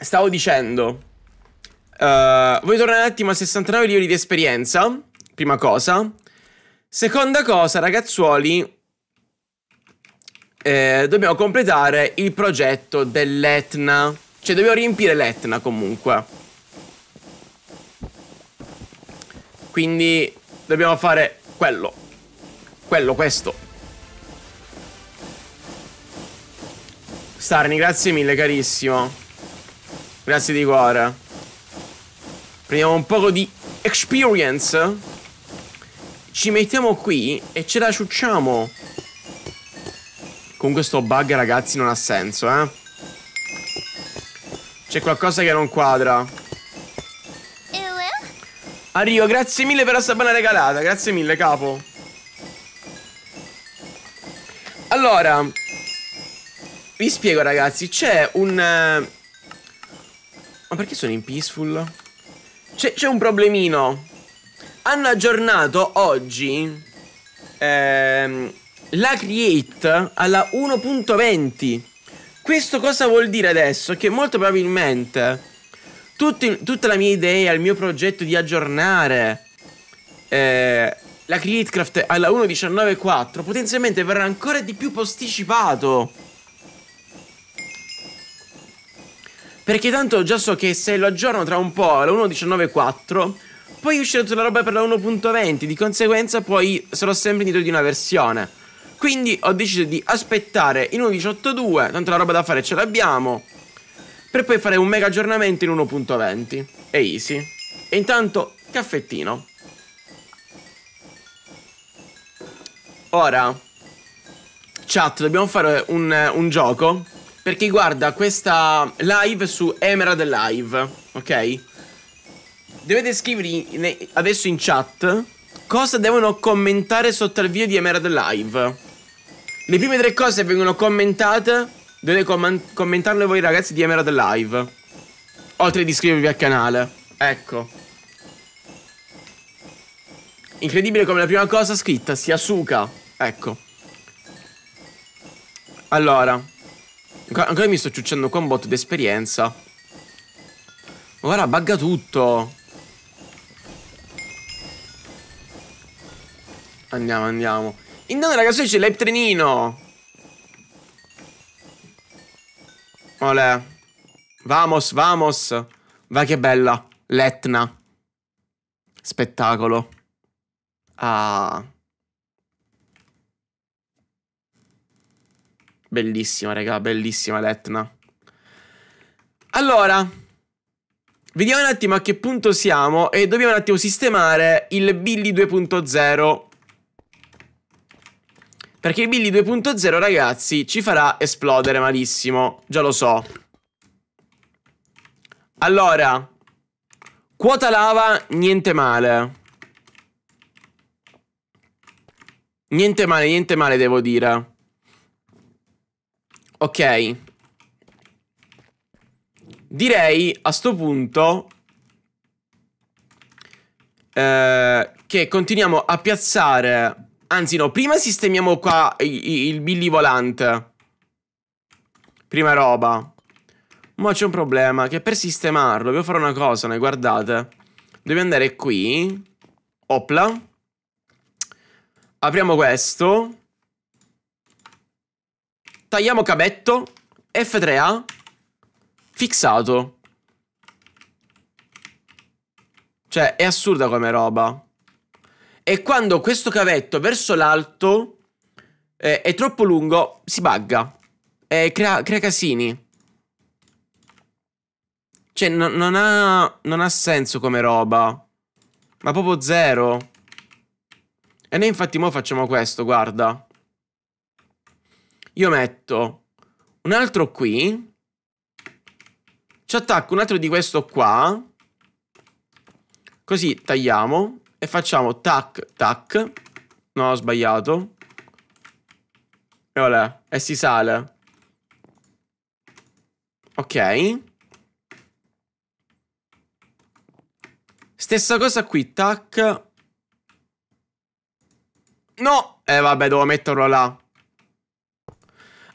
Stavo dicendo, Uh, eh, voglio tornare un attimo a 69 livelli di esperienza, prima cosa. Seconda cosa, ragazzuoli, eh, dobbiamo completare il progetto dell'Etna. Cioè, dobbiamo riempire l'Etna comunque. Quindi dobbiamo fare quello. Quello, questo. Starni, grazie mille, carissimo. Grazie di cuore. Prendiamo un poco di experience. Ci mettiamo qui e ce la ciucciamo. Comunque sto bug, ragazzi, non ha senso, eh. C'è qualcosa che non quadra. Arrivo, grazie mille per la sabana regalata. Grazie mille, capo. Allora, vi spiego, ragazzi. C'è un... Eh, ma perché sono in peaceful? C'è un problemino. Hanno aggiornato oggi ehm, la create alla 1.20. Questo cosa vuol dire adesso? Che molto probabilmente tutti, tutta la mia idea, il mio progetto di aggiornare eh, la Createcraft alla 1.19.4 potenzialmente verrà ancora di più posticipato. Perché tanto già so che se lo aggiorno tra un po' alla 1.19.4 poi uscirà tutta la roba per la 1.20 Di conseguenza poi sarò sempre indietro di una versione Quindi ho deciso di aspettare in 1.18.2 Tanto la roba da fare ce l'abbiamo Per poi fare un mega aggiornamento in 1.20 È easy E intanto caffettino Ora Chat dobbiamo fare un, un gioco per chi guarda questa live su Emerald Live, ok? Dovete scrivermi adesso in chat cosa devono commentare sotto al video di Emerald Live. Le prime tre cose vengono commentate, dovete com commentarle voi ragazzi di Emerald Live. Oltre di iscrivervi al canale. Ecco. Incredibile come la prima cosa scritta sia Suka. Ecco. Allora. Ancora mi sto ciucciando con bot d'esperienza. Guarda, bugga tutto. Andiamo, andiamo. Intanto, ragazzi, c'è l'eptrenino. Olè. Vamos, vamos. Va che bella. L'Etna. Spettacolo. Ah. Bellissima, raga, bellissima l'Etna. Allora, vediamo un attimo a che punto siamo e dobbiamo un attimo sistemare il Billy 2.0. Perché il Billy 2.0, ragazzi, ci farà esplodere malissimo. Già lo so. Allora, quota lava, niente male. Niente male, niente male, devo dire. Ok. Direi a sto punto eh, che continuiamo a piazzare... Anzi no, prima sistemiamo qua il, il billy volante. Prima roba. Ma c'è un problema, che per sistemarlo dobbiamo fare una cosa, ne guardate. Dobbiamo andare qui. Opla. Apriamo questo. Tagliamo cabetto F3A Fissato Cioè è assurda come roba E quando questo cavetto verso l'alto eh, È troppo lungo Si bugga E crea, crea, casini Cioè no, non, ha, non ha senso come roba Ma proprio zero E noi infatti mo facciamo questo guarda io metto un altro qui, ci attacco un altro di questo qua, così tagliamo e facciamo tac tac, no ho sbagliato, e voilà, e si sale. Ok. Stessa cosa qui, tac. No! E eh, vabbè, devo metterlo là.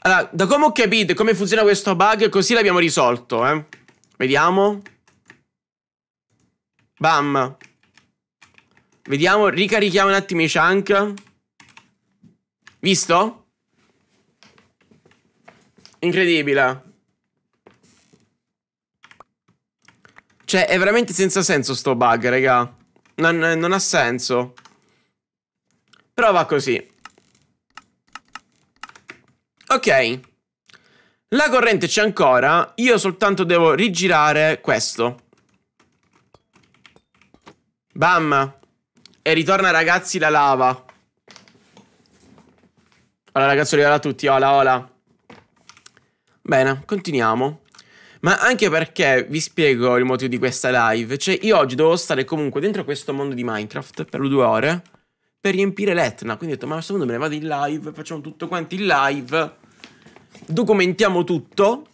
Allora, da come ho capito come funziona questo bug, così l'abbiamo risolto, eh. Vediamo. Bam. Vediamo, ricarichiamo un attimo i chunk. Visto? Incredibile. Cioè, è veramente senza senso sto bug, raga. Non, non ha senso. Però va così. Ok, la corrente c'è ancora, io soltanto devo rigirare questo. Bam! E ritorna ragazzi la lava. Allora ragazzi, ola a tutti, ola ola. Bene, continuiamo. Ma anche perché vi spiego il motivo di questa live. Cioè, io oggi devo stare comunque dentro questo mondo di Minecraft per due ore per riempire l'Etna. Quindi ho detto, ma a questo punto me ne vado in live, facciamo tutto quanto in live documentiamo tutto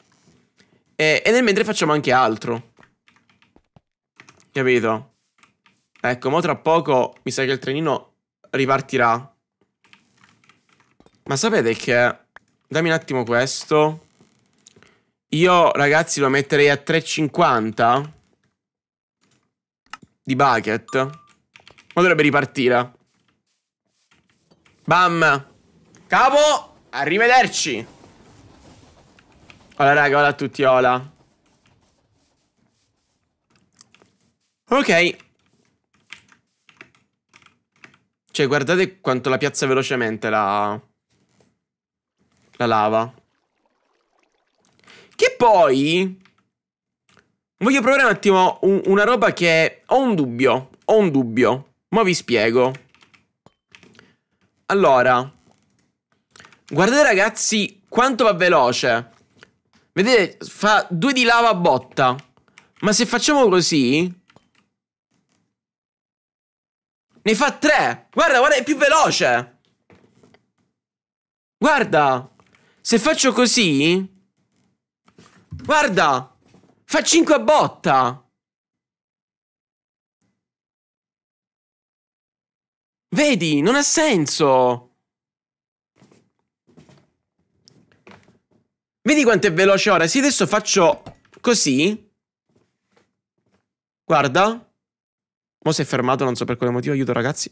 e, e nel mentre facciamo anche altro. Capito? Ecco, mo tra poco mi sa che il trenino ripartirà. Ma sapete che... Dammi un attimo questo. Io, ragazzi, lo metterei a 3,50 di bucket. Ma dovrebbe ripartire. Bam! Capo, arrivederci! Hola raga, hola a tutti, hola. Ok. Cioè, guardate quanto la piazza velocemente la... La lava. Che poi... Voglio provare un attimo un, una roba che... Ho un dubbio, ho un dubbio. Ma vi spiego. Allora... Guardate ragazzi quanto va veloce. Vedete, fa due di lava a botta. Ma se facciamo così... Ne fa tre. Guarda, guarda, è più veloce. Guarda. Se faccio così... Guarda. Fa cinque a botta. Vedi, non ha senso. Vedi quanto è veloce ora? Sì, adesso faccio così. Guarda. Mo si è fermato, non so per quale motivo. Aiuto, ragazzi.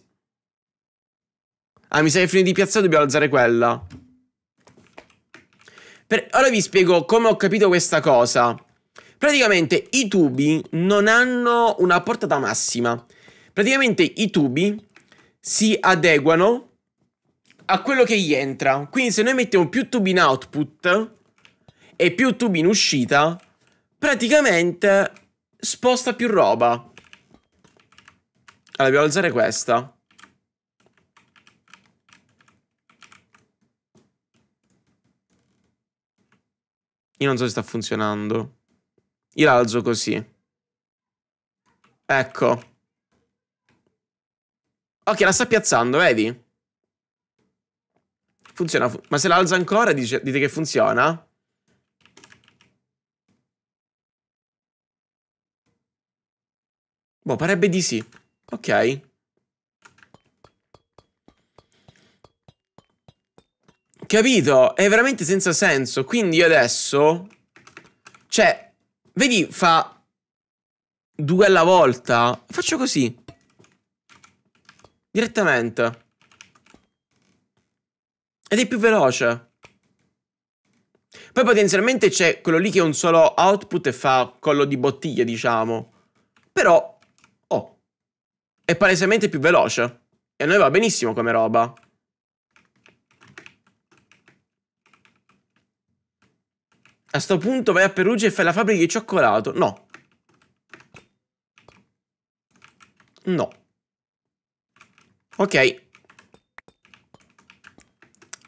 Ah, mi sa che fino di piazza dobbiamo alzare quella. Per... Ora vi spiego come ho capito questa cosa. Praticamente i tubi non hanno una portata massima. Praticamente i tubi si adeguano a quello che gli entra. Quindi se noi mettiamo più tubi in output e più tubi in uscita, praticamente sposta più roba. Allora, dobbiamo alzare questa. Io non so se sta funzionando. Io la alzo così. Ecco. Ok, la sta piazzando, vedi? Funziona. Fu ma se la alza ancora, dice, dite che funziona? Boh, parebbe di sì. Ok. Capito? È veramente senza senso. Quindi io adesso... Cioè, vedi, fa... Due alla volta. Faccio così. Direttamente. Ed è più veloce. Poi potenzialmente c'è quello lì che è un solo output e fa collo di bottiglia, diciamo. Però è palesemente più veloce. E a noi va benissimo come roba. A sto punto vai a Perugia e fai la fabbrica di cioccolato. No. No. Ok.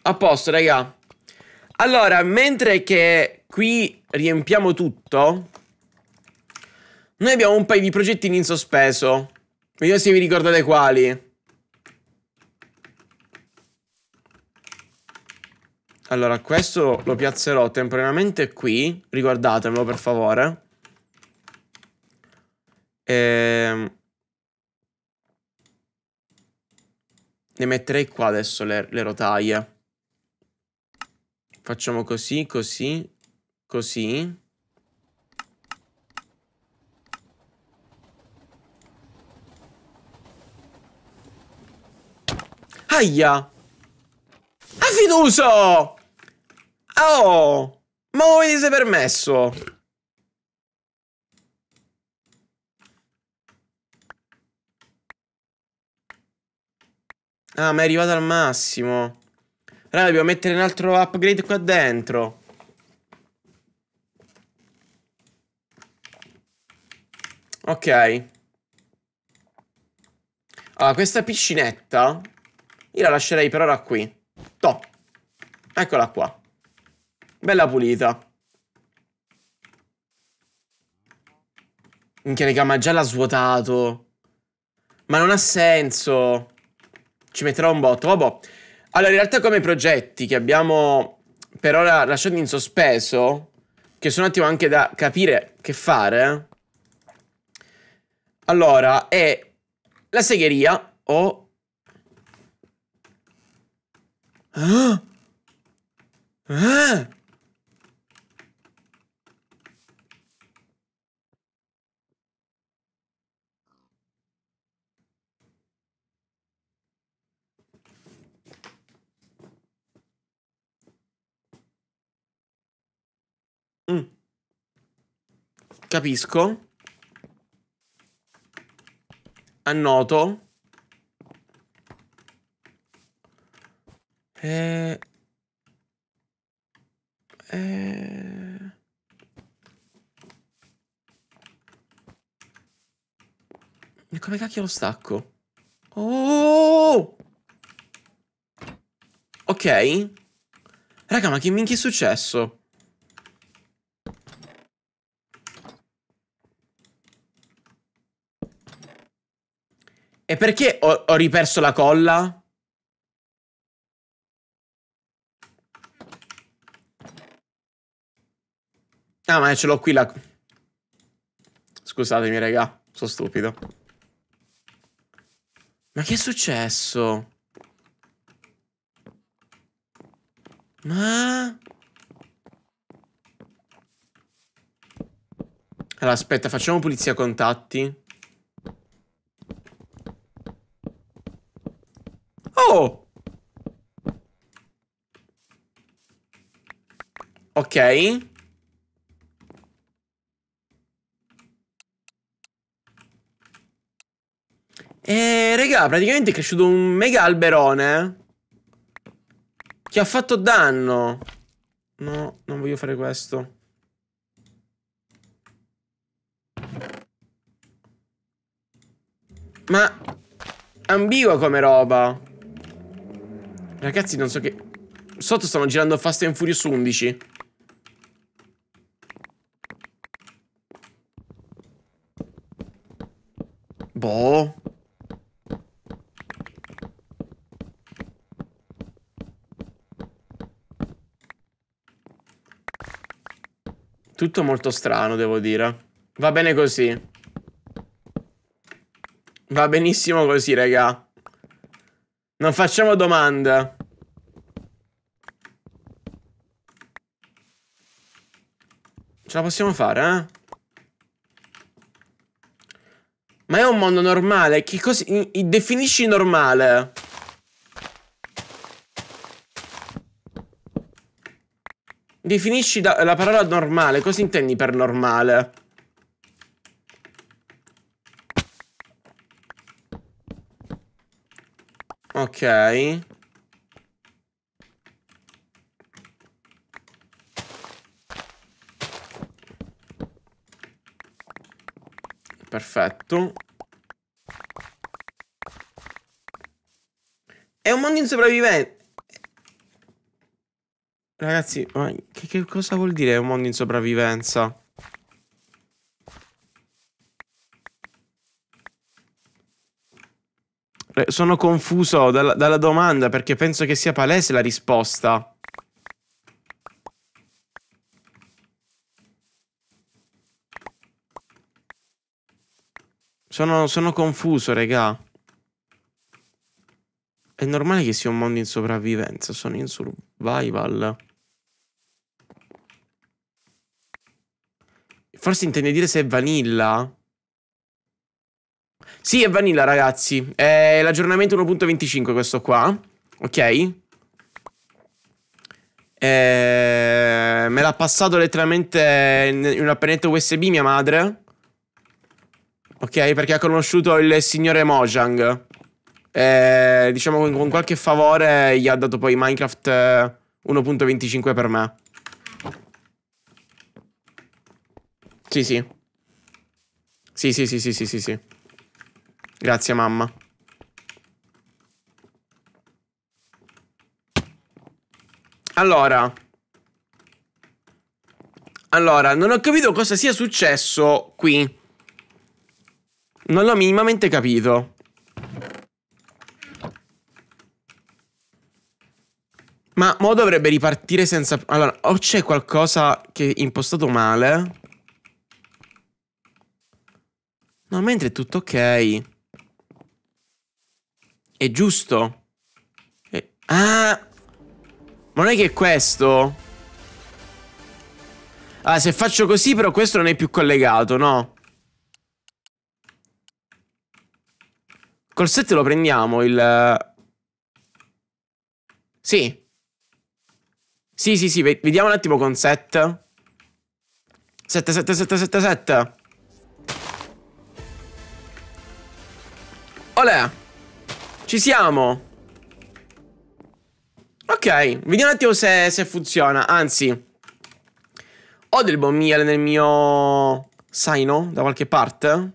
A posto, raga. Allora, mentre che qui riempiamo tutto, noi abbiamo un paio di progettini in sospeso. Vediamo se vi ricordate quali. Allora, questo lo piazzerò temporaneamente qui. Ricordatemelo, per favore. Ehm... Ne metterei qua adesso le, le rotaie. Facciamo così, così, così. Aia! Affiduso! Oh! Ma voi avete permesso? Ah, ma è arrivato al massimo. Raga, dobbiamo mettere un altro upgrade qua dentro. Ok. Allora, ah, questa piscinetta io la lascerei per ora qui. Top. Eccola qua. Bella pulita. Minchia, raga, ma già l'ha svuotato. Ma non ha senso. Ci metterò un botto. Vabbè. Allora, in realtà come progetti che abbiamo per ora lasciato in sospeso, che sono un attimo anche da capire che fare, allora è la segheria o Ah! Ah! Mm. Capisco. Annoto. Eh... Eh... E come cacchio lo stacco? Oh! Ok. Raga, ma che minchia è successo? E perché ho, ho riperso la colla? Ah, ma ce l'ho qui la... Scusatemi, raga. Sono stupido. Ma che è successo? Ma... Allora, aspetta, facciamo pulizia contatti. Oh! Ok. E regà, praticamente è cresciuto un mega alberone Che ha fatto danno No, non voglio fare questo Ma ambigua come roba Ragazzi non so che Sotto stanno girando Fast and Furious 11 tutto molto strano, devo dire. Va bene così. Va benissimo così, raga. Non facciamo domande. Ce la possiamo fare, eh? Ma è un mondo normale. Che cosa... Definisci normale. Definisci la parola normale. Cosa intendi per normale? Ok. Perfetto. È un mondo in sopravvivenza. Ragazzi, ma che, che cosa vuol dire un mondo in sopravvivenza? Eh, sono confuso dalla, dalla, domanda perché penso che sia palese la risposta. Sono, sono confuso, regà. È normale che sia un mondo in sopravvivenza, sono in survival. Forse intende dire se è vanilla. Sì, è vanilla, ragazzi. È l'aggiornamento 1.25 questo qua. Ok. Eh, me l'ha passato letteralmente in una pennetta USB mia madre. Ok, perché ha conosciuto il signore Mojang. Eh, diciamo con qualche favore gli ha dato poi Minecraft 1.25 eh, per me. Sì, sì. Sì, sì, sì, sì, sì, sì, sì. Grazie, mamma. Allora. Allora, non ho capito cosa sia successo qui. Non l'ho minimamente capito. Ma mo dovrebbe ripartire senza... Allora, o c'è qualcosa che è impostato male... No, mentre è tutto ok. È giusto. È... Ah! Ma non è che è questo? Ah, se faccio così però questo non è più collegato, no? Col 7 lo prendiamo, il... Sì. Sì, sì, sì, vediamo un attimo con set. 7, 7, 7, 7, 7. Olè. Ci siamo. Ok, vediamo un attimo se, se funziona. Anzi. Ho del buon nel mio... Saino? Da qualche parte?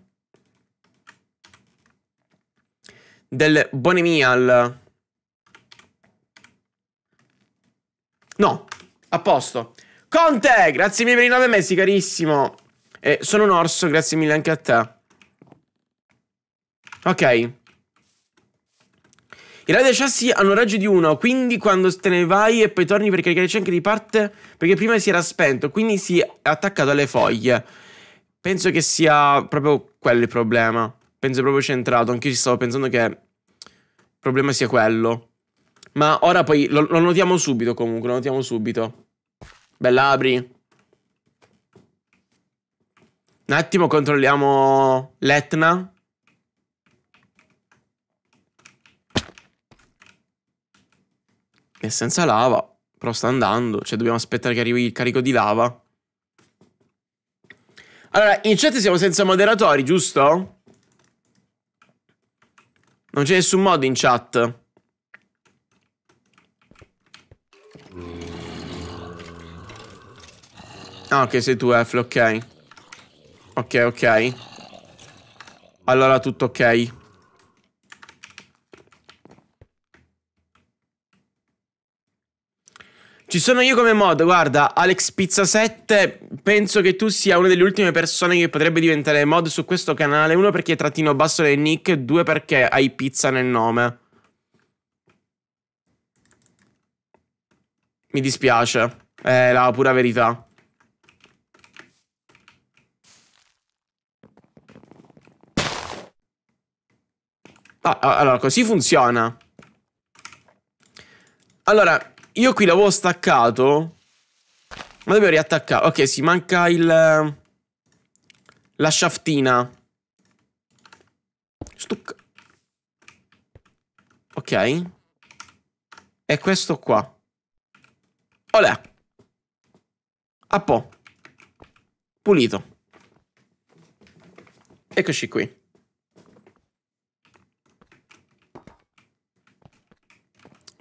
Del buon No, a posto. Conte, grazie mille per i nove mesi, carissimo. E eh, sono un orso, grazie mille anche a te. Ok. I radiosciassi hanno raggio di 1, quindi quando te ne vai e poi torni per caricare c'è anche di parte, perché prima si era spento, quindi si è attaccato alle foglie. Penso che sia proprio quello il problema. Penso proprio centrato, anche io ci stavo pensando che il problema sia quello. Ma ora poi lo, lo notiamo subito comunque, lo notiamo subito. Bella apri. Un attimo controlliamo l'Etna. è senza lava, però sta andando, cioè dobbiamo aspettare che arrivi il carico di lava. Allora, in chat siamo senza moderatori, giusto? Non c'è nessun mod in chat. Ah, ok, sei tu, Efle, ok. Ok, ok. Allora tutto ok. Ci sono io come mod, guarda, Alex Pizza 7, penso che tu sia una delle ultime persone che potrebbe diventare mod su questo canale, uno perché è trattino basso del nick, due perché hai pizza nel nome. Mi dispiace, è la pura verità. Ah, allora, così funziona. Allora, io qui l'avevo staccato. Ma dobbiamo riattaccare. Ok, si sì, manca il... Eh, la shaftina. Stuc. Ok. E questo qua. Olè. A po'. Pulito. Eccoci qui.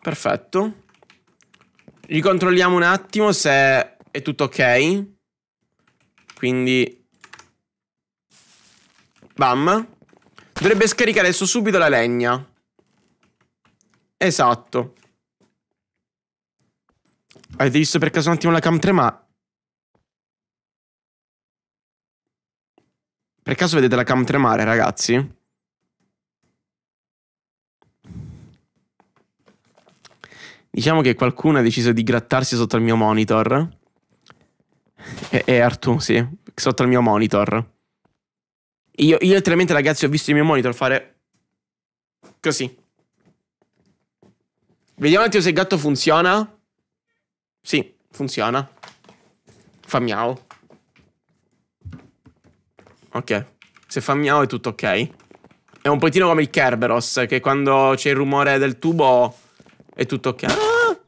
Perfetto. Ricontrolliamo un attimo se è tutto ok. Quindi... Bam. Dovrebbe scaricare adesso subito la legna. Esatto. Avete visto per caso un attimo la cam tremare? Per caso vedete la cam tremare, ragazzi? Diciamo che qualcuno ha deciso di grattarsi sotto il mio monitor. E, e Artù, sì, sotto il mio monitor. Io, io letteralmente, ragazzi, ho visto il mio monitor fare così. Vediamo un attimo se il gatto funziona. Sì, funziona. Fa miau. Ok. Se fa miau è tutto ok. È un pochino come il Kerberos, che quando c'è il rumore del tubo è tutto ok. Ah!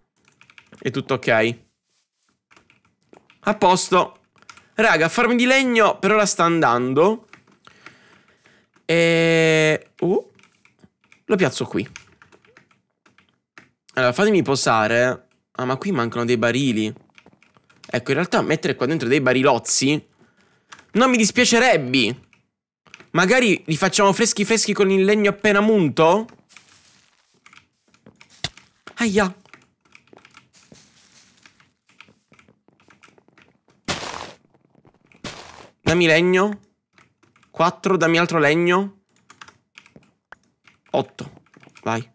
È tutto ok. A posto. Raga, farmi di legno per ora sta andando. E... Uh, lo piazzo qui. Allora, fatemi posare. Ah, ma qui mancano dei barili. Ecco, in realtà mettere qua dentro dei barilozzi non mi dispiacerebbe. Magari li facciamo freschi freschi con il legno appena munto? Aia. Dammi legno. 4, dammi altro legno. 8. Vai.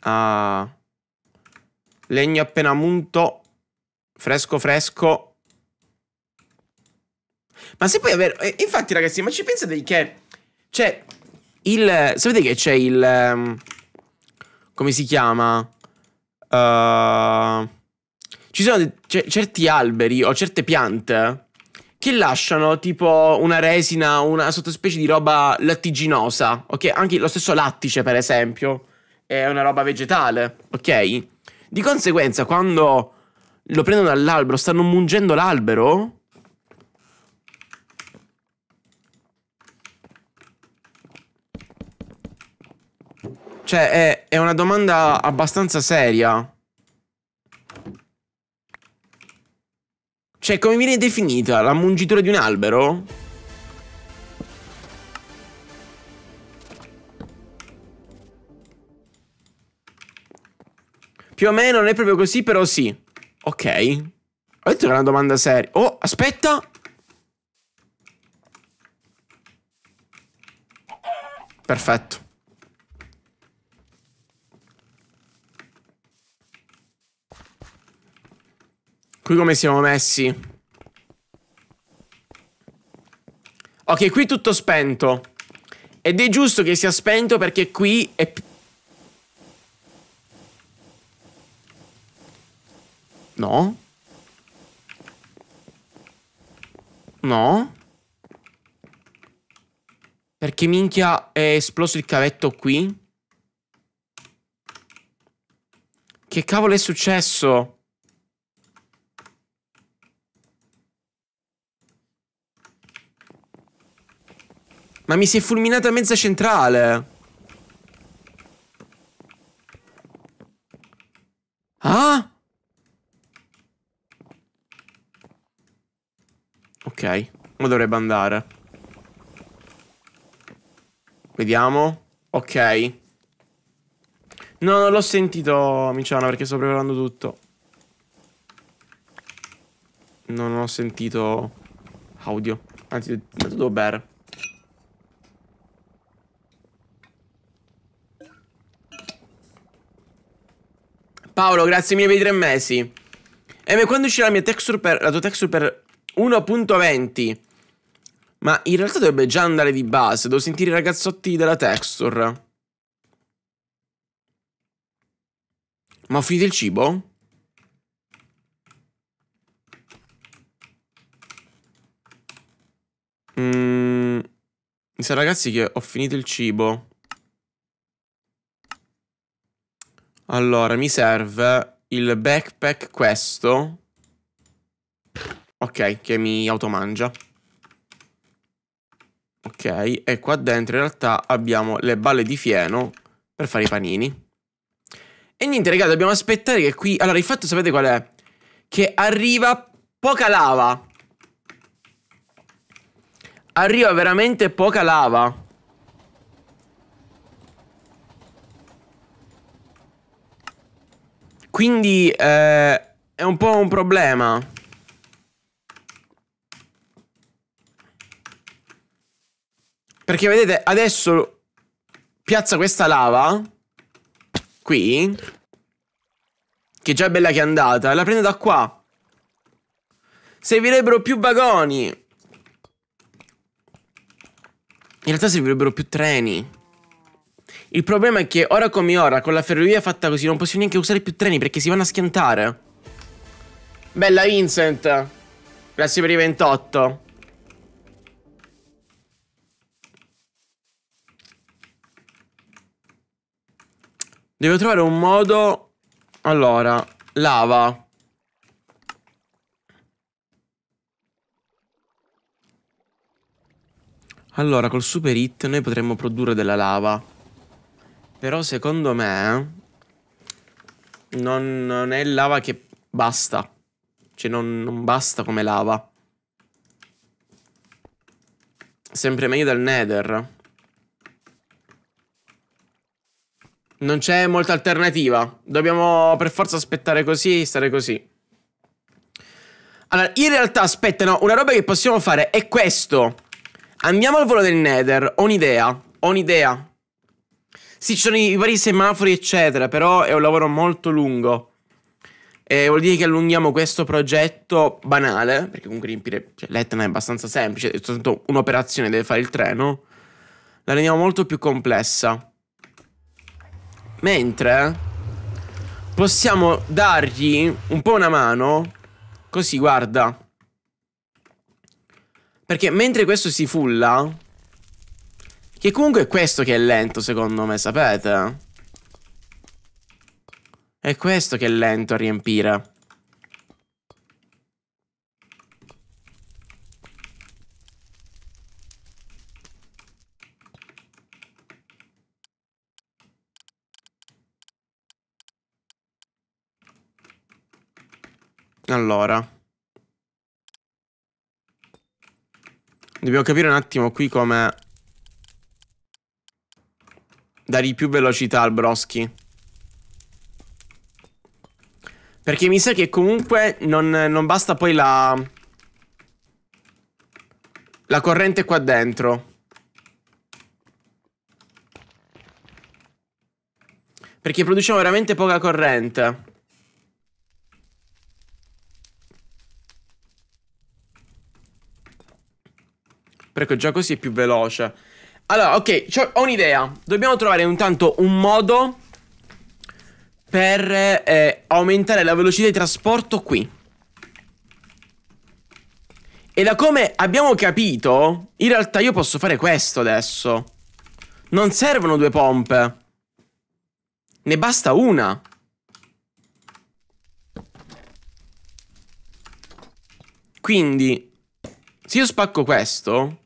Ah. Legno appena munto. Fresco fresco. Ma se puoi avere... Eh, infatti ragazzi, ma ci pensate che... Cioè, il... Sapete che c'è il... Um come si chiama? Uh, ci sono certi alberi o certe piante che lasciano tipo una resina, una sottospecie di roba lattiginosa, ok? Anche lo stesso lattice, per esempio, è una roba vegetale, ok? Di conseguenza, quando lo prendono dall'albero, stanno mungendo l'albero Cioè, è, è una domanda abbastanza seria. Cioè, come viene definita? La mungitura di un albero? Più o meno non è proprio così, però sì. Ok. Ho detto che è una domanda seria. Oh, aspetta! Perfetto. Qui come siamo messi? Ok, qui tutto spento. Ed è giusto che sia spento perché qui è... No? No? Perché minchia è esploso il cavetto qui? Che cavolo è successo? Ma mi si è fulminata mezza centrale. Ah? Ok, ma dovrebbe andare. Vediamo. Ok. No, non l'ho sentito, Miciana, perché sto preparando tutto. non ho sentito audio. Anzi, devo bere. Paolo, grazie mille per i tre mesi. E eh, quando uscirà la mia texture per... La tua texture per 1.20? Ma in realtà dovrebbe già andare di base. Devo sentire i ragazzotti della texture. Ma ho finito il cibo? Mm, mi sa ragazzi che ho finito il cibo. Allora, mi serve il backpack questo. Ok, che mi automangia. Ok, e qua dentro in realtà abbiamo le balle di fieno per fare i panini. E niente, ragazzi, dobbiamo aspettare che qui... Allora, il fatto sapete qual è? Che arriva poca lava. Arriva veramente poca lava. Quindi eh, è un po' un problema. Perché vedete, adesso piazza questa lava qui, che già è bella che è andata, la prende da qua. Servirebbero più vagoni. In realtà servirebbero più treni. Il problema è che ora come ora, con la ferrovia fatta così, non possiamo neanche usare più treni perché si vanno a schiantare. Bella Vincent. Grazie per i 28. Devo trovare un modo... Allora, lava. Allora, col super hit noi potremmo produrre della lava. Però secondo me non, non è lava che basta. Cioè non, non basta come lava. Sempre meglio del nether. Non c'è molta alternativa. Dobbiamo per forza aspettare così e stare così. Allora, in realtà, aspetta, no, una roba che possiamo fare è questo. Andiamo al volo del Nether, ho un'idea, ho un'idea. Sì, ci sono i vari semafori, eccetera, però è un lavoro molto lungo. E vuol dire che allunghiamo questo progetto banale, perché comunque riempire cioè, l'Etna è abbastanza semplice, è soltanto un'operazione, deve fare il treno. La rendiamo molto più complessa. Mentre possiamo dargli un po' una mano, così guarda. Perché mentre questo si fulla, che comunque è questo che è lento, secondo me, sapete? È questo che è lento a riempire. Allora Dobbiamo capire un attimo qui come dargli più velocità al Broschi. Perché mi sa che comunque non, non basta poi la... La corrente qua dentro. Perché produciamo veramente poca corrente. Perché già così è più veloce. Allora, ok, ho un'idea. Dobbiamo trovare intanto un modo per eh, aumentare la velocità di trasporto qui. E da come abbiamo capito, in realtà io posso fare questo adesso. Non servono due pompe. Ne basta una. Quindi, se io spacco questo,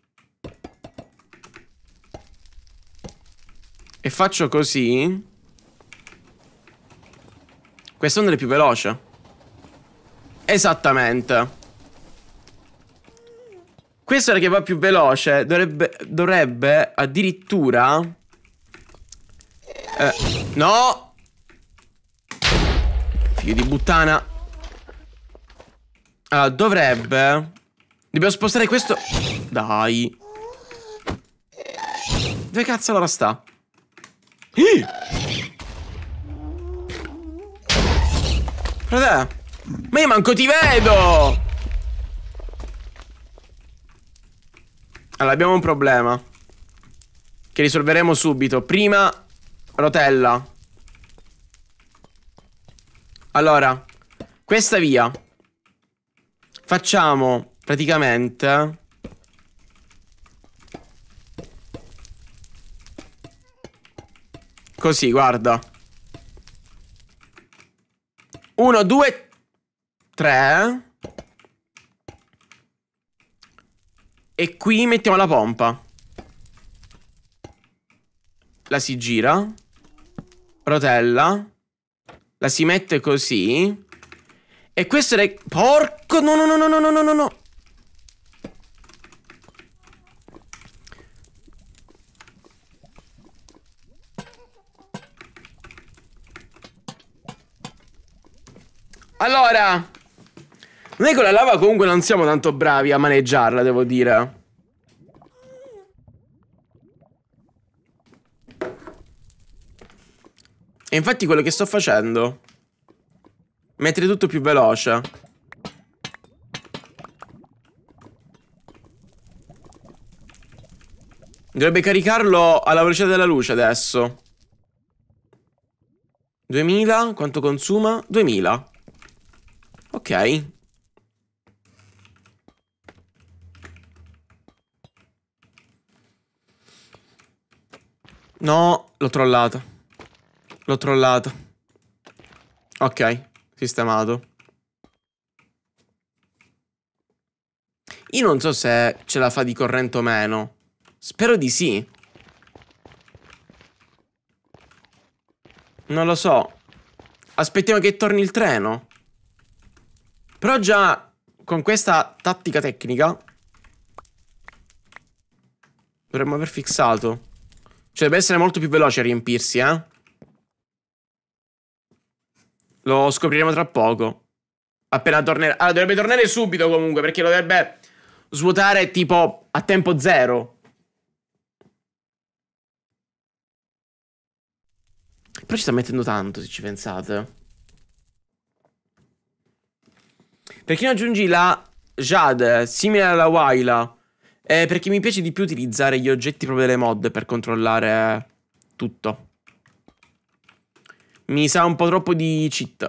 E faccio così. Questa onda è più veloce. Esattamente. Questa onda che va più veloce dovrebbe, dovrebbe addirittura... Eh, no! Figlio di buttana. Allora, dovrebbe... Dobbiamo spostare questo... Dai. Dove cazzo allora sta? Guarda. Ma io manco ti vedo! Allora, abbiamo un problema. Che risolveremo subito. Prima, rotella. Allora, questa via. Facciamo praticamente... Così, guarda. Uno, due, tre. E qui mettiamo la pompa. La si gira. Rotella. La si mette così. E questo è... Porco... No, no, no, no, no, no, no, no. Allora Noi con la lava comunque non siamo tanto bravi a maneggiarla devo dire E infatti quello che sto facendo Mettere tutto più veloce Dovrebbe caricarlo alla velocità della luce adesso 2000, quanto consuma? 2000 Ok. No, l'ho trollato. L'ho trollato. Ok, sistemato. Io non so se ce la fa di corrente o meno. Spero di sì. Non lo so. Aspettiamo che torni il treno. Però già con questa tattica tecnica dovremmo aver fissato. Cioè deve essere molto più veloce a riempirsi, eh. Lo scopriremo tra poco. Appena tornerà. Allora, dovrebbe tornare subito comunque, perché lo dovrebbe svuotare tipo a tempo zero. Però ci sta mettendo tanto, se ci pensate. Perché non aggiungi la Jade, simile alla Waila? Eh, perché mi piace di più utilizzare gli oggetti proprio delle mod per controllare tutto. Mi sa un po' troppo di cheat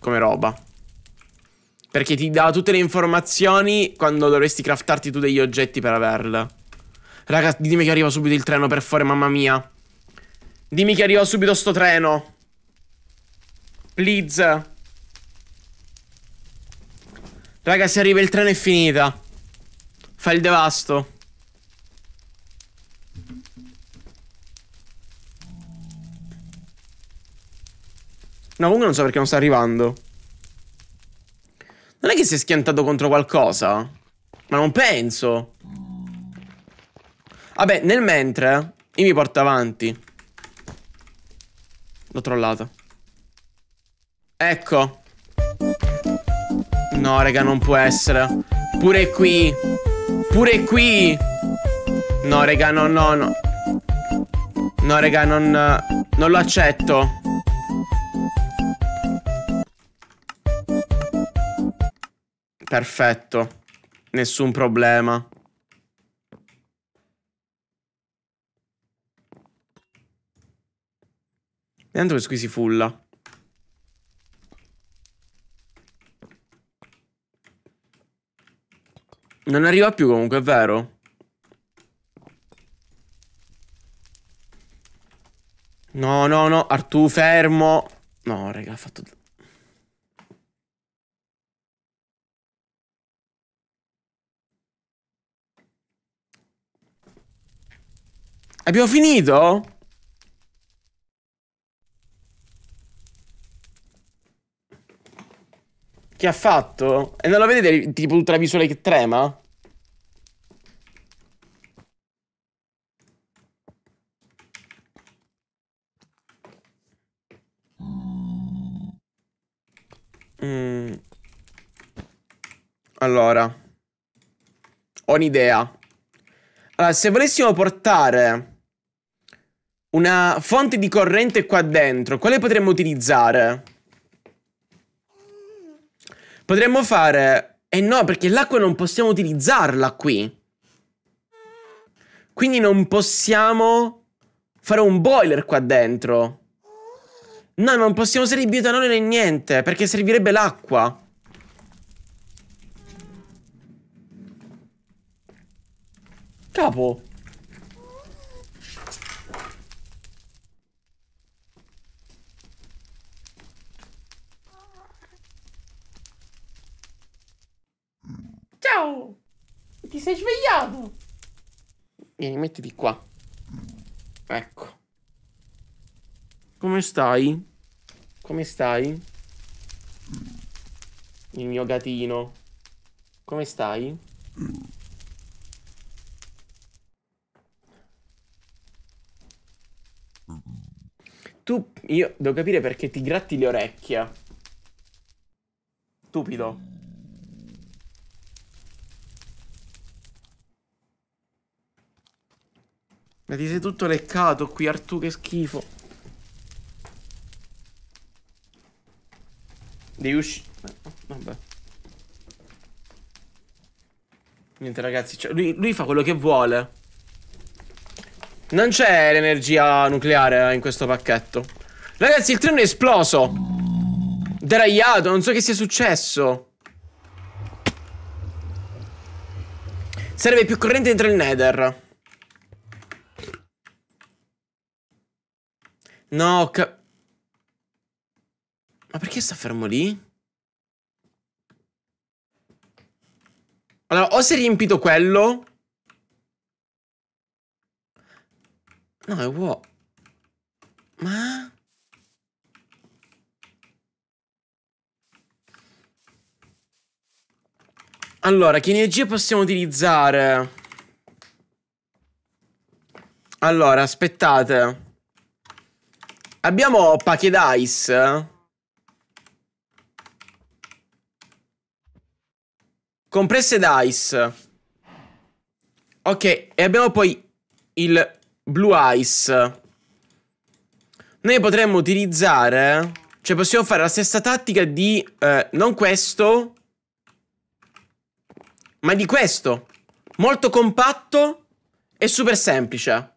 come roba. Perché ti dà tutte le informazioni quando dovresti craftarti tu degli oggetti per averle. Raga, dimmi che arriva subito il treno per fuori, mamma mia. Dimmi che arriva subito sto treno. Please. Raga, se arriva il treno è finita. Fa il devasto. No, comunque non so perché non sta arrivando. Non è che si è schiantato contro qualcosa? Ma non penso. Vabbè, nel mentre, eh, io mi porto avanti. L'ho trollata. Ecco. No, raga, non può essere. Pure qui. Pure qui. No, raga, no, no, no. No, raga, non... Non lo accetto. Perfetto. Nessun problema. Intanto che qui si fulla. Non arriva più comunque, è vero? No, no, no, Artù, fermo. No, raga, ha fatto... Abbiamo finito? Che ha fatto? E non lo vedete tipo ultravisuale che trema? Mm. Allora Ho un'idea Allora se volessimo portare Una fonte di corrente qua dentro Quale potremmo utilizzare? Potremmo fare... Eh no, perché l'acqua non possiamo utilizzarla qui. Quindi non possiamo fare un boiler qua dentro. No, non possiamo usare il biotanone né niente, perché servirebbe l'acqua. Capo. Ciao! Ti sei svegliato? Vieni, mettiti qua. Ecco. Come stai? Come stai? Il mio gatino. Come stai? Tu, io devo capire perché ti gratti le orecchie. Stupido. Ma ti sei tutto leccato qui, Artù, che schifo. Devi uscire... Eh, oh, vabbè. Niente ragazzi, cioè, lui, lui, fa quello che vuole. Non c'è l'energia nucleare eh, in questo pacchetto. Ragazzi, il treno è esploso. Deragliato, non so che sia successo. Serve più corrente dentro il nether. No, ca... Ma perché sta fermo lì? Allora, o si è riempito quello... No, è vuoto. Ma... Allora, che energie possiamo utilizzare? Allora, aspettate. Abbiamo Packet Ice. Compresse Dice. Ok, e abbiamo poi il Blue Ice. Noi potremmo utilizzare... Cioè possiamo fare la stessa tattica di... Eh, non questo... Ma di questo. Molto compatto e super semplice.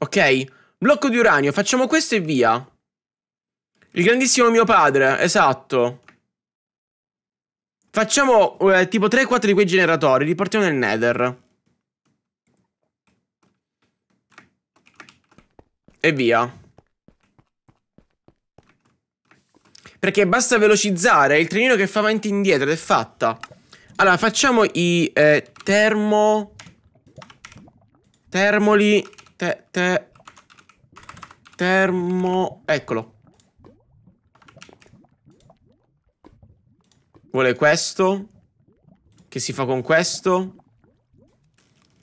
Ok? Blocco di uranio, facciamo questo e via. Il grandissimo mio padre, esatto. Facciamo eh, tipo 3-4 di quei generatori, li portiamo nel nether. E via. Perché basta velocizzare il trenino che fa avanti e indietro ed è fatta. Allora, facciamo i eh, termo... Termoli... Te, te, termo... Eccolo. Vuole questo. Che si fa con questo?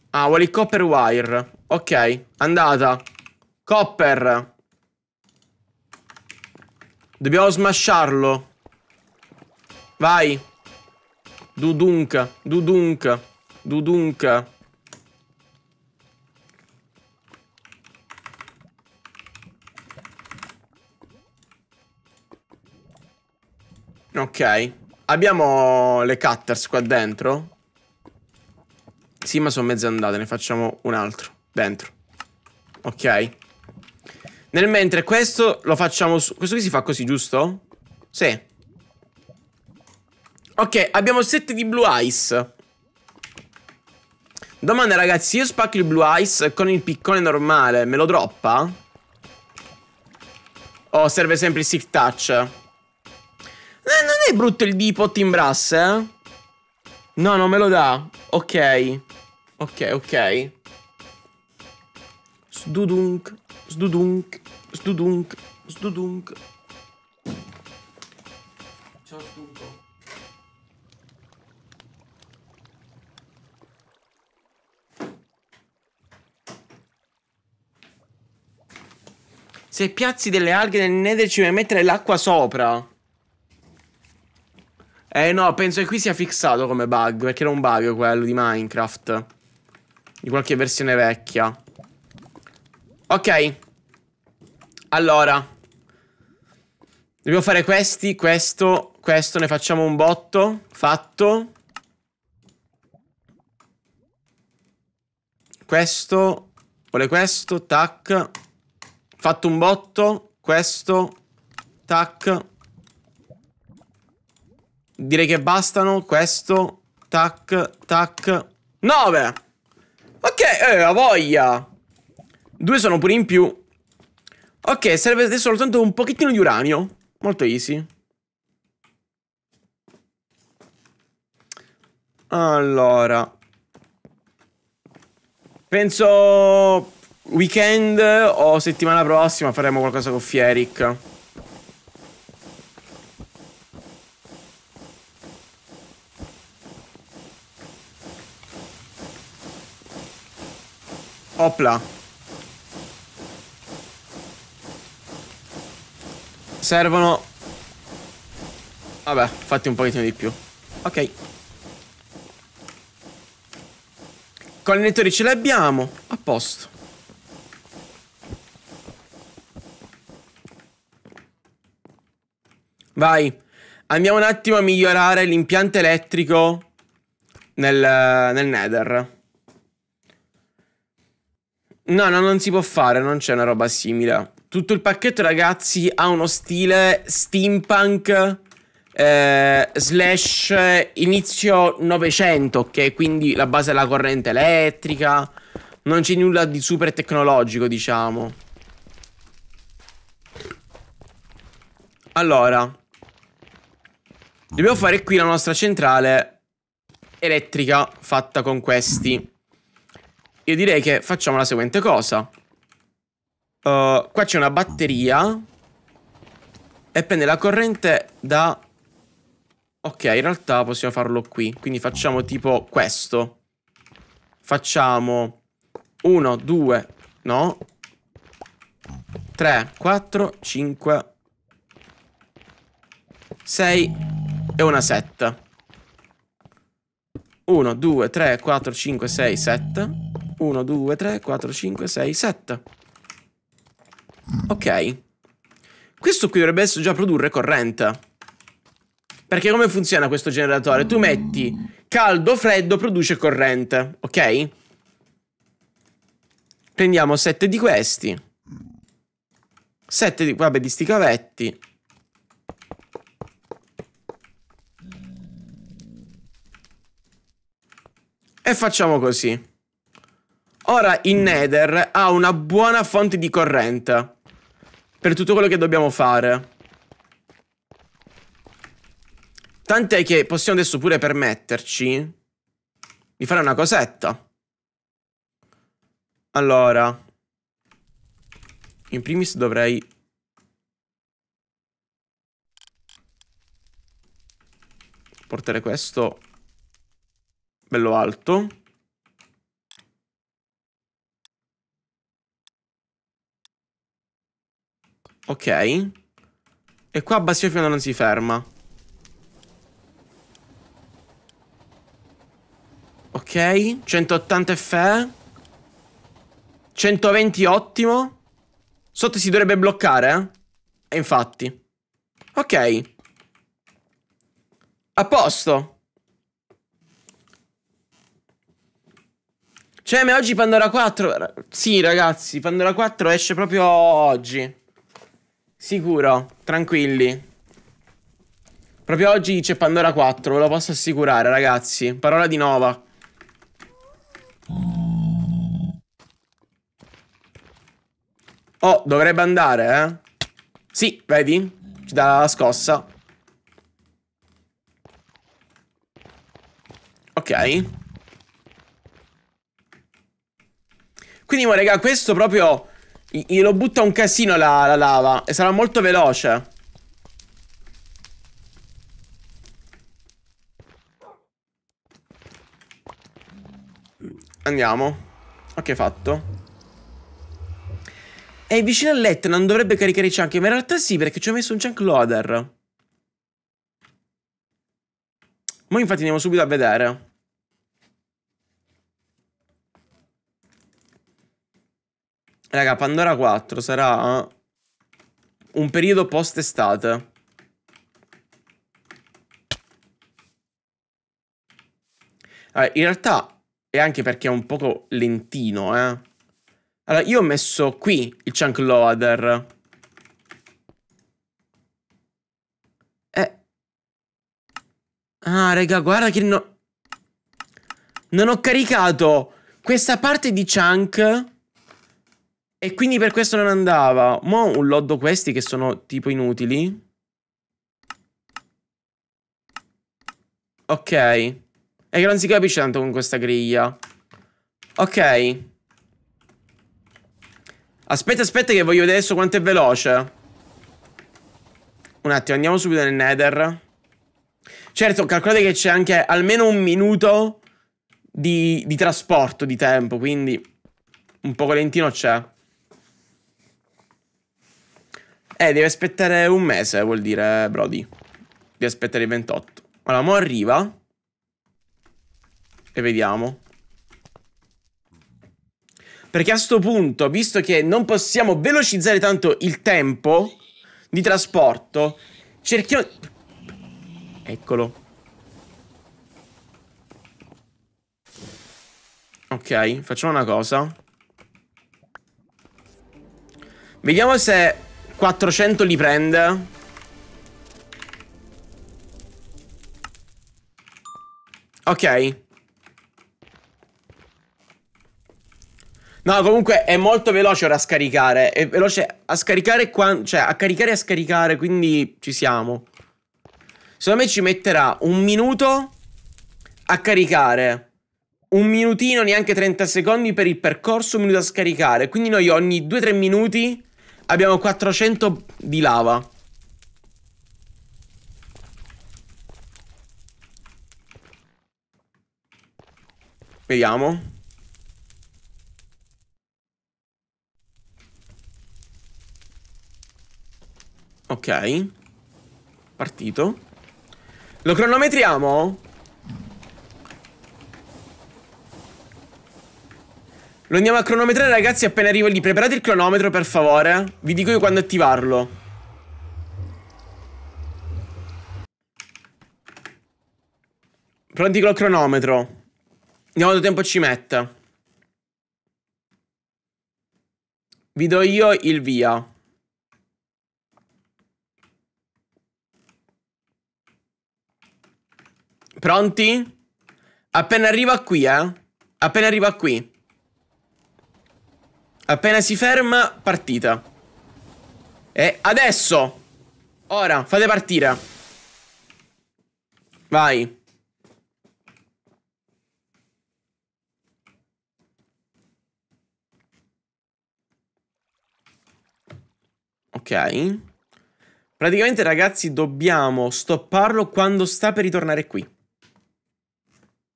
Ah, vuole il copper wire. Ok, andata. Copper. Dobbiamo smasciarlo. Vai. Dudunk, dudunk, dudunk. Ok. Abbiamo le cutters qua dentro? Sì, ma sono mezze andate. Ne facciamo un altro. Dentro. Ok. Nel mentre questo lo facciamo su... Questo qui si fa così, giusto? Sì. Ok, abbiamo sette di Blue Ice. Domanda, ragazzi, io spacco il Blue Ice con il piccone normale. Me lo droppa? O serve sempre il Sick Touch? Eh, non è brutto il depot in brass, eh? No, non me lo dà. Ok. Ok, ok. Sdudunk, sdudunk, sdudunk, sdudunk. Ciao, sdunco. Se piazzi delle alghe nel nether ci vuoi mettere l'acqua sopra. Eh no, penso che qui sia fissato come bug, perché era un bug quello di Minecraft. Di qualche versione vecchia. Ok. Allora. Dobbiamo fare questi, questo, questo, ne facciamo un botto. Fatto. Questo, vuole questo, tac. Fatto un botto, questo, tac. Direi che bastano questo. Tac, tac. 9. Ok, eh, la voglia. Due sono pure in più. Ok, serve adesso soltanto un pochettino di uranio. Molto easy. Allora. Penso weekend o settimana prossima faremo qualcosa con Fieric. Opla. Servono... Vabbè, fatti un pochettino di più. Ok. Collettori ce li abbiamo. A posto. Vai. Andiamo un attimo a migliorare l'impianto elettrico nel, nel Nether. No, no, non si può fare, non c'è una roba simile. Tutto il pacchetto, ragazzi, ha uno stile steampunk eh, slash inizio 900, ok? Quindi la base è la corrente elettrica. Non c'è nulla di super tecnologico, diciamo. Allora. Dobbiamo fare qui la nostra centrale elettrica fatta con questi. Io direi che facciamo la seguente cosa. Uh, qua c'è una batteria e prende la corrente da... Ok, in realtà possiamo farlo qui. Quindi facciamo tipo questo. Facciamo Uno, due... no. Tre, quattro, cinque... Sei... e una 7. Uno, due, tre, quattro, cinque, sei, 7. 1, 2, 3, 4, 5, 6, 7. Ok. Questo qui dovrebbe adesso già produrre corrente. Perché come funziona questo generatore? Tu metti caldo, freddo, produce corrente, ok? Prendiamo 7 di questi. 7 di... vabbè, di sti cavetti. E facciamo così. Ora il Nether ha una buona fonte di corrente. Per tutto quello che dobbiamo fare. Tant'è che possiamo adesso pure permetterci di fare una cosetta. Allora. In primis dovrei... Portare questo bello alto. Ok. E qua Bastiofino non si ferma. Ok. 180 FE. 120 ottimo. Sotto si dovrebbe bloccare, eh? E infatti. Ok. A posto. Cioè, ma oggi Pandora 4... Sì, ragazzi, Pandora 4 esce proprio oggi. Sicuro, tranquilli. Proprio oggi c'è Pandora 4, ve lo posso assicurare, ragazzi. Parola di Nova. Oh, dovrebbe andare, eh? Sì, vedi? Ci dà la scossa. Ok. Quindi, ma raga, questo proprio Glielo butta un casino la, la lava. E sarà molto veloce. Andiamo. Ok, fatto. È vicino al letto, non dovrebbe caricare i chunk. Ma in realtà sì, perché ci ho messo un chunk loader. Mo' infatti andiamo subito a vedere. Raga, Pandora 4 sarà eh, un periodo post-estate. Allora, in realtà è anche perché è un poco lentino, eh. Allora, io ho messo qui il chunk loader. Eh. Ah, raga, guarda che no... Non ho caricato questa parte di chunk e quindi per questo non andava. Mo un loddo questi che sono tipo inutili. Ok. E che non si capisce tanto con questa griglia. Ok. Aspetta, aspetta che voglio vedere adesso quanto è veloce. Un attimo, andiamo subito nel nether. Certo, calcolate che c'è anche almeno un minuto di, di trasporto di tempo, quindi un po' lentino c'è. Eh, devi aspettare un mese, vuol dire, Brody. Devi aspettare il 28. Allora, mo arriva. E vediamo. Perché a sto punto, visto che non possiamo velocizzare tanto il tempo di trasporto, cerchiamo... Eccolo. Ok, facciamo una cosa. Vediamo se 400 li prende. Ok. No, comunque è molto veloce ora a scaricare. È veloce a scaricare qua... Cioè, a caricare e a scaricare, quindi ci siamo. Secondo me ci metterà un minuto a caricare. Un minutino, neanche 30 secondi per il percorso, un minuto a scaricare. Quindi noi ogni 2-3 minuti Abbiamo 400 di lava. Vediamo. Ok. Partito. Lo cronometriamo? Lo andiamo a cronometrare ragazzi appena arrivo lì Preparate il cronometro per favore Vi dico io quando attivarlo Pronti col cronometro Vediamo quanto tempo ci mette Vi do io il via Pronti? Appena arriva qui eh Appena arriva qui Appena si ferma, partita. E adesso! Ora, fate partire. Vai. Ok. Praticamente, ragazzi, dobbiamo stopparlo quando sta per ritornare qui.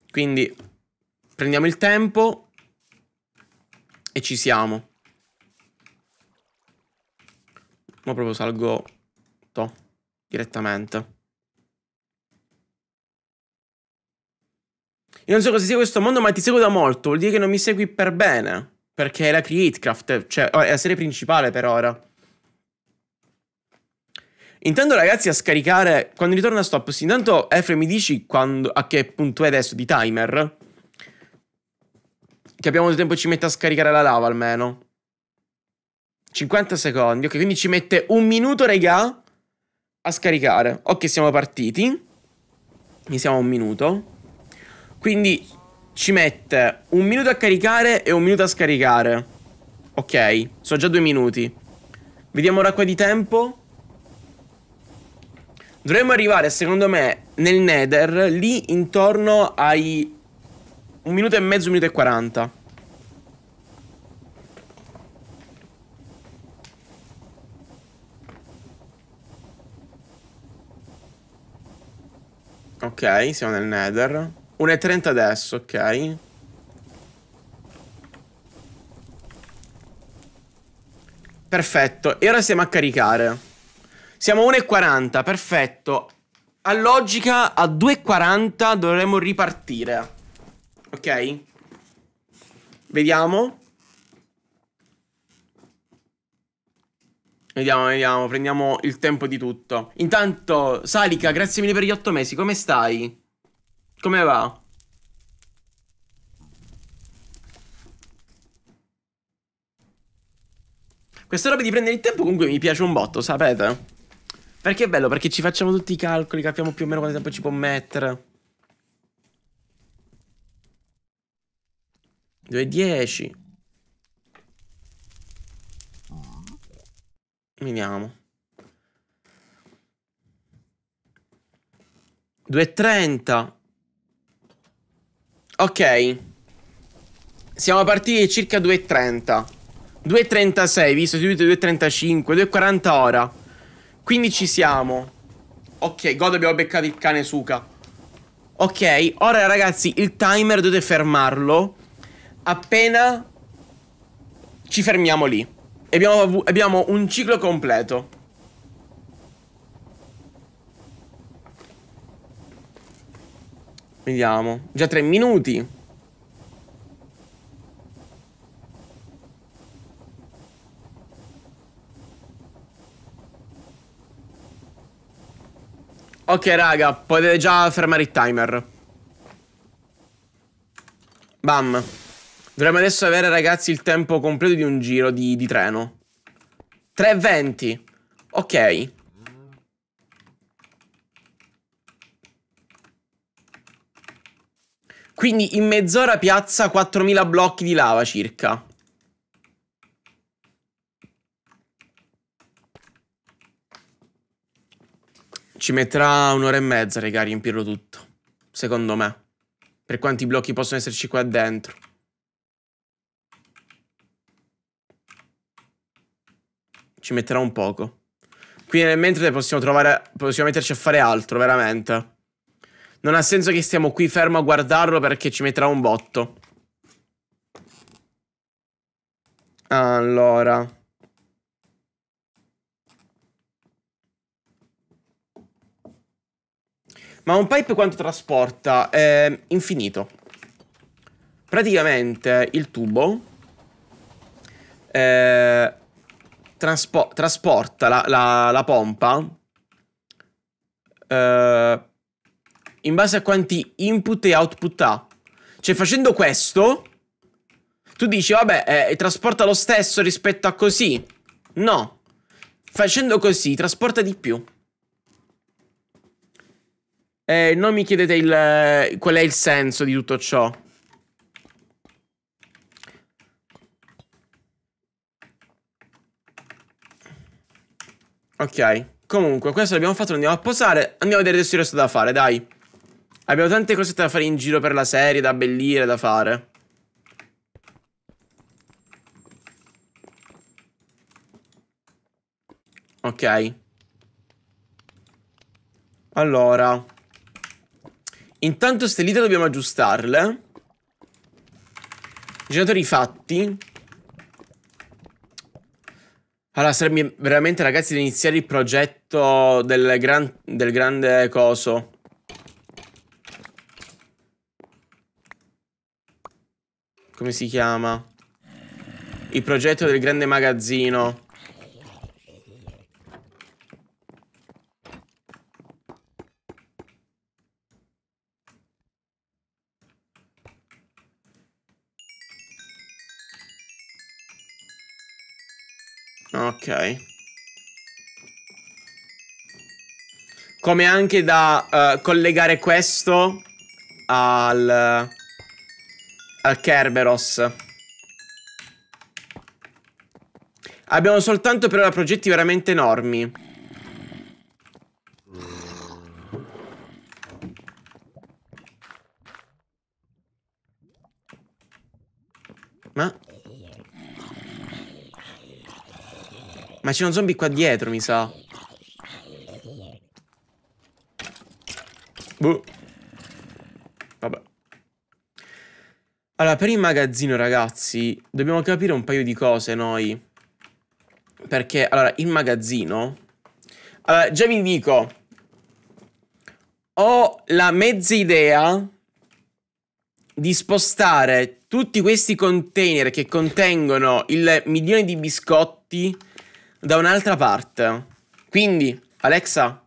Quindi, prendiamo il tempo, e ci siamo. Ma proprio salgo to, direttamente. Io non so cosa sia questo mondo, ma ti seguo da molto. Vuol dire che non mi segui per bene. Perché è la Createcraft, cioè oh, è la serie principale per ora. Intanto ragazzi a scaricare, quando ritorno a stop, intanto Efre mi dici quando, a che punto è adesso di timer? Che abbiamo quanto tempo ci mette a scaricare la lava almeno? 50 secondi. Ok, quindi ci mette un minuto, regà, a scaricare. Ok, siamo partiti. Mi siamo un minuto. Quindi ci mette un minuto a caricare e un minuto a scaricare. Ok, sono già due minuti. Vediamo ora qua di tempo. Dovremmo arrivare, secondo me, nel Nether, lì intorno ai un minuto e mezzo, un minuto e quaranta. Ok, siamo nel nether. 1.30 adesso, ok. Perfetto, e ora siamo a caricare. Siamo a 1.40, perfetto. A logica a 2.40 dovremmo ripartire ok? Vediamo. Vediamo, vediamo, prendiamo il tempo di tutto. Intanto, Salica, grazie mille per gli otto mesi, come stai? Come va? Questa roba di prendere il tempo comunque mi piace un botto, sapete? Perché è bello, perché ci facciamo tutti i calcoli, capiamo più o meno quanto tempo ci può mettere. Due 10. Vediamo. 2.30 Ok Siamo partiti circa 2.30 2.36 Visto subito 2.35 2.40 ora Quindi ci siamo Ok God abbiamo beccato il cane suca Ok Ora ragazzi il timer dovete fermarlo appena ci fermiamo lì. E abbiamo, abbiamo un ciclo completo. Vediamo. Già tre minuti. Ok raga, potete già fermare il timer Bam Dovremmo adesso avere, ragazzi, il tempo completo di un giro di, di treno. 3.20. Ok. Quindi in mezz'ora piazza 4.000 blocchi di lava circa. Ci metterà un'ora e mezza, raga, a riempirlo tutto. Secondo me. Per quanti blocchi possono esserci qua dentro. Ci metterà un poco. Qui nel mentre possiamo trovare... Possiamo metterci a fare altro, veramente. Non ha senso che stiamo qui fermo a guardarlo perché ci metterà un botto. Allora... Ma un pipe quanto trasporta? Eh, infinito. Praticamente il tubo eh, Transpo trasporta la, la, la pompa uh, in base a quanti input e output ha. Cioè facendo questo, tu dici vabbè, eh, trasporta lo stesso rispetto a così. No, facendo così trasporta di più. Eh, non mi chiedete il, qual è il senso di tutto ciò. Ok. Comunque, questo l'abbiamo fatto, andiamo a posare. Andiamo a vedere adesso il resto da fare, dai. Abbiamo tante cose da fare in giro per la serie, da abbellire, da fare. Ok. Allora. Intanto ste lite dobbiamo aggiustarle. Generatori fatti. Allora, sarebbe veramente, ragazzi, di iniziare il progetto del, gran, del grande coso. Come si chiama? Il progetto del grande magazzino. Ok. Come anche da uh, collegare questo al, al Kerberos. Abbiamo soltanto per ora progetti veramente enormi. Ma Ma c'è un zombie qua dietro, mi sa. Boh. Vabbè. Allora, per il magazzino, ragazzi, dobbiamo capire un paio di cose noi. Perché, allora, il magazzino... Allora, già vi dico... Ho la mezza idea di spostare tutti questi container che contengono il milione di biscotti da un'altra parte. Quindi, Alexa,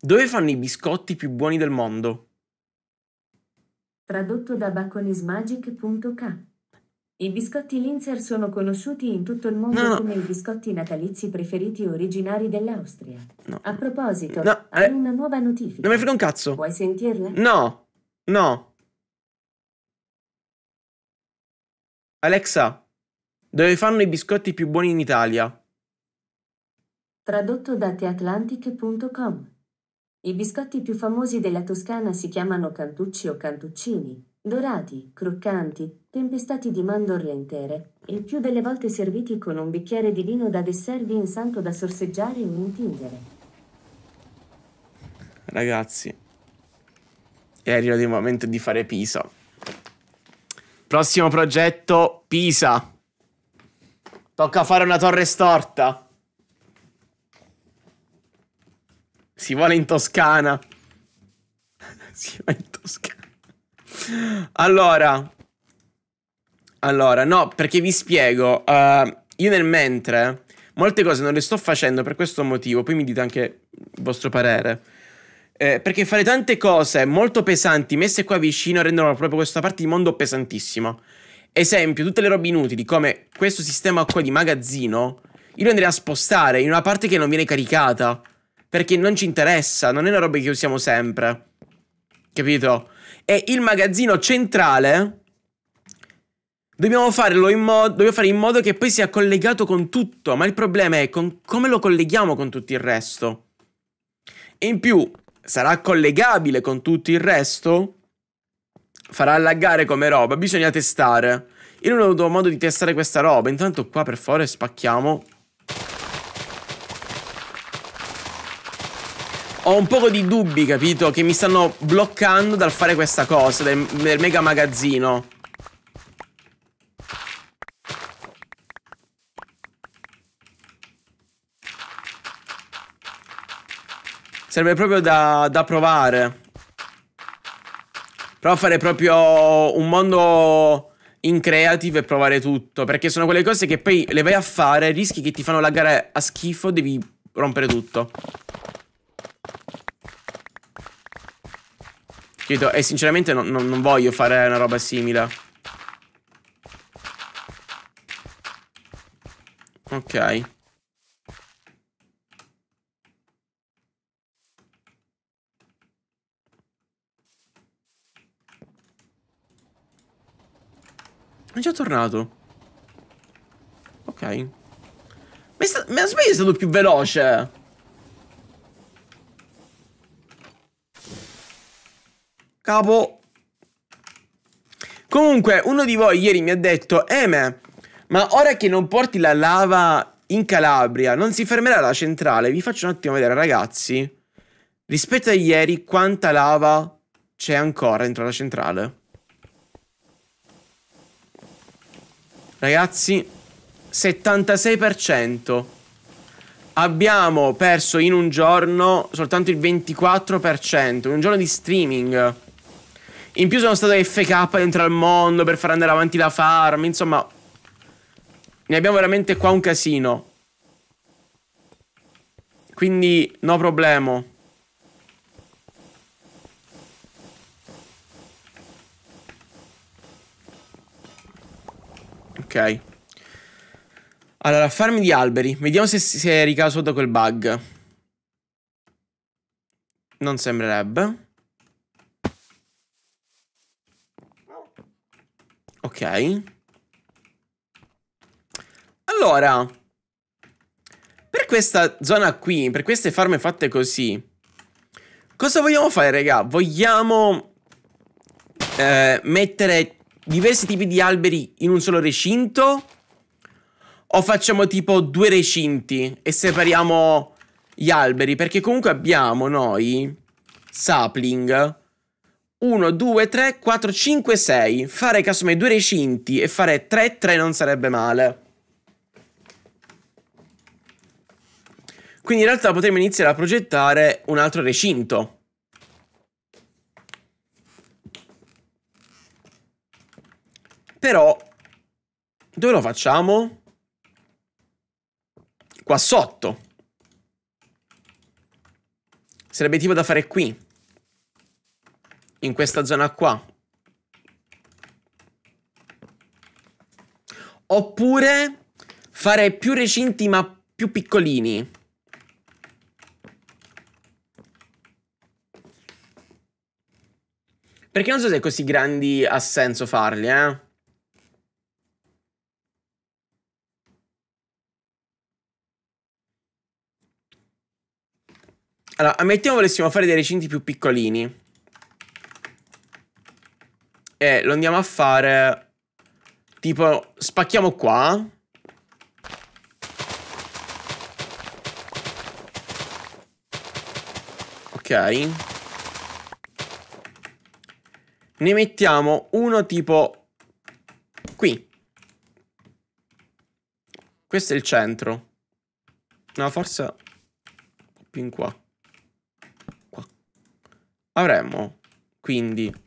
dove fanno i biscotti più buoni del mondo? Tradotto da bacconismagic.k i biscotti Linzer sono conosciuti in tutto il mondo no, no. come i biscotti natalizi preferiti originari dell'Austria. No. A proposito, no, hai eh, una nuova notifica. Non mi frega un cazzo. Vuoi sentirla? No, no. Alexa, dove fanno i biscotti più buoni in Italia? tradotto da teatlantic.com. I biscotti più famosi della Toscana si chiamano cantucci o cantuccini, dorati, croccanti, tempestati di mandorle intere, il più delle volte serviti con un bicchiere di vino da desservi in santo da sorseggiare o intingere. Ragazzi, è arrivato il momento di fare Pisa. Prossimo progetto, Pisa. Tocca fare una torre storta. Si vuole in Toscana. si va in Toscana. Allora. Allora, no, perché vi spiego. Uh, io nel mentre molte cose non le sto facendo per questo motivo. Poi mi dite anche il vostro parere. Eh, perché fare tante cose molto pesanti messe qua vicino rendono proprio questa parte di mondo pesantissima. Esempio, tutte le robe inutili, come questo sistema qua di magazzino, io lo andrei a spostare in una parte che non viene caricata. Perché non ci interessa, non è una roba che usiamo sempre. Capito? E il magazzino centrale... Dobbiamo farlo in modo, dobbiamo fare in modo che poi sia collegato con tutto, ma il problema è con come lo colleghiamo con tutto il resto. E in più, sarà collegabile con tutto il resto? Farà laggare come roba, bisogna testare. Io non ho avuto modo di testare questa roba, intanto qua per favore spacchiamo ho un po' di dubbi, capito? Che mi stanno bloccando dal fare questa cosa, del, del mega magazzino. Serve proprio da, da provare. Prova a fare proprio un mondo in creative e provare tutto. Perché sono quelle cose che poi le vai a fare, rischi che ti fanno laggare a schifo, devi rompere tutto. Capito? E eh, sinceramente non, non, non voglio fare una roba simile. Ok. È già tornato. Ok. Ma, è sta ma è stato più veloce. Capo. Comunque, uno di voi ieri mi ha detto, Eme, ma ora che non porti la lava in Calabria, non si fermerà la centrale? Vi faccio un attimo vedere, ragazzi. Rispetto a ieri, quanta lava c'è ancora dentro la centrale? Ragazzi, 76%. Abbiamo perso in un giorno soltanto il 24%, in un giorno di streaming. In più sono stato FK dentro al mondo per far andare avanti la farm. Insomma, ne abbiamo veramente qua un casino. Quindi, no problema. Ok. Allora, farm di alberi. Vediamo se si è ricaso da quel bug. Non sembrerebbe. Ok. Allora, per questa zona qui, per queste farme fatte così, cosa vogliamo fare, raga? Vogliamo eh, mettere diversi tipi di alberi in un solo recinto? O facciamo tipo due recinti e separiamo gli alberi? Perché comunque abbiamo noi sapling 1, 2, 3, 4, 5, 6. Fare casomai due recinti e fare 3, 3 non sarebbe male. Quindi in realtà potremmo iniziare a progettare un altro recinto. Però, dove lo facciamo? Qua sotto. Sarebbe tipo da fare qui in questa zona qua. Oppure fare più recinti ma più piccolini. Perché non so se così grandi ha senso farli, eh. Allora, ammettiamo volessimo fare dei recinti più piccolini. E lo andiamo a fare... Tipo, spacchiamo qua. Ok. Ne mettiamo uno tipo qui. Questo è il centro. No, forse più in qua. Qua. Avremmo quindi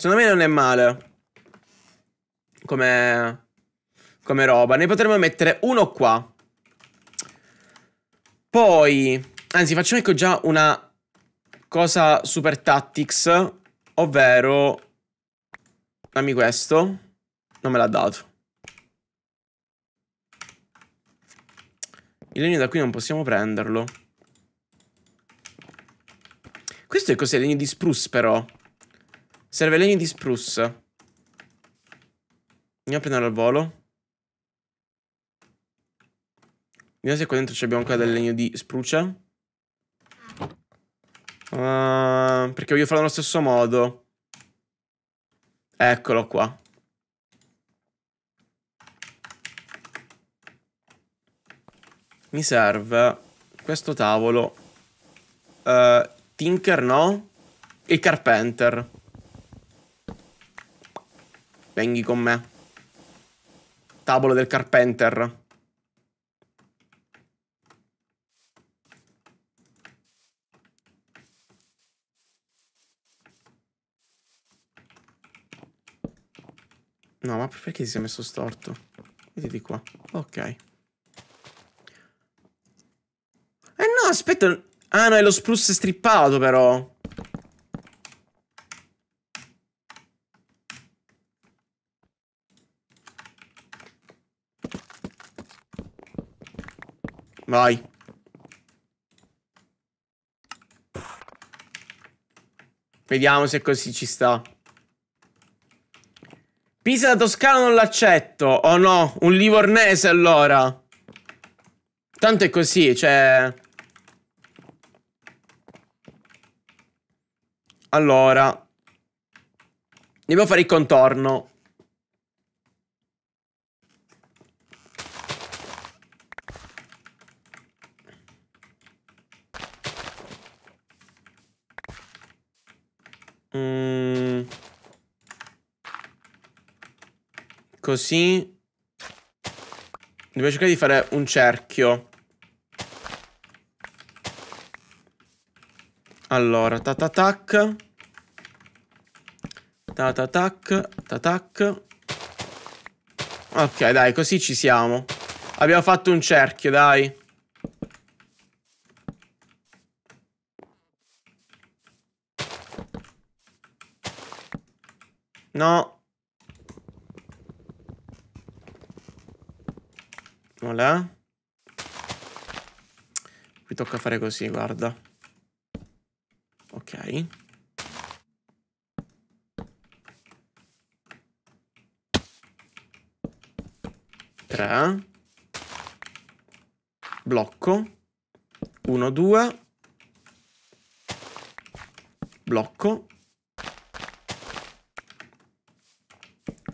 Secondo me non è male. Come... Come roba. Ne potremmo mettere uno qua. Poi... Anzi, facciamo ecco già una cosa super tactics. Ovvero... Dammi questo. Non me l'ha dato. Il legno da qui non possiamo prenderlo. Questo è cos'è? Legno di spruce però. Serve legno di spruce. Andiamo a prendere al volo. Vediamo se qua dentro abbiamo ancora del legno di spruce. Uh, perché voglio farlo allo stesso modo. Eccolo qua. Mi serve questo tavolo. Uh, tinker no. E Carpenter. Vengi con me. Tavolo del Carpenter. No, ma perché si è messo storto? Vedi qua. Ok. Eh no, aspetta. Ah no, è lo spruce strippato però. Vai. Vediamo se così ci sta. Pisa da Toscana non l'accetto. Oh no, un Livornese allora. Tanto è così, cioè... Allora... Dobbiamo fare il contorno. così. Dobbiamo cercare di fare un cerchio. Allora, ta ta tac. Ta ta tac, ta tac. Ok, dai, così ci siamo. Abbiamo fatto un cerchio, dai. No. tocca fare così, guarda. Ok. Tre. Blocco. Uno, due. Blocco.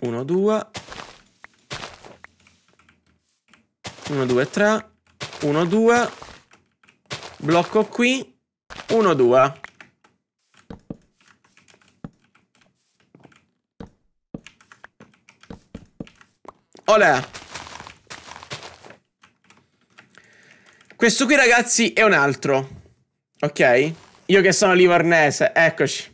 Uno, due. Uno, due, tre. Uno, due. Blocco qui. 1, 2. Olè. Questo qui, ragazzi, è un altro. Ok? Io che sono livornese. Eccoci.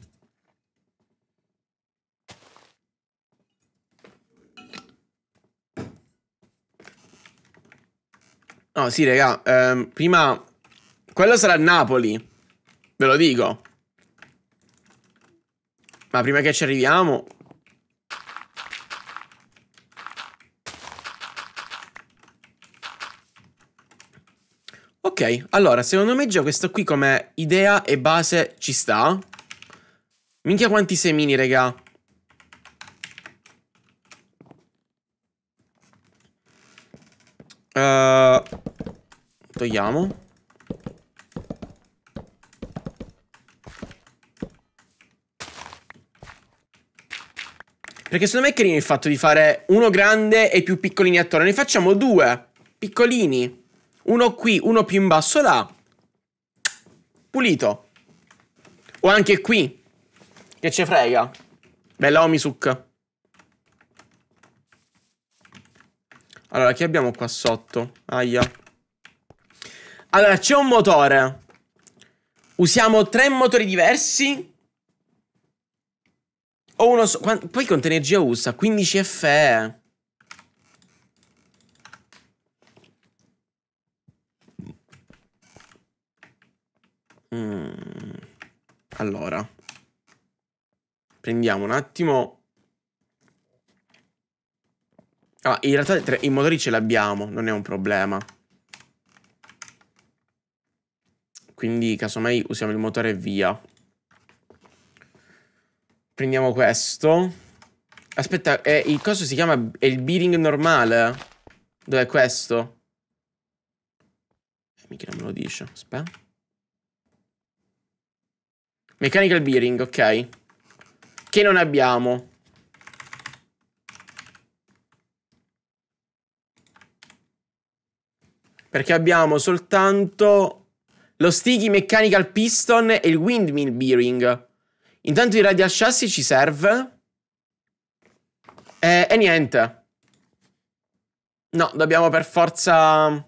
No, sì, raga. Ehm, prima quello sarà Napoli. Ve lo dico. Ma prima che ci arriviamo... Ok, allora, secondo me già questo qui come idea e base ci sta. Minchia quanti semini, raga. Uh, togliamo. Perché secondo me è carino il fatto di fare uno grande e più piccolini attorno. Ne facciamo due piccolini. Uno qui, uno più in basso là. Pulito. O anche qui. Che ce frega. Bella Omisuk. Allora, che abbiamo qua sotto? Aia. Allora, c'è un motore. Usiamo tre motori diversi ho uno so Poi quanta energia usa? 15 FE. Mm. Allora. Prendiamo un attimo... Ah, in realtà i motori ce li abbiamo, non è un problema. Quindi casomai usiamo il motore e via. Prendiamo questo. Aspetta, eh, il coso si chiama... È il beating normale? Dov'è questo? Eh, mica non me lo dice. Aspetta. Mechanical bearing, ok. Che non abbiamo. Perché abbiamo soltanto lo sticky mechanical piston e il windmill bearing. Intanto il radiasciassi ci serve. E, e niente. No, dobbiamo per forza...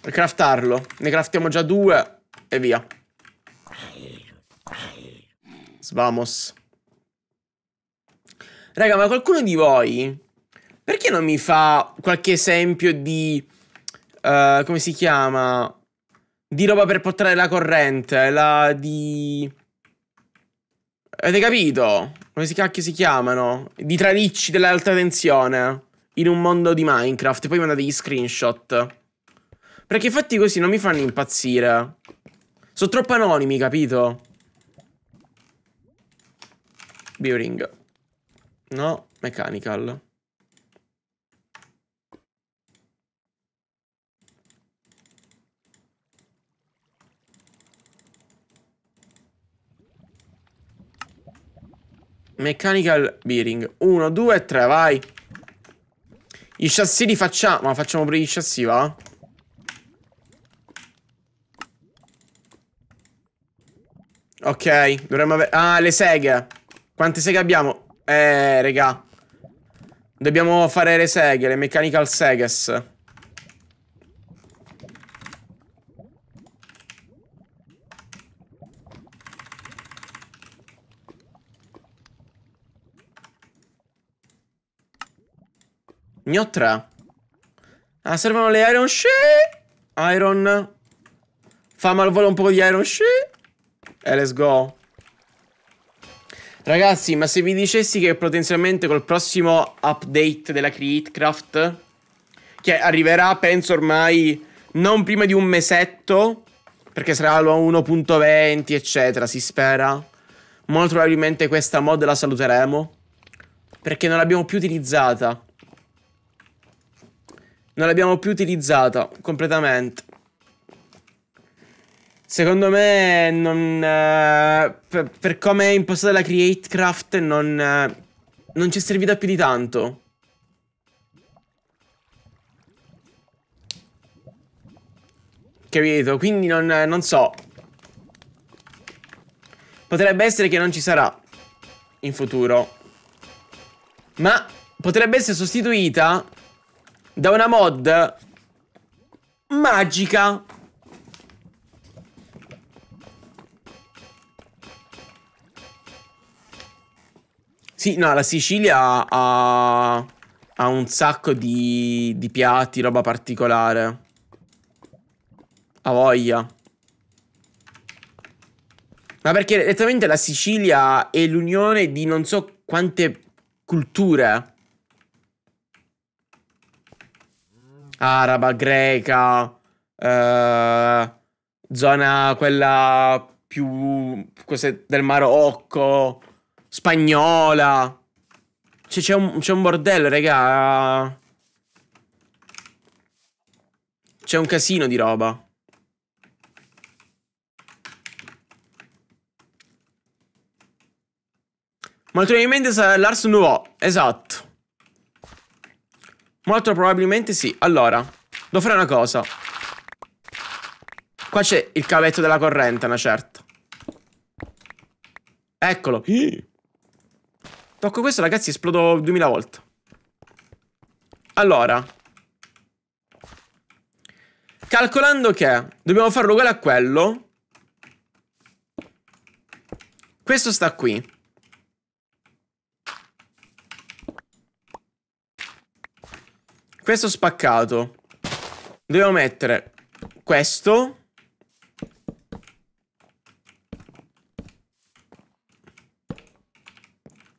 Craftarlo. Ne craftiamo già due e via. Svamos. Raga, ma qualcuno di voi... Perché non mi fa qualche esempio di... Uh, come si chiama? di roba per portare la corrente, la di... Avete capito? Come si cacchio si chiamano? Di tralicci dell'alta tensione in un mondo di Minecraft. Poi mandate gli screenshot. Perché fatti così non mi fanno impazzire. Sono troppo anonimi, capito? Bearing. No, mechanical. Mechanical bearing 1, 2, 3, vai I chassis li facciamo Ma facciamo pure i chassis, va? Ok, dovremmo avere... Ah, le seghe Quante seghe abbiamo? Eh, regà Dobbiamo fare le seghe, le mechanical seges Ne ho tre. Ah, servono le Iron Sheet. Iron. Fammi al volo un po' di Iron Sheet. E eh, let's go. Ragazzi, ma se vi dicessi che potenzialmente col prossimo update della Createcraft, che arriverà penso ormai non prima di un mesetto, perché sarà la 1.20 eccetera, si spera. Molto probabilmente questa mod la saluteremo, perché non l'abbiamo più utilizzata non l'abbiamo più utilizzata completamente. Secondo me non, eh, per, per, come è impostata la Createcraft non, eh, non ci è servita più di tanto. Capito? Quindi non, eh, non so. Potrebbe essere che non ci sarà in futuro. Ma potrebbe essere sostituita da una mod magica. Sì, no, la Sicilia ha, ha un sacco di, di piatti, roba particolare. A voglia. Ma perché letteralmente la Sicilia è l'unione di non so quante culture. araba, greca, eh, zona quella più cose del Marocco, spagnola. Cioè, c'è un, un, bordello, raga. C'è un casino di roba. Molto probabilmente sarà l'Ars Nouveau, esatto. Molto probabilmente sì. Allora, devo fare una cosa. Qua c'è il cavetto della corrente, una certa. Eccolo. Tocco questo, ragazzi, esplodo 2000 volte. Allora. Calcolando che dobbiamo farlo uguale a quello. Questo sta qui. Questo spaccato. Devo mettere questo.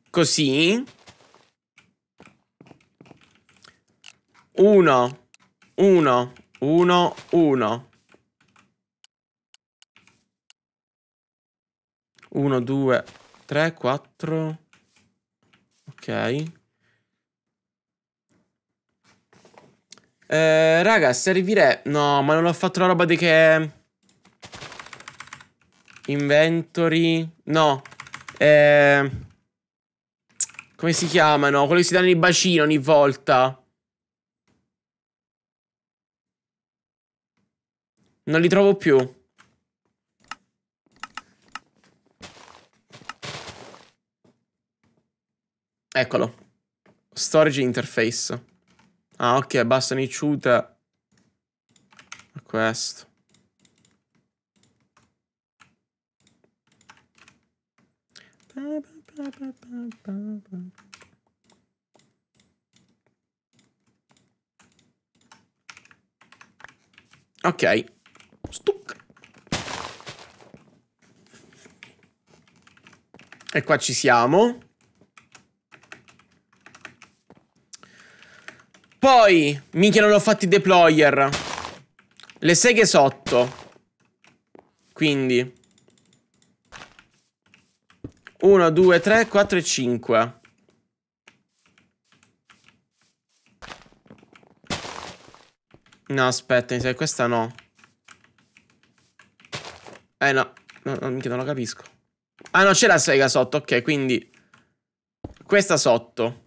Così. Uno. Uno. Uno. Uno. Uno, due, tre, quattro. Ok. Eh, raga, servire... No, ma non ho fatto la roba di che... Inventory... No. Eh... Come si chiamano? Quelli che si danno il bacino ogni volta. Non li trovo più. Eccolo. Storage interface. Ah, ok, bastano i ciuta. Questo. Ok. Stuc. E qua ci siamo. Poi, minchia non ho fatti i deployer. Le seghe sotto. Quindi. 1, 2, 3, 4 e 5. No, aspetta, mi questa no. Eh no, no, no minchia non lo capisco. Ah no, c'è la sega sotto, ok, quindi... Questa sotto.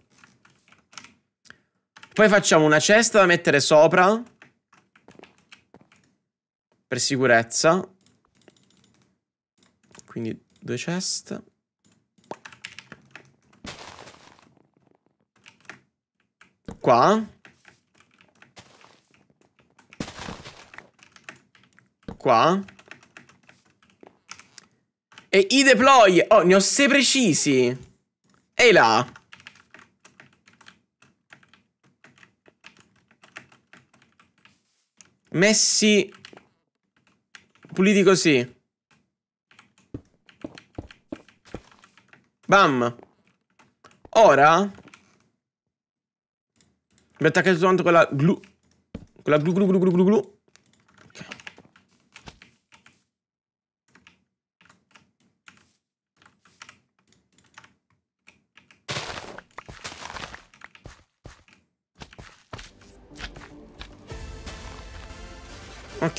Poi facciamo una cesta da mettere sopra. Per sicurezza. Quindi due ceste. Qua. Qua. E i deploy. Oh, ne ho sei precisi. E là. messi puliti così. Bam. Ora mi attacca soltanto quella glu quella glu glu glu glu glu glu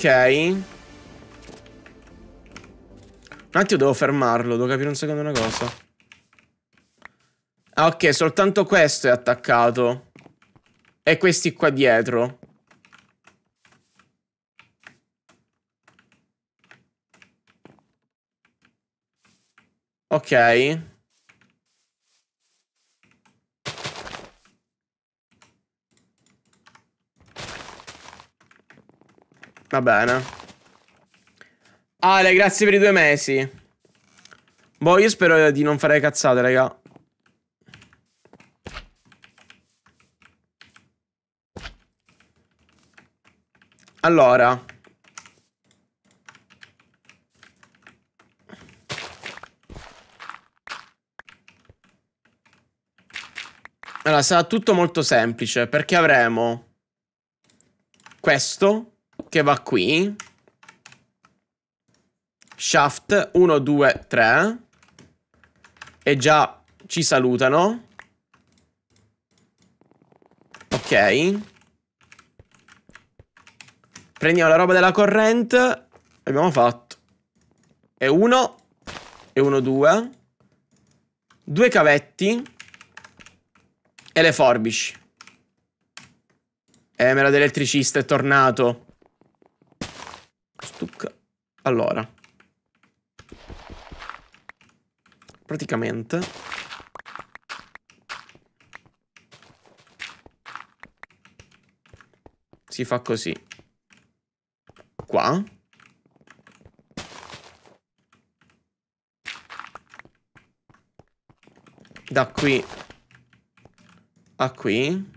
Ok. Un attimo devo fermarlo, devo capire un secondo una cosa. Ah, ok, soltanto questo è attaccato. E questi qua dietro. Ok. Va bene. Ale, grazie per i due mesi. Boh, io spero di non fare cazzate, raga. Allora. Allora, sarà tutto molto semplice, perché avremo questo che va qui. Shaft 1, 2, 3. E già ci salutano. Ok. Prendiamo la roba della corrente. Abbiamo fatto. E uno. E uno, due. Due cavetti. E le forbici. Eh, me l'elettricista è tornato. Tuk. Allora. Praticamente. Si fa così. Qua. Da qui a qui.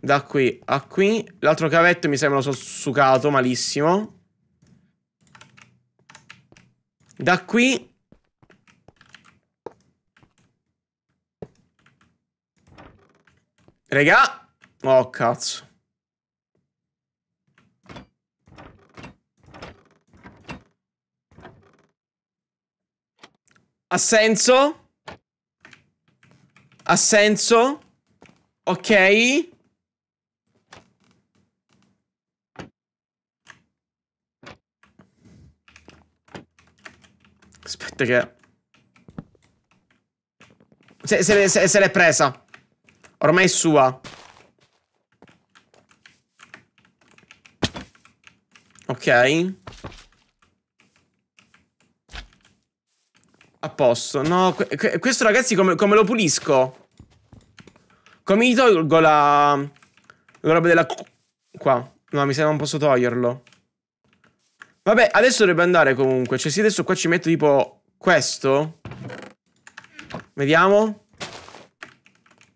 Da qui a qui. L'altro cavetto mi sembra lo so succato malissimo. Da qui... Regà... Oh, cazzo. Ha senso? Ha senso? Ok. che... Se, se, se, se l'è presa. Ormai è sua. Ok. A posto. No, questo ragazzi come, come, lo pulisco? Come gli tolgo la... La roba della... Qua. No, mi sa che non posso toglierlo. Vabbè, adesso dovrebbe andare comunque. Cioè, se adesso qua ci metto tipo questo? Vediamo.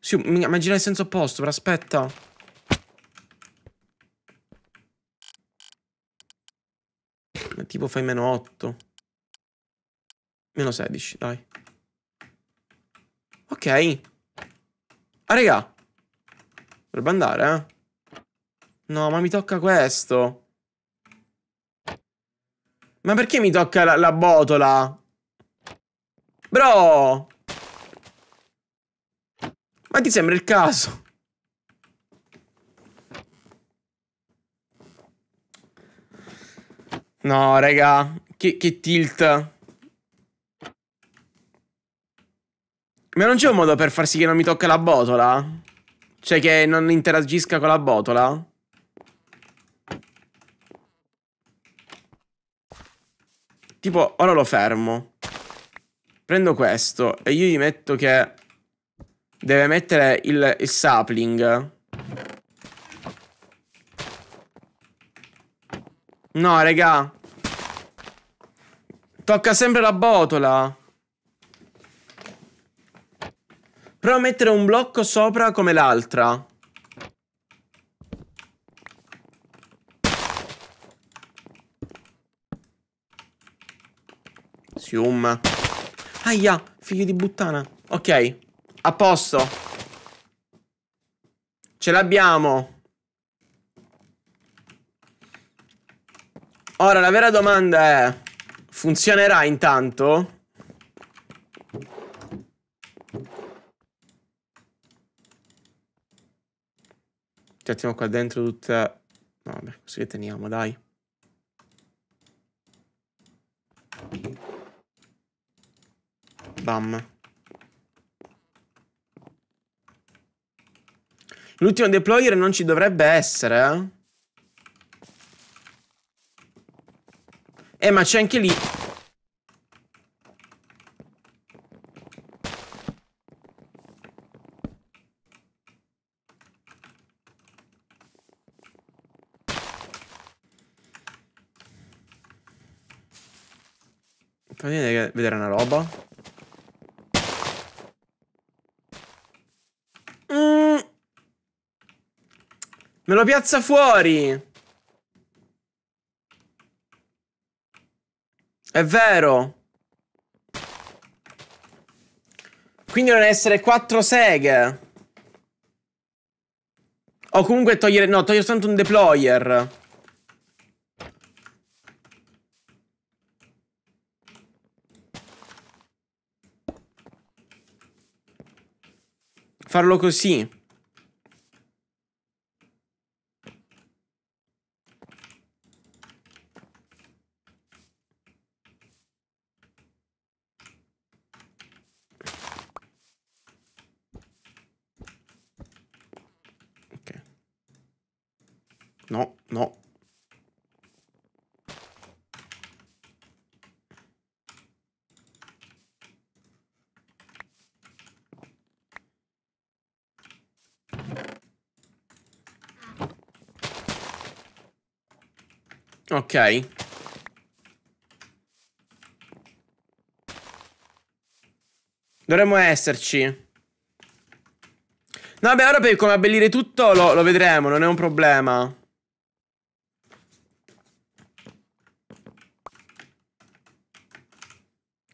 Sì, ma gira senso opposto, però aspetta. tipo fai meno 8. Meno 16, dai. Ok. Ah, regà Dovrebbe andare, eh. No, ma mi tocca questo. Ma perché mi tocca la, la botola? Bro! Ma ti sembra il caso? No, raga. Che, che tilt. Ma non c'è un modo per far sì che non mi tocca la botola? Cioè che non interagisca con la botola? Tipo, ora lo fermo. Prendo questo e io gli metto che deve mettere il, il sapling. No, raga. Tocca sempre la botola. Prova a mettere un blocco sopra come l'altra. Sium. Aia, figlio di puttana. Ok, a posto. Ce l'abbiamo. Ora, la vera domanda è... Funzionerà intanto? Ti attimo qua dentro tutte... No, vabbè, così che teniamo, dai. Bam. L'ultimo deployer non ci dovrebbe essere, eh? eh ma c'è anche lì. Fammi vedere una roba. Me lo piazza fuori! È vero! Quindi non essere quattro seghe. O comunque togliere... No, toglio soltanto un deployer. Farlo così. ok? Dovremmo esserci. No, vabbè, ora per come abbellire tutto lo, lo vedremo, non è un problema.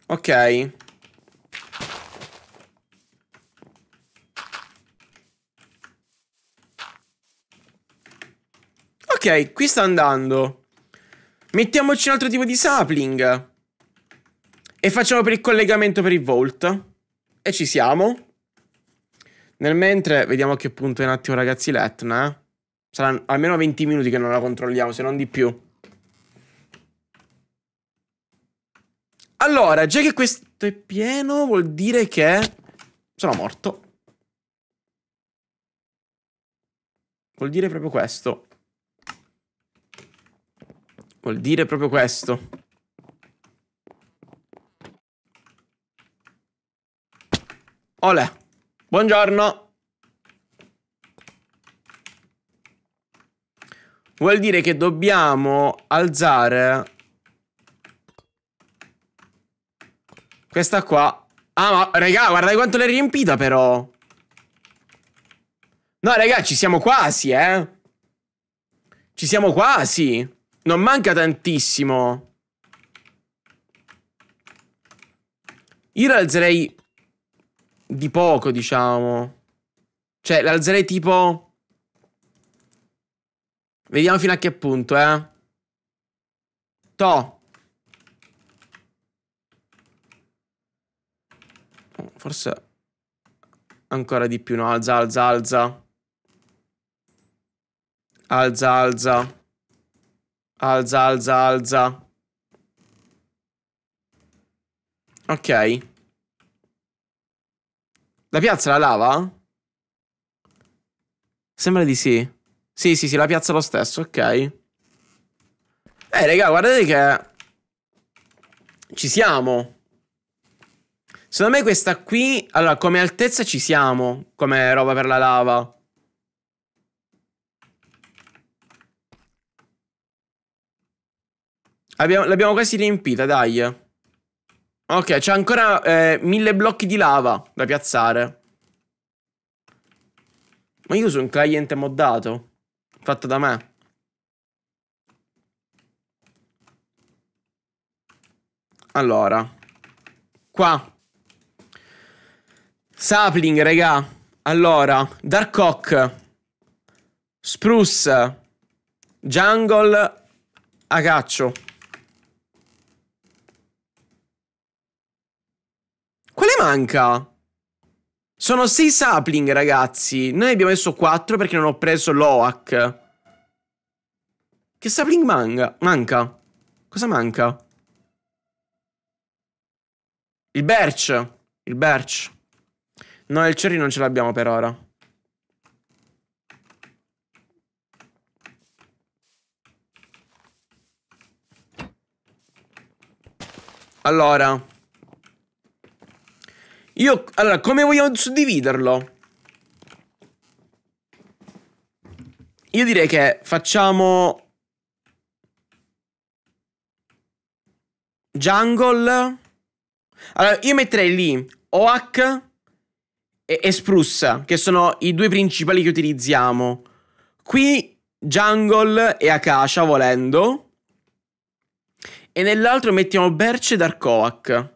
Ok. Ok, qui sta andando. Mettiamoci un altro tipo di sapling. E facciamo per il collegamento per il vault E ci siamo. Nel mentre, vediamo a che punto è un attimo, ragazzi, l'Etna, eh. Saranno almeno 20 minuti che non la controlliamo, se non di più. Allora, già che questo è pieno, vuol dire che sono morto. Vuol dire proprio questo. Vuol dire proprio questo. Olè. buongiorno. Vuol dire che dobbiamo alzare questa qua. Ah, ma raga, guarda quanto l'è riempita però. No, raga, ci siamo quasi, eh. Ci siamo quasi. Non manca tantissimo. Io l'alzerei di poco, diciamo. Cioè, l'alzerei tipo... Vediamo fino a che punto, eh. To. Oh, forse... Ancora di più, no? Alza, alza, alza. Alza, alza. Alza, alza, alza. Ok. La piazza la lava? Sembra di sì. Sì, sì, sì, la piazza lo stesso, ok. Eh, raga, guardate che... Ci siamo. Secondo me questa qui... Allora, come altezza ci siamo. Come roba per la lava. L'abbiamo quasi riempita, dai. Ok, c'è ancora eh, mille blocchi di lava da piazzare. Ma io uso un cliente moddato. Fatto da me. Allora. Qua. Sapling, regà. Allora. Dark Oak. Spruce. Jungle. caccio. manca? Sono 6 sapling, ragazzi. Noi abbiamo messo 4 perché non ho preso l'OAC. Che sapling manca? manca? Cosa manca? Il birch. Il birch. No, il cherry non ce l'abbiamo per ora. Allora io, allora, come vogliamo suddividerlo? Io direi che facciamo... Jungle. Allora, io metterei lì Oak e, e Spruce, che sono i due principali che utilizziamo. Qui Jungle e Acacia, volendo. E nell'altro mettiamo Berce Dark Oak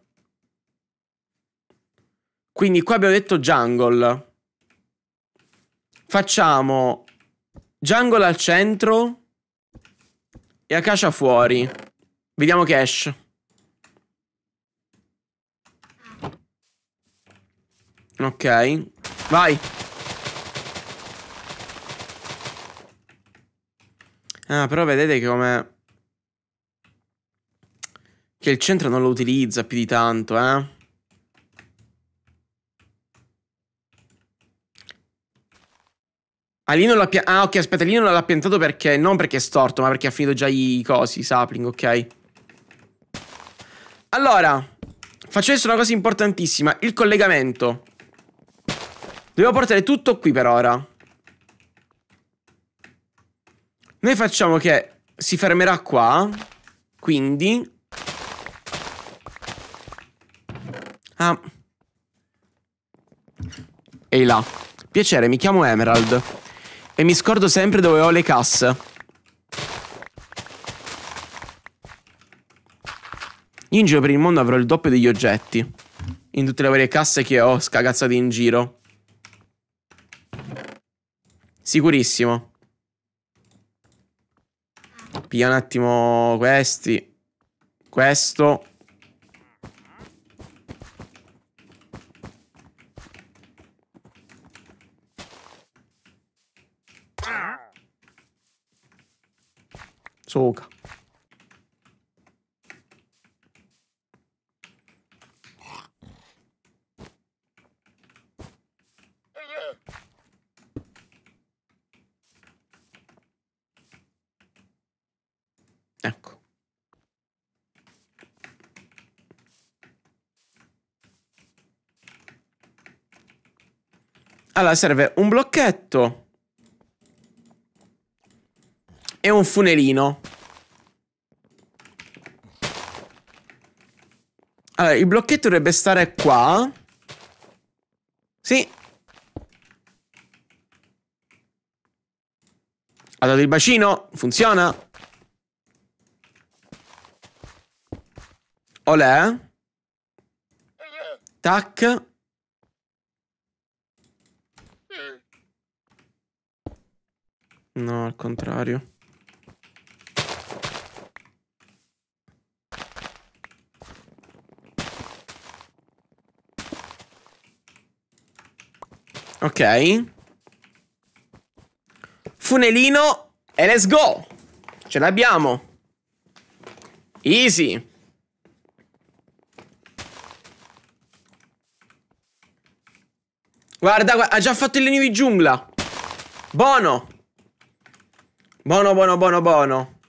quindi qua abbiamo detto jungle. Facciamo jungle al centro e Akasha fuori. Vediamo che esce. Ok. Vai. Ah, però vedete che come... Che il centro non lo utilizza più di tanto, eh. Ah, lì non l'ha piantato. ah, ok, aspetta, lì non l'ha piantato perché... Non perché è storto, ma perché ha finito già i cosi, i sapling, ok. Allora, faccio adesso una cosa importantissima. Il collegamento. Dobbiamo portare tutto qui per ora. Noi facciamo che si fermerà qua. Quindi... Ah. Ehi là. Piacere, mi chiamo Emerald. E mi scordo sempre dove ho le casse. Io in giro per il mondo avrò il doppio degli oggetti. In tutte le varie casse che ho scagazzate in giro. Sicurissimo. Pia un attimo questi. Questo. そうか。Ecco. Allora serve un blocchetto un funerino. Allora, il blocchetto dovrebbe stare qua. Sì. Ha dato il bacino. Funziona. Olè. Tac. No, al contrario. Ok. Funelino e let's go. Ce l'abbiamo. Easy. Guarda, guarda, ha già fatto il legno di giungla. Buono. Buono, buono, buono, buono.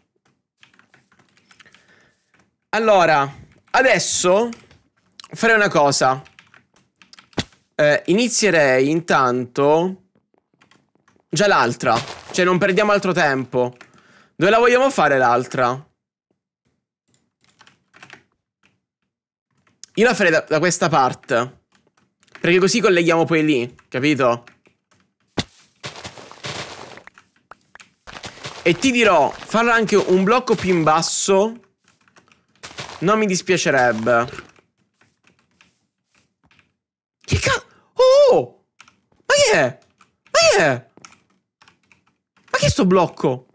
Allora, adesso farei una cosa. Eh, inizierei intanto Già l'altra Cioè non perdiamo altro tempo Dove la vogliamo fare l'altra? Io la farei da, da, questa parte Perché così colleghiamo poi lì Capito? E ti dirò Farla anche un blocco più in basso Non mi dispiacerebbe Che cazzo che è? Ma che è? Ma che è sto blocco?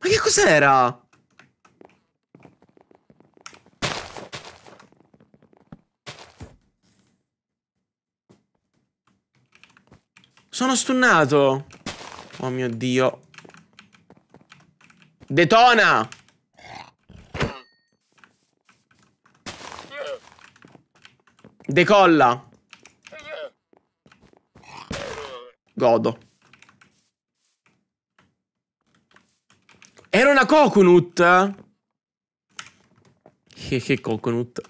Ma che cos'era? Sono stunnato. Oh mio Dio. Detona! Decolla! Godo. Era una coconut? Che, che coconut?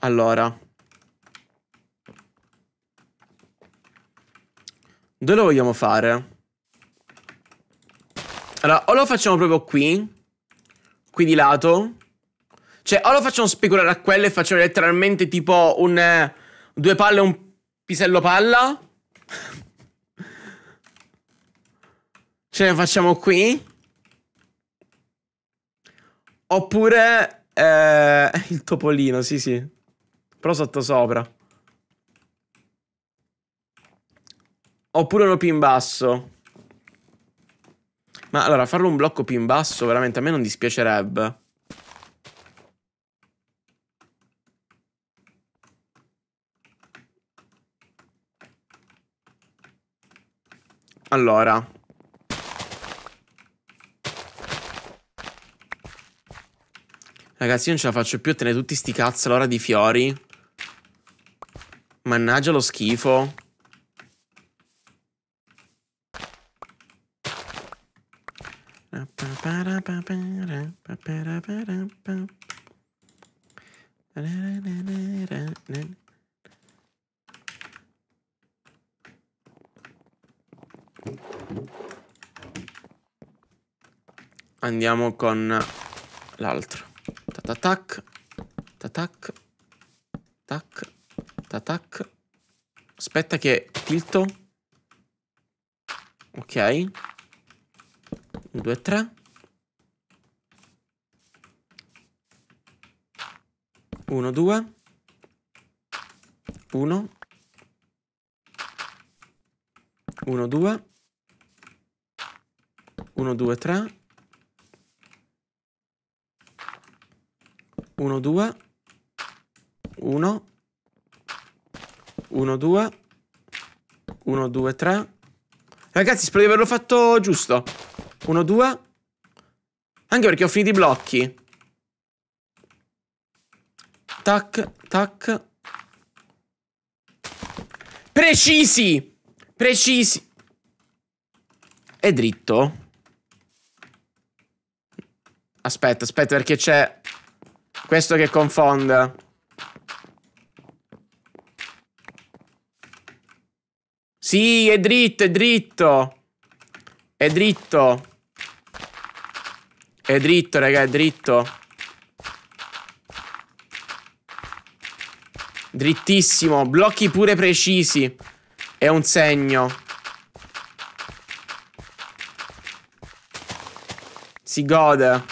Allora Dove lo vogliamo fare? Allora, o lo facciamo proprio qui, qui di lato. Cioè, o lo facciamo speculare a quello e facciamo letteralmente tipo un... Eh, due palle e un pisello palla. Ce ne facciamo qui. Oppure... Eh, il topolino, sì sì. Però sotto sopra. Oppure uno più in basso. Ma allora, farlo un blocco più in basso, veramente, a me non dispiacerebbe. Allora. Ragazzi, io non ce la faccio più a tenere tutti sti cazzo all'ora di fiori. Mannaggia lo schifo. Andiamo con l'altro. Tatac. Tatac. Tac. Tatac. Aspetta che tilto. Ok. 1, 2, 3. 1, 2, 1, 1, 2, 1, 2, 3, 1, 2, 1, 1, 2, 1, 2, 3. Ragazzi, spero di averlo fatto giusto. 1, 2. Anche perché ho finito i blocchi. Tac, tac. Precisi! Precisi! È dritto? Aspetta, aspetta perché c'è... Questo che confonde. Sì, è dritto, è dritto. È dritto. È dritto, raga, è dritto. Drittissimo. Blocchi pure precisi. È un segno. Si gode.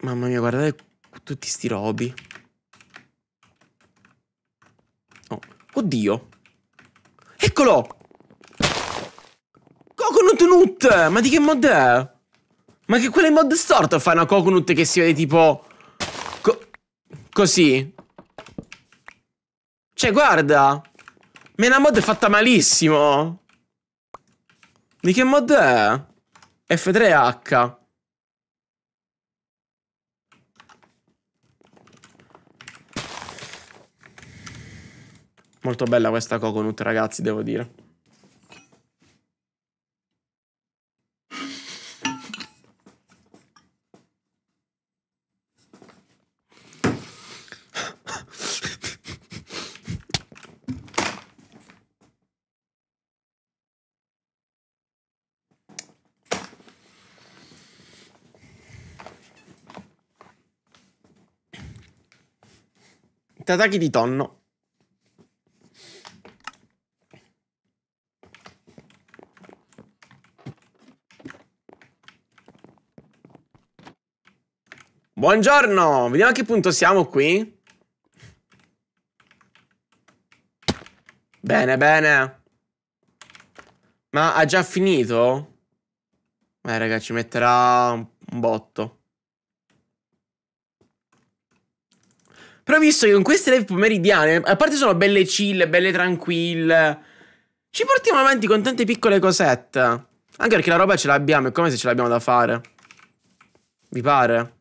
Mamma mia, guardate tutti sti robi. Oh. Oddio. Eccolo! Coconut? Ma di che mod è? Ma che quella in mod storto fa una coconut che si vede tipo... Co così. Cioè, guarda. Ma è una mod fatta malissimo. Di che mod è? F3H. Molto bella questa coconut, ragazzi, devo dire. Tataki di tonno. Buongiorno, vediamo a che punto siamo qui. Bene, bene. Ma ha già finito? Eh, raga, ci metterà un botto. Però visto che con queste live pomeridiane, a parte sono belle chill, belle tranquille, ci portiamo avanti con tante piccole cosette. Anche perché la roba ce l'abbiamo, è come se ce l'abbiamo da fare. Vi pare?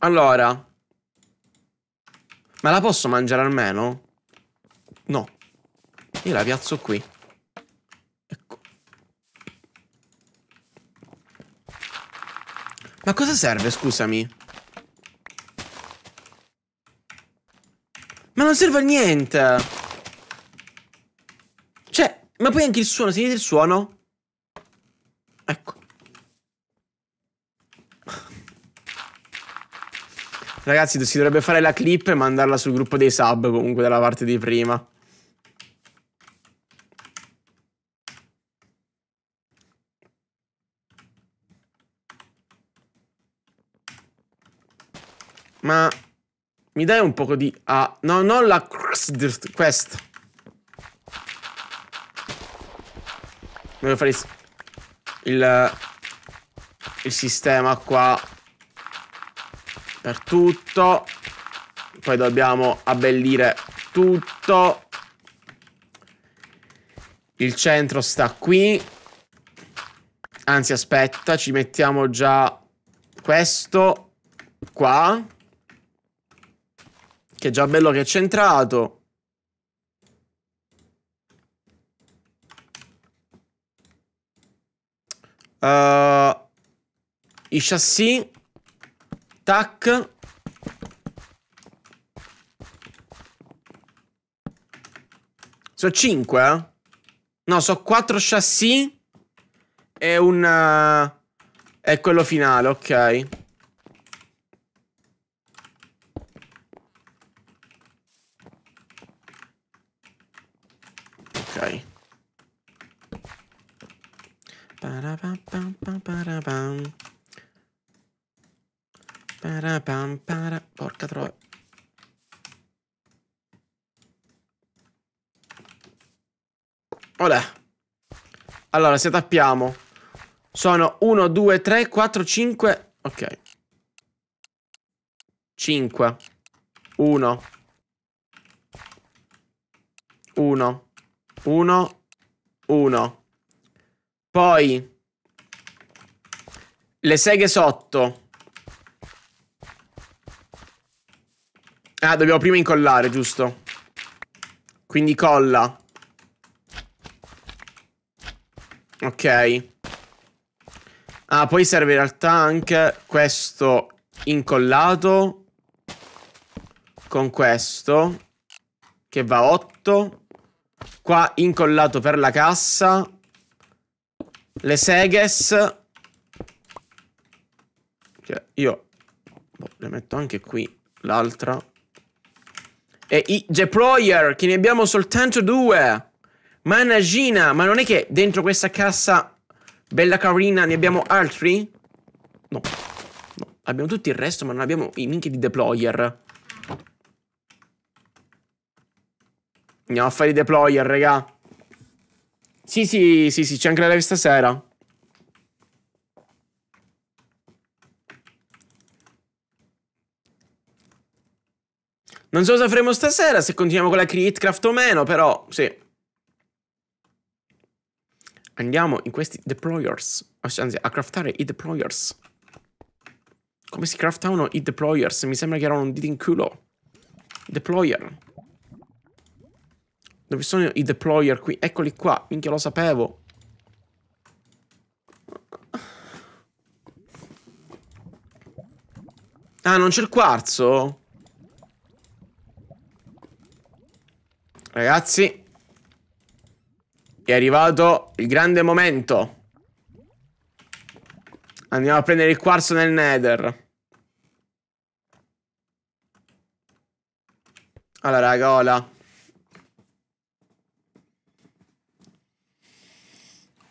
Allora. Ma la posso mangiare almeno? No. Io la piazzo qui. Ma cosa serve, scusami? Ma non serve a niente! Cioè, ma poi anche il suono, sentite il suono? Ecco. Ragazzi, si dovrebbe fare la clip e mandarla sul gruppo dei sub, comunque, dalla parte di prima. Mi dai un poco di... Ah, no, non la... Questa. Voglio fare il... il... Il sistema qua. Per tutto. Poi dobbiamo abbellire tutto. Il centro sta qui. Anzi, aspetta, ci mettiamo già questo qua. Che è già bello che è centrato. Uh, I chassis. Tac. Sono 5, eh? No, sono 4 chassis e un... Uh, è quello finale, ok. bene. Eh, porca troia. Olè. Allora, se tappiamo. Sono 1, 2, 3, 4, 5. Ok. 5. 1. 1. 1. 1. Poi le seghe sotto Ah, dobbiamo prima incollare, giusto. Quindi colla. Ok. Ah, poi serve in realtà anche questo incollato. Con questo. Che va 8. Qua incollato per la cassa. Le seghes. Cioè, io... Boh, le metto anche qui. L'altra. E i deployer, che ne abbiamo soltanto due. Managina, ma non è che dentro questa cassa bella carina ne abbiamo altri? No. no. Abbiamo tutto il resto, ma non abbiamo i minchia di deployer. Andiamo a fare i deployer, raga. Sì, sì, sì, sì, c'è anche la live stasera. Non so cosa faremo stasera, se continuiamo con la Createcraft o meno, però, sì. Andiamo in questi deployers, anzi, a craftare i deployers. Come si craftavano i deployers? Mi sembra che erano un dito in culo. Deployer. Dove sono i deployer qui? Eccoli qua, minchia lo sapevo. Ah, non c'è il quarzo? Ragazzi È arrivato il grande momento Andiamo a prendere il quarzo nel nether Allora raga, hola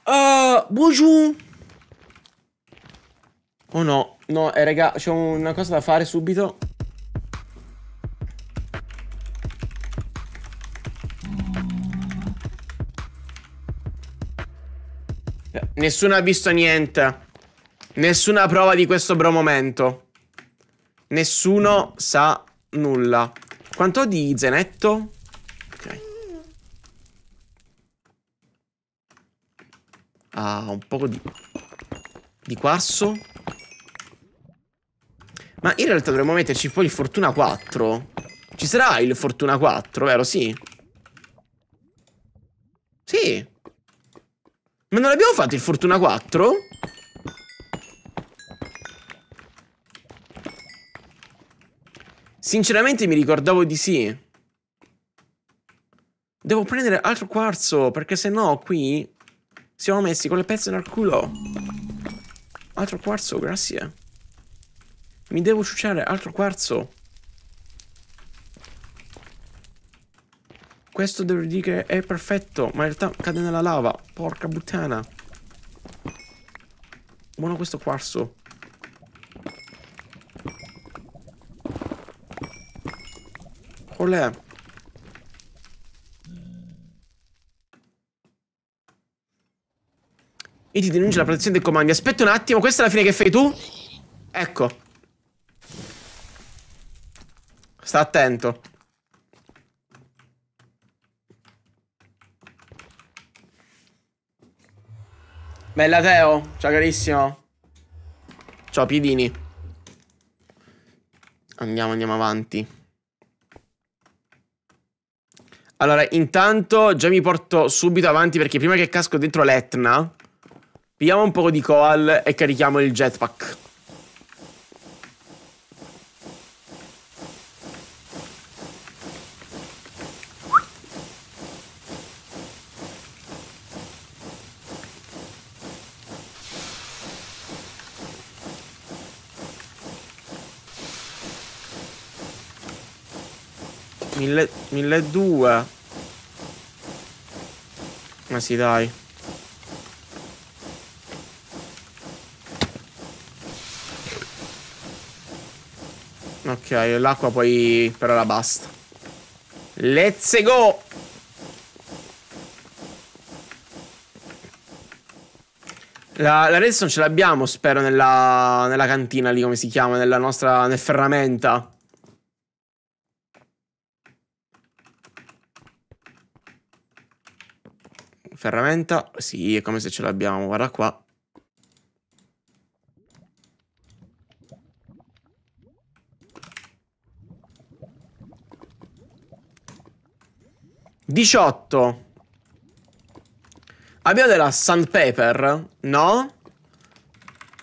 Uh, ah, bonjour Oh no, no, eh raga, c'è una cosa da fare subito Nessuno ha visto niente. Nessuna prova di questo bromomento. Nessuno sa nulla. Quanto ho di zenetto? Ok. Ah, un po' di... Di quarzo. Ma in realtà dovremmo metterci poi il fortuna 4. Ci sarà il fortuna 4, vero? Sì. Sì. Ma non abbiamo fatto il Fortuna 4? Sinceramente mi ricordavo di sì. Devo prendere altro quarzo, perché se no qui siamo messi con le pezze nel culo. Altro quarzo, grazie. Mi devo ciucciare altro quarzo. Questo devo dire che è perfetto, ma in realtà cade nella lava. Porca puttana. Buono questo quarzo. Qual è? E ti denuncia la protezione dei comandi. Aspetta un attimo, questa è la fine che fai tu? Ecco. Sta attento. Bella Teo, ciao carissimo. Ciao Piedini. Andiamo, andiamo avanti. Allora, intanto già mi porto subito avanti perché prima che casco dentro l'Etna, pigliamo un po' di coal e carichiamo il jetpack. 1000, 1200 ma sì dai ok l'acqua poi per ora basta let's go La, la redstone ce l'abbiamo, spero, nella, nella cantina lì, come si chiama, nella nostra, nel ferramenta. Ferramenta? Sì, è come se ce l'abbiamo, guarda qua. Diciotto. Abbiamo della sandpaper? No.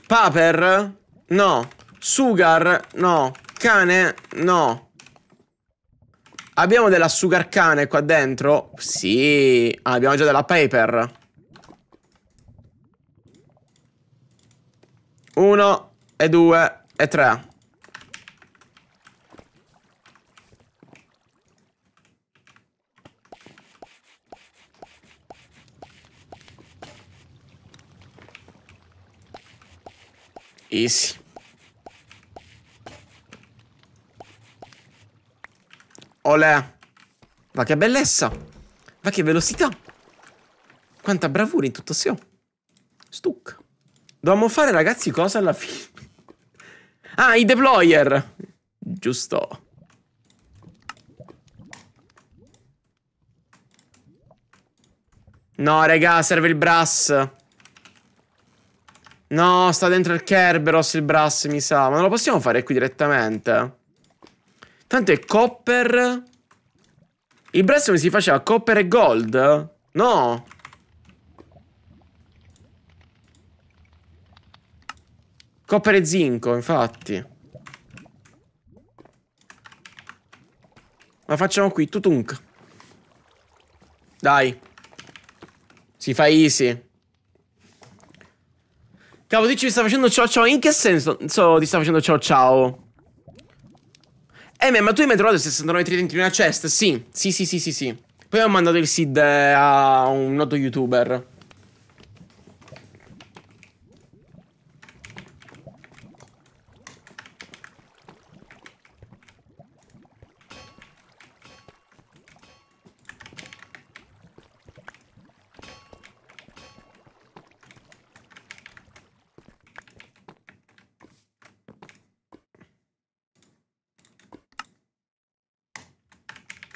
Paper? No. Sugar? No. Cane? No. Abbiamo della sugar cane qua dentro? Sì. Ah, abbiamo già della paper. Uno e due e tre. Easy. Olè. Ma che bellezza. Ma che velocità. Quanta bravura in tutto ciò. Stuc. Dobbiamo fare, ragazzi, cosa alla fine? ah, i deployer. Giusto. No, raga, serve il brass. No, sta dentro il Kerberos il brass, mi sa. Ma non lo possiamo fare qui direttamente? Tanto è copper. Il Bresson si faceva copper e gold? No. Copper e zinco, infatti. Ma facciamo qui, tutunk. Dai. Si fa easy. Cavo, dici mi sta facendo ciao ciao. In che senso so, ti sta facendo ciao ciao? Eh, ma tu hai mai trovato 69 tridenti in una chest? Sì, sì, sì, sì, sì. sì. Poi ho mandato il seed eh, a un noto youtuber.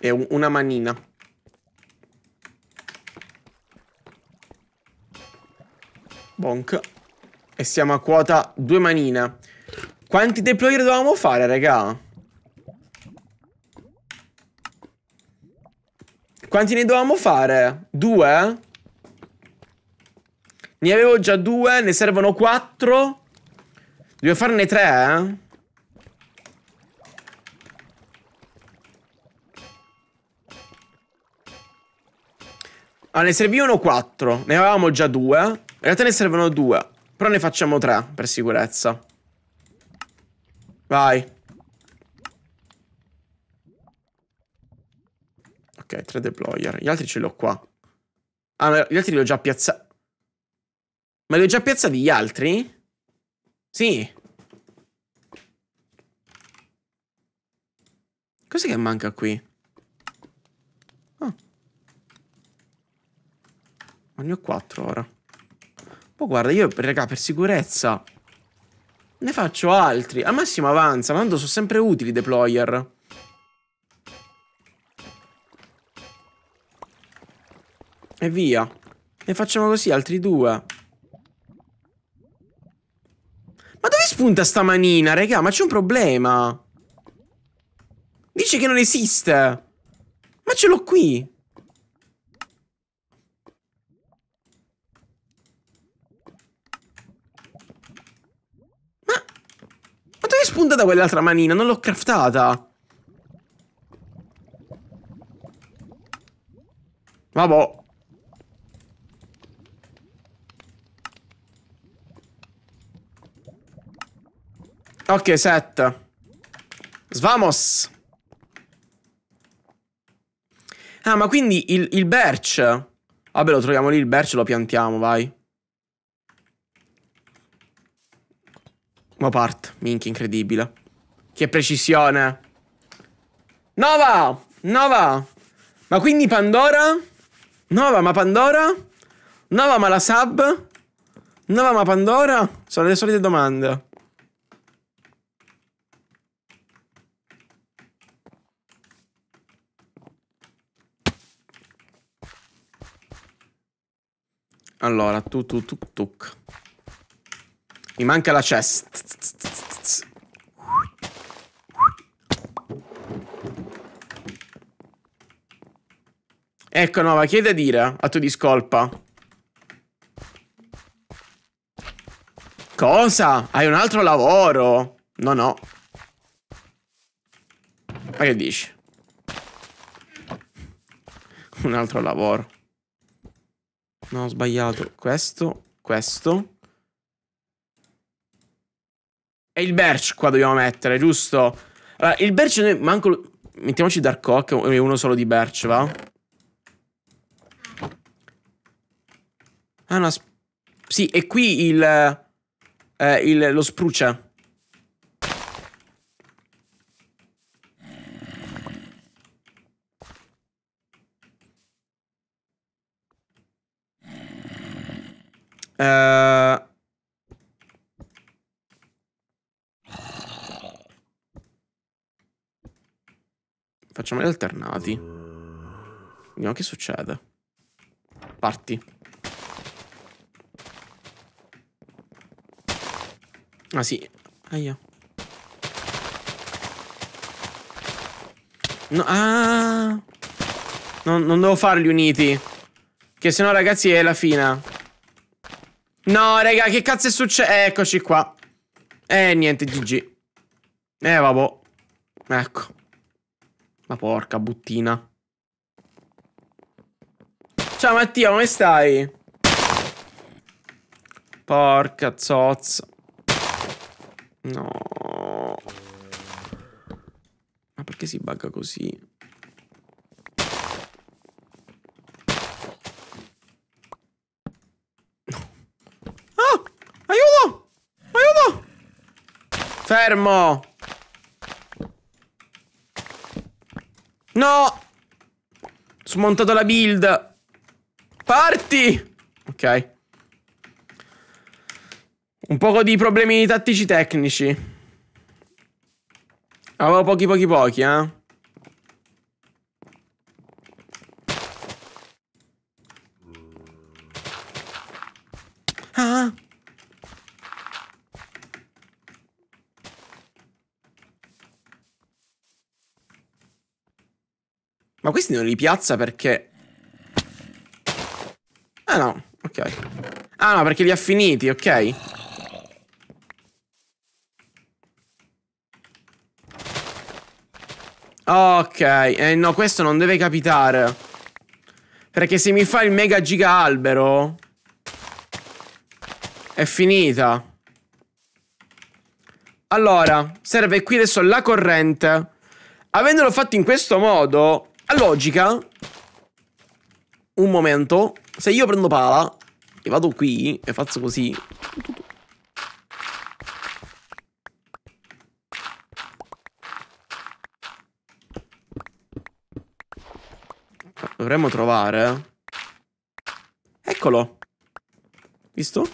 E un una manina. Bonk. E siamo a quota due manine. Quanti deployer dovevamo fare, raga? Quanti ne dovevamo fare? Due? Ne avevo già due, ne servono quattro. Devo farne tre, eh? Ah, ne servivano quattro. Ne avevamo già due. In realtà ne servono due. Però ne facciamo tre, per sicurezza. Vai. Ok, tre deployer. Gli altri ce li ho qua. Ah, ma gli altri li ho già piazzati. Ma li ho già piazzati gli altri? Sì. Cos'è che manca qui? Ma ne ho 4 ora. Poi guarda, io, raga, per sicurezza... Ne faccio altri. Al massimo avanza, ma tanto sono sempre utili i deployer. E via. Ne facciamo così, altri due. Ma dove spunta sta manina, raga? Ma c'è un problema. Dice che non esiste. Ma ce l'ho qui. craftata quell'altra manina? Non l'ho craftata. Vabbò. Ok, set. Svamos. Ah, ma quindi il, il berch. Vabbè, lo troviamo lì il berch, lo piantiamo, vai. Ma parte, minchia, incredibile. Che precisione. Nova! Nova! Ma quindi Pandora? Nova, ma Pandora? Nova, ma la sub? Nova, ma Pandora? Sono le solite domande. Allora, tu, tu, tu, tuc. tuc. Mi manca la chest. Ecco, Nova, che hai da dire? a di discolpa. Cosa? Hai un altro lavoro? No, no. Ma che dici? Un altro lavoro. No, ho sbagliato. Questo, questo. E il Berch qua dobbiamo mettere, giusto? Allora, il Berch noi manco... Mettiamoci Dark Oak e uno solo di Berch, va? Ah, no, sì, e qui il... Eh, il lo spruce. Uh, Facciamo gli alternati. Vediamo che succede. Parti. Ah sì. Aia. No, ah. Non, non devo farli uniti. Che sennò ragazzi è la fine. No raga che cazzo è successo? Eh, eccoci qua. Eh niente GG. Eh vabbò. Ecco. Ma porca buttina. Ciao Mattia, come stai? Porca zozza. No. Ma perché si bugga così? Ah! Aiuto! Aiuto! Fermo! No! Smontato la build! Parti! Ok. Un poco di problemi tattici tecnici. Avevo pochi pochi pochi, eh. questi non li piazza perché... Ah no, ok. Ah no, perché li ha finiti, ok. Ok, eh no, questo non deve capitare. Perché se mi fa il mega giga albero... È finita. Allora, serve qui adesso la corrente. Avendolo fatto in questo modo, a logica, un momento, se io prendo pala e vado qui e faccio così... Dovremmo trovare... Eccolo! Visto?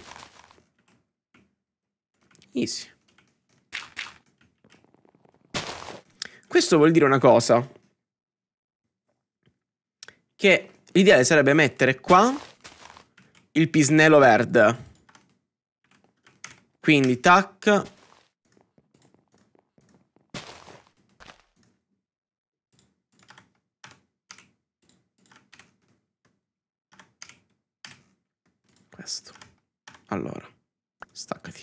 Easy. Questo vuol dire una cosa. Che l'ideale sarebbe mettere qua il pisnello verde. Quindi tac. Questo. Allora, staccati.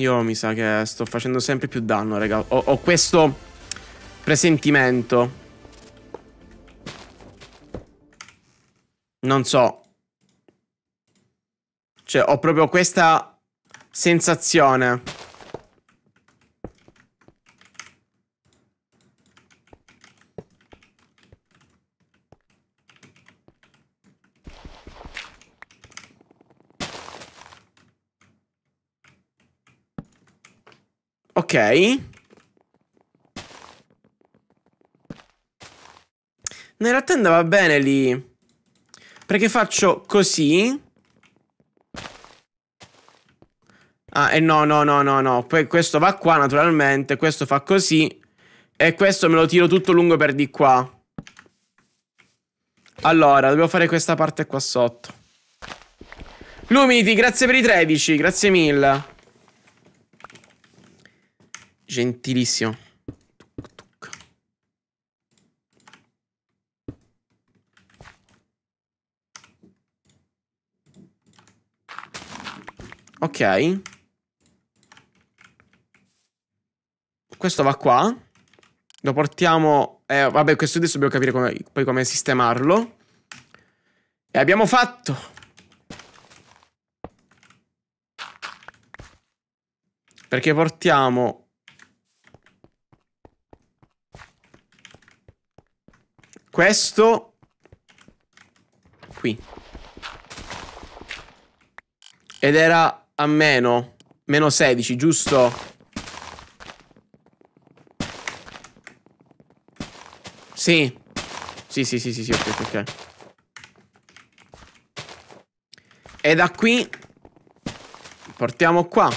Io mi sa che sto facendo sempre più danno, raga. Ho, ho questo presentimento. Non so. Cioè, ho proprio questa sensazione. Ok. Nella tenda va bene lì. Perché faccio così. Ah, e eh no, no, no, no, no. Poi questo va qua, naturalmente. Questo fa così. E questo me lo tiro tutto lungo per di qua. Allora, dobbiamo fare questa parte qua sotto. Lumiti, grazie per i 13. Grazie mille. Gentilissimo. Ok. Questo va qua. Lo portiamo... Eh, vabbè, questo adesso dobbiamo capire come, poi come sistemarlo. E abbiamo fatto! Perché portiamo Questo Qui Ed era a meno Meno 16, giusto? Sì Sì, sì, sì, sì, sì ok, ok E da qui Portiamo qua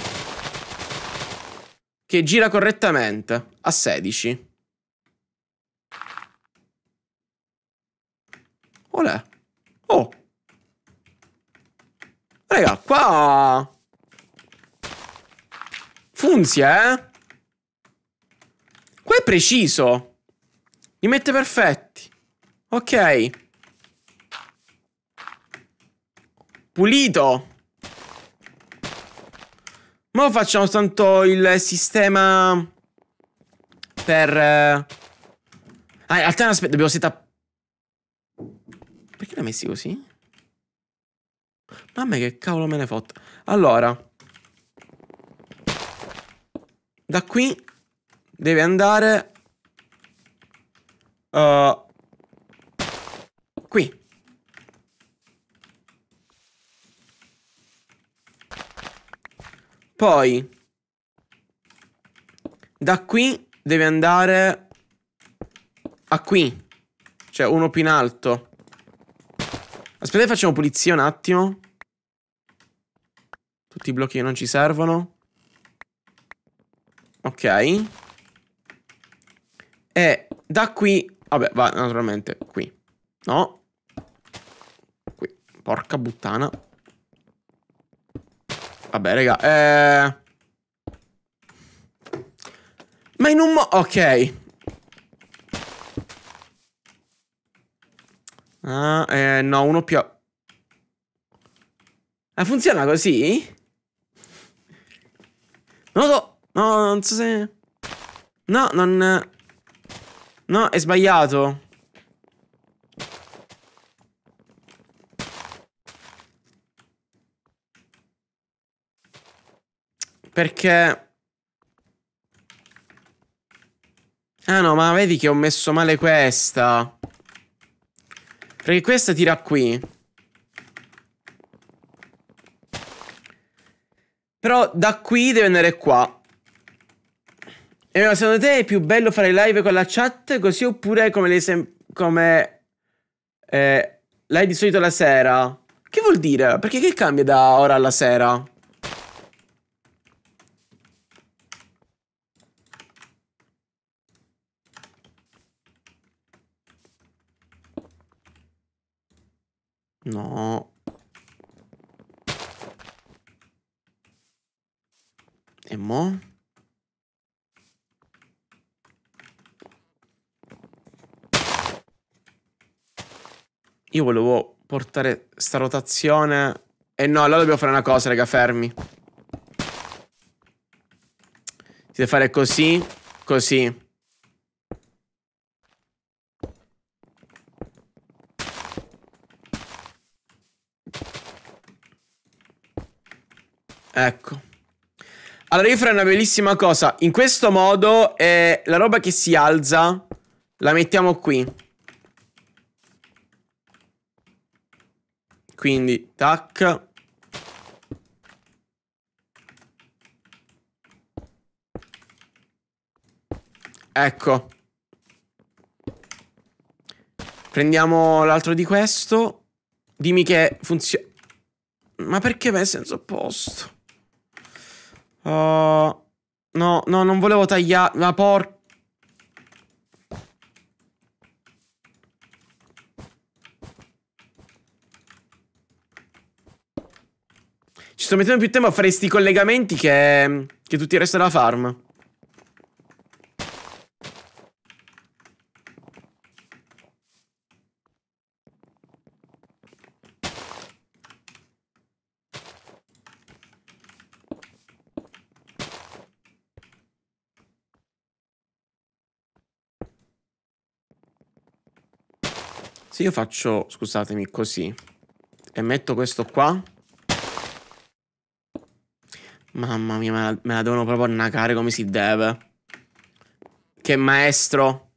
Che gira correttamente A 16 Ah! Funzia, eh? Qua è preciso. Li mette perfetti. Ok. Pulito. Ma facciamo tanto il sistema per... Eh, ah, aspetta, dobbiamo settare... Perché l'ha messi così? Ma a me che cavolo me ne fotta. Allora. Da qui devi andare... Uh, qui. Poi... Da qui devi andare... A qui. Cioè uno più in alto. Aspetta facciamo pulizia un attimo. Tutti i blocchi che non ci servono. Ok. E da qui... Vabbè, va naturalmente qui. No. Qui. Porca puttana. Vabbè, raga. Eh... Ma in un mo... Ok. Ah, eh, no, uno più... Ma eh, funziona così? Non lo so. No, non so se... No, non... No, è sbagliato. Perché... Ah no, ma vedi che ho messo male questa. Perché questa tira qui. Però da qui deve andare qua. E secondo te è più bello fare live con la chat così oppure come le come eh, live di solito la sera? Che vuol dire? Perché che cambia da ora alla sera? No. Io volevo portare sta rotazione. E no, allora dobbiamo fare una cosa, raga, fermi. Si deve fare così, così. Ecco. Allora io farei una bellissima cosa. In questo modo eh, la roba che si alza la mettiamo qui. Quindi, tac. Ecco. Prendiamo l'altro di questo. Dimmi che funziona. Ma perché va in senso opposto? Uh, no, no, non volevo tagliare. Ma porca. sto mettendo più tempo a fare sti collegamenti che... Che tutti il resto della farm. Se io faccio, scusatemi, così E metto questo qua Mamma mia, me la, me la devono proprio annacare come si deve. Che maestro.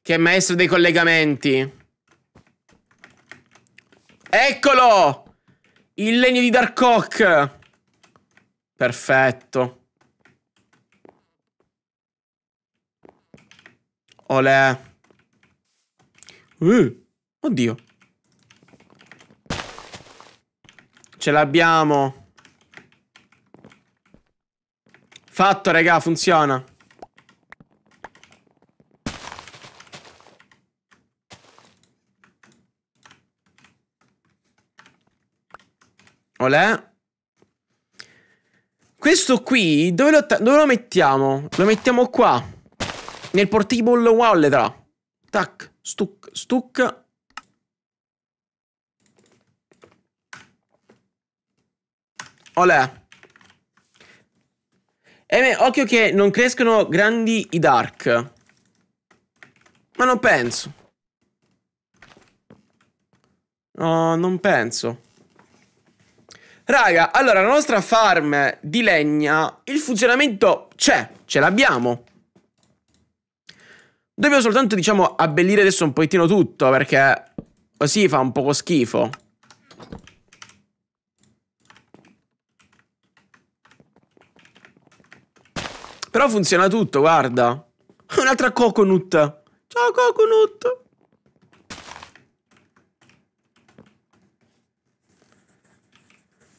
Che maestro dei collegamenti. Eccolo! Il legno di Dark Hawk. Perfetto. Olè. Uh, oddio. Ce l'abbiamo. Fatto, raga, funziona. Olè. Questo qui, dove lo, dove lo, mettiamo? Lo mettiamo qua. Nel portable wallet. Tac, stuc, stuc. Olè. E eh, occhio che non crescono grandi i dark. Ma non penso. No, non penso. Raga, allora, la nostra farm di legna, il funzionamento c'è, ce l'abbiamo. Dobbiamo soltanto, diciamo, abbellire adesso un pochettino tutto, perché così fa un poco schifo. Però funziona tutto, guarda. Un'altra coconut. Ciao coconut.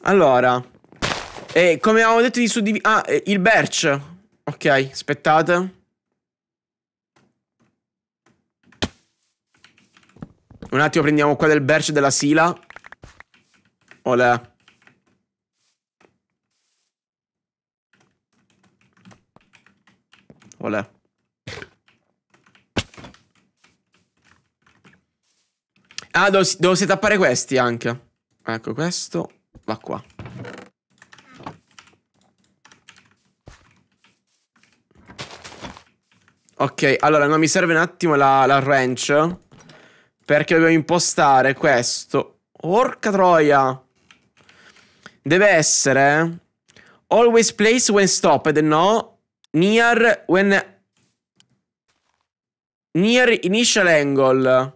Allora. E come avevamo detto di suddividere... Ah, il birch. Ok, aspettate. Un attimo prendiamo qua del birch della sila. Olè. Olè. Ah, devo, devo tappare questi anche. Ecco, questo va qua. Ok, allora no, mi serve un attimo la, la wrench Perché dobbiamo impostare questo Orca troia Deve essere Always place when stopped, no Near when... Near initial angle.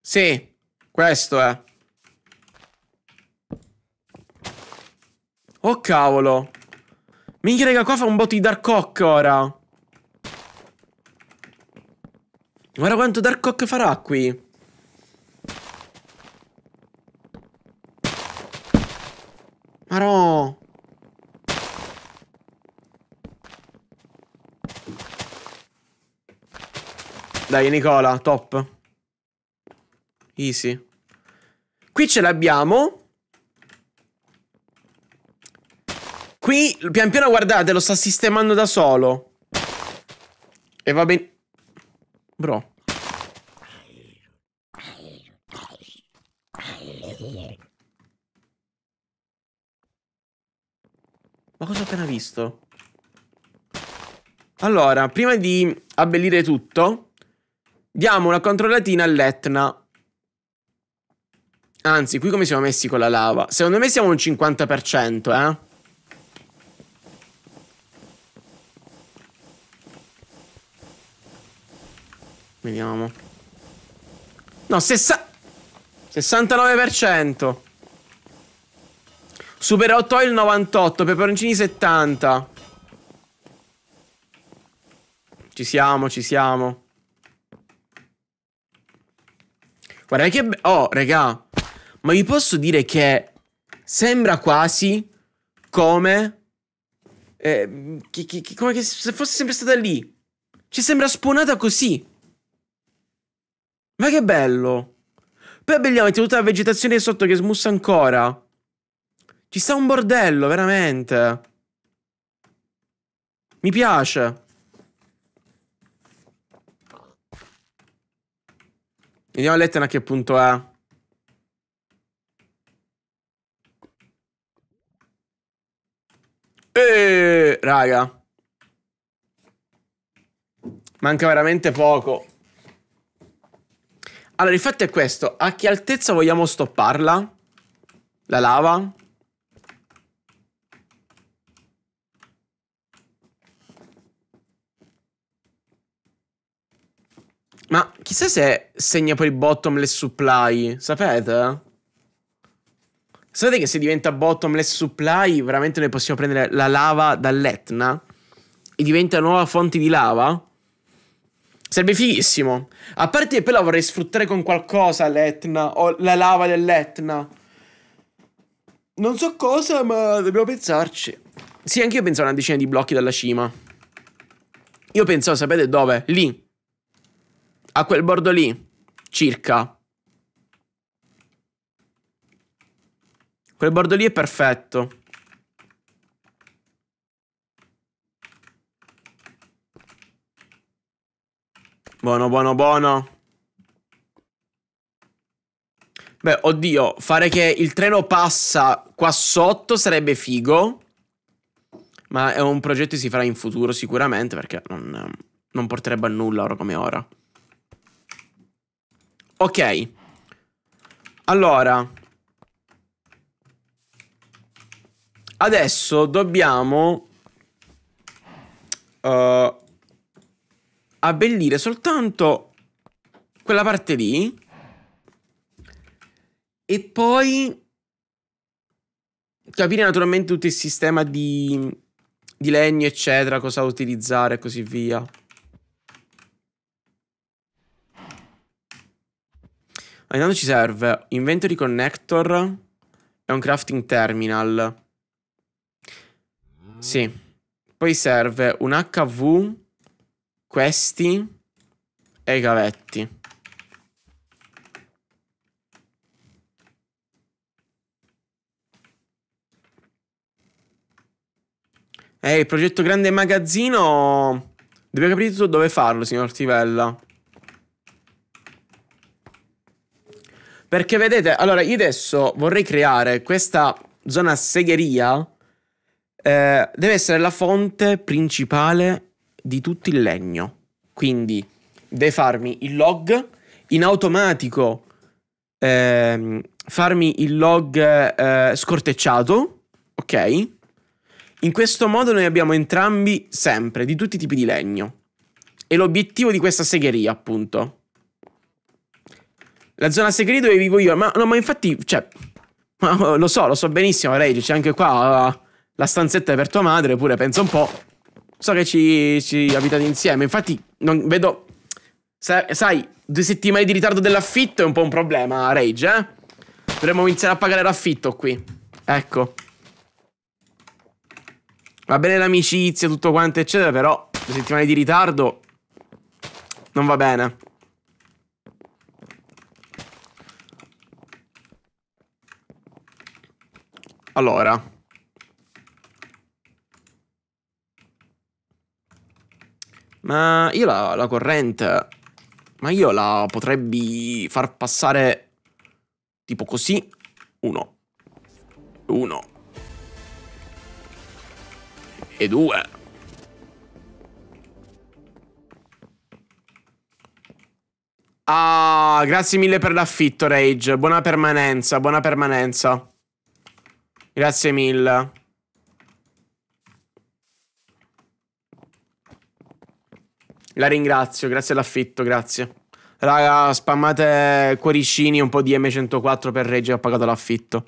Sì, questo è. Oh cavolo. Minchia raga, qua fa un botto di Dark Hawk ora. Guarda quanto Dark Hawk farà qui. Ma no. Dai, Nicola, top. Easy. Qui ce l'abbiamo. Qui, pian piano, guardate, lo sta sistemando da solo. E va bene. Bro. Ma cosa ho appena visto? Allora, prima di abbellire tutto Diamo una controllatina all'Etna. Anzi, qui come siamo messi con la lava? Secondo me siamo un 50%, eh? Vediamo. No, 69%. Super hot oil 98, peperoncini 70. Ci siamo, ci siamo. Guarda che... Oh, raga. Ma vi posso dire che sembra quasi come... Eh, che, che, che, come se fosse sempre stata lì. Ci sembra spawnata così. Ma che bello. Poi abbiamo tutta la vegetazione sotto che smussa ancora. Ci sta un bordello, veramente. Mi piace. Vediamo Letten a che punto è. Eeeh, raga. Manca veramente poco. Allora, il fatto è questo. A che altezza vogliamo stopparla? La lava? Chissà se segna poi bottomless supply, sapete? Sapete che se diventa bottomless supply veramente noi possiamo prendere la lava dall'Etna? E diventa nuova fonte di lava? Sarebbe fighissimo. A parte che poi la vorrei sfruttare con qualcosa l'Etna o la lava dell'Etna. Non so cosa, ma dobbiamo pensarci. Sì, anche io pensavo a una decina di blocchi dalla cima. Io pensavo, sapete dove? Lì a quel bordo lì, circa. Quel bordo lì è perfetto. Buono, buono, buono. Beh, oddio, fare che il treno passa qua sotto sarebbe figo. Ma è un progetto che si farà in futuro sicuramente perché non, non porterebbe a nulla ora come ora. Ok. Allora. Adesso dobbiamo... Uh, abbellire soltanto quella parte lì. E poi... Capire naturalmente tutto il sistema di, di legno, eccetera, cosa utilizzare e così via. Ma intanto ci serve inventory connector e un crafting terminal. Sì. Poi serve un HV, questi e i gavetti. Eh, il progetto grande magazzino... Dobbiamo capire tutto dove farlo, signor Tivella. Perché vedete, allora io adesso vorrei creare questa zona segheria. Eh, deve essere la fonte principale di tutto il legno. Quindi deve farmi il log in automatico. Eh, farmi il log eh, scortecciato. Ok. In questo modo noi abbiamo entrambi sempre di tutti i tipi di legno. E l'obiettivo di questa segheria, appunto. La zona segreta dove vivo io. Ma no, ma infatti, cioè. Ma, oh, lo so, lo so benissimo, Reggie. C'è anche qua ah, la stanzetta per tua madre. Pure pensa un po'. So che ci, ci abitate insieme. Infatti, non vedo. Sa, sai, due settimane di ritardo dell'affitto è un po' un problema, Rage, eh? Dovremmo iniziare a pagare l'affitto qui. Ecco. Va bene l'amicizia, tutto quanto, eccetera, però due settimane di ritardo non va bene. Allora. Ma io la, la corrente... Ma io la potrei far passare tipo così. Uno. Uno. E due. Ah, grazie mille per l'affitto, Rage. Buona permanenza, buona permanenza. Grazie mille. La ringrazio, grazie all'affitto, grazie. Raga, spammate cuoricini un po' di M104 per Regge ha pagato l'affitto.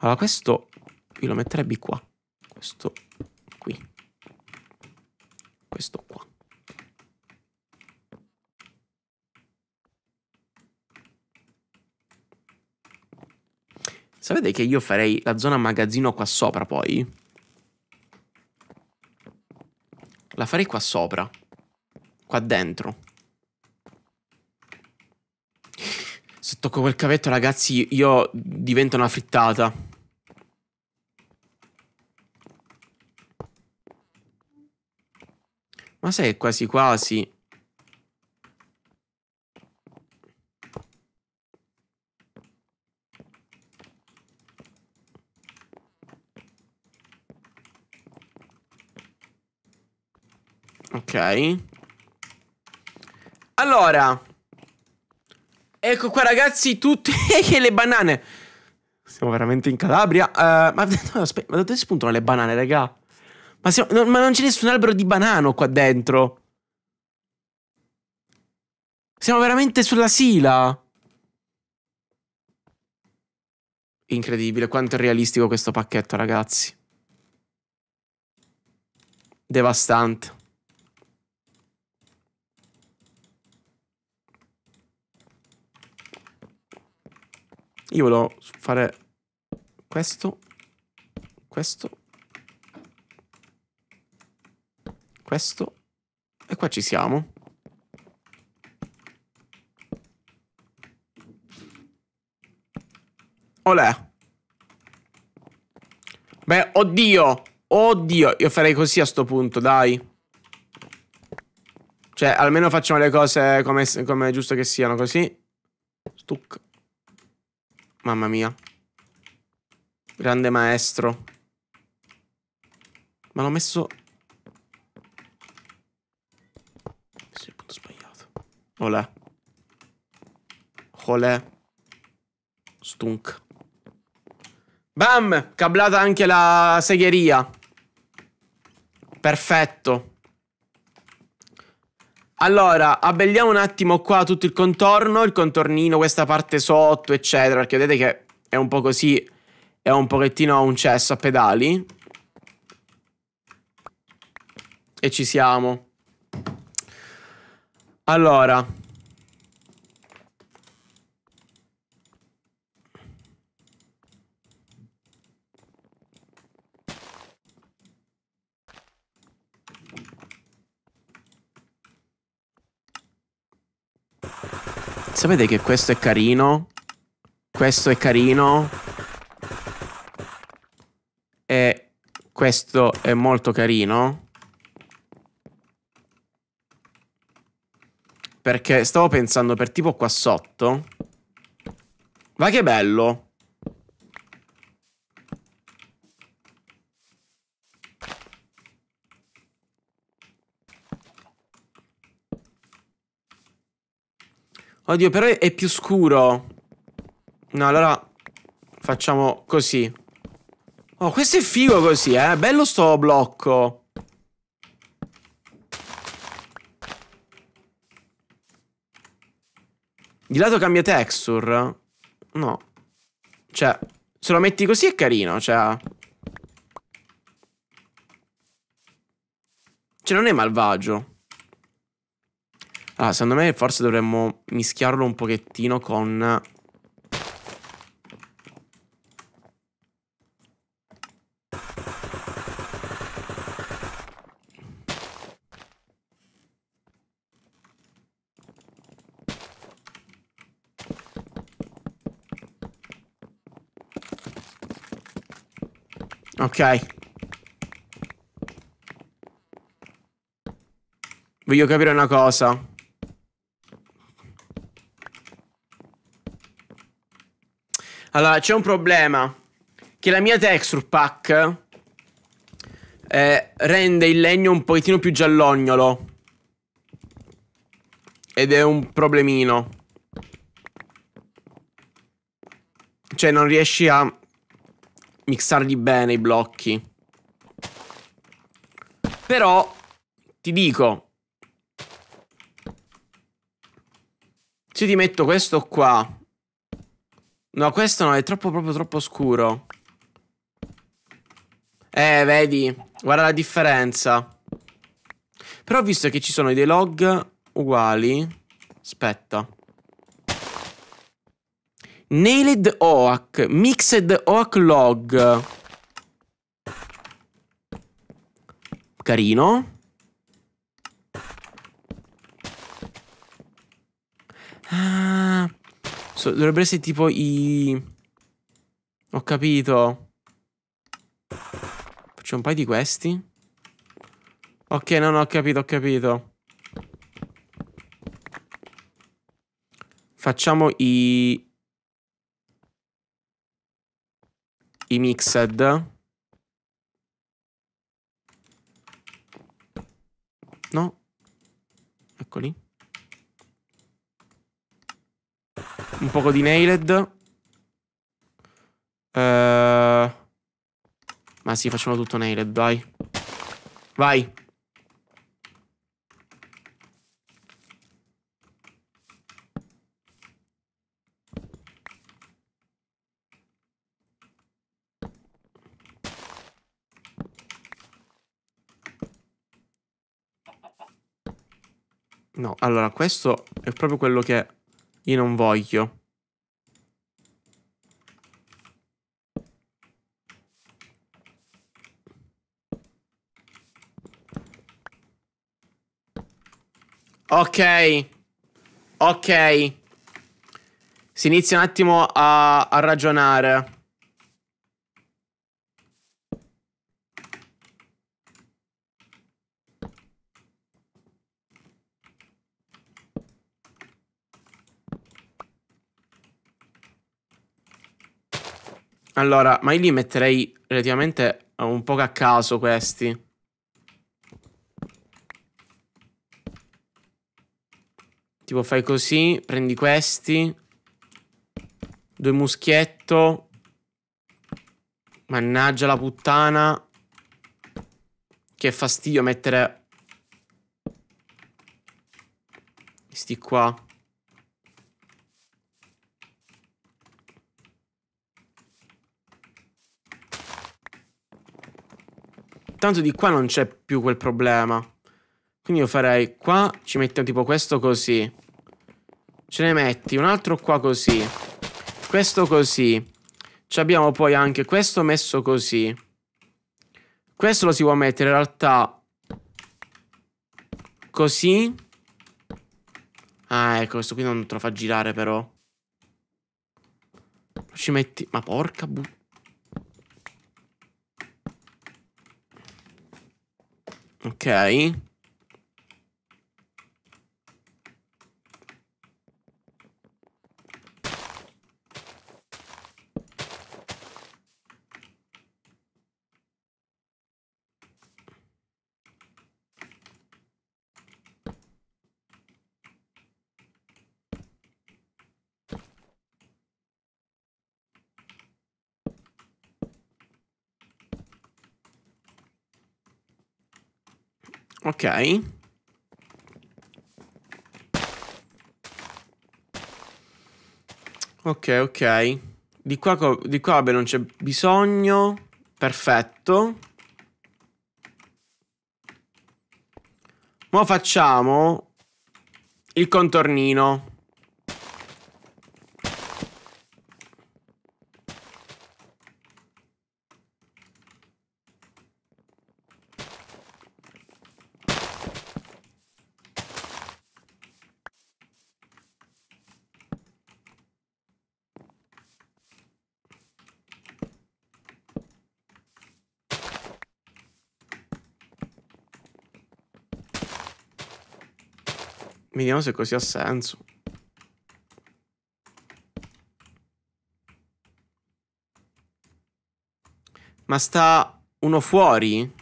Allora, questo io lo metterebbe qua. Questo qui. Questo Sapete che io farei la zona magazzino qua sopra poi? La farei qua sopra. Qua dentro. Se tocco quel cavetto, ragazzi, io divento una frittata. Ma sai, quasi quasi... Allora. Ecco qua ragazzi tutte le banane. Siamo veramente in Calabria. Uh, ma, no, aspetta, ma da dove spuntano le banane, raga? Ma, siamo, no, ma non c'è nessun albero di banano qua dentro. Siamo veramente sulla sila. Incredibile, quanto è realistico questo pacchetto, ragazzi. Devastante. Io volevo fare questo, questo, questo e qua ci siamo. Olè. Beh, oddio. Oddio. Io farei così a sto punto, dai. Cioè, almeno facciamo le cose come, come è giusto che siano, così. Stuc. Mamma mia. Grande maestro. Ma l'ho messo... Sì, appunto sbagliato. Olè. Olè. Stunk. Bam! Cablata anche la segheria. Perfetto. Allora, abbelliamo un attimo qua tutto il contorno, il contornino, questa parte sotto, eccetera, perché vedete che è un po' così, è un pochettino un cesso a pedali. E ci siamo. Allora, Sapete che questo è carino? Questo è carino. E questo è molto carino. Perché stavo pensando per tipo qua sotto. Ma che bello. Oddio, però è più scuro. No, allora facciamo così. Oh, questo è figo così, eh. Bello sto blocco. Di lato cambia texture? No. Cioè, se lo metti così è carino, cioè... Cioè, non è malvagio. Ah, secondo me forse dovremmo mischiarlo un pochettino con... Ok. Voglio capire una cosa. Allora, c'è un problema. Che la mia texture pack eh, rende il legno un pochettino più giallognolo. Ed è un problemino. Cioè, non riesci a mixarli bene i blocchi. Però, ti dico... Se ti metto questo qua No, questo no, è troppo, proprio troppo scuro. Eh, vedi, guarda la differenza. Però ho visto che ci sono dei log uguali. Aspetta. Nailed Oak, Mixed Oak Log. Carino. cazzo? Dovrebbero essere tipo i... Ho capito. Faccio un paio di questi. Ok, no, no, ho capito, ho capito. Facciamo i... I mixed. No. Eccoli. Un poco di nailed. Uh... Ma sì, facciamo tutto nailed, dai. Vai. No, allora, questo è proprio quello che io non voglio. Ok. Ok. Si inizia un attimo a, a ragionare. Allora, ma io li metterei relativamente eh, un po' a caso questi. Tipo fai così, prendi questi. Due muschietto. Mannaggia la puttana. Che fastidio mettere... Questi qua. Tanto di qua non c'è più quel problema. Quindi io farei qua, ci mettiamo tipo questo così. Ce ne metti un altro qua così. Questo così. Ci abbiamo poi anche questo messo così. Questo lo si può mettere in realtà così. Ah, ecco, questo qui non te lo fa girare però. Ci metti... Ma porca bu... Ok. Ok. Ok, ok. Di qua, di qua vabbè, non c'è bisogno. Perfetto. Mo facciamo il contornino. Vediamo se così ha senso. Ma sta uno fuori?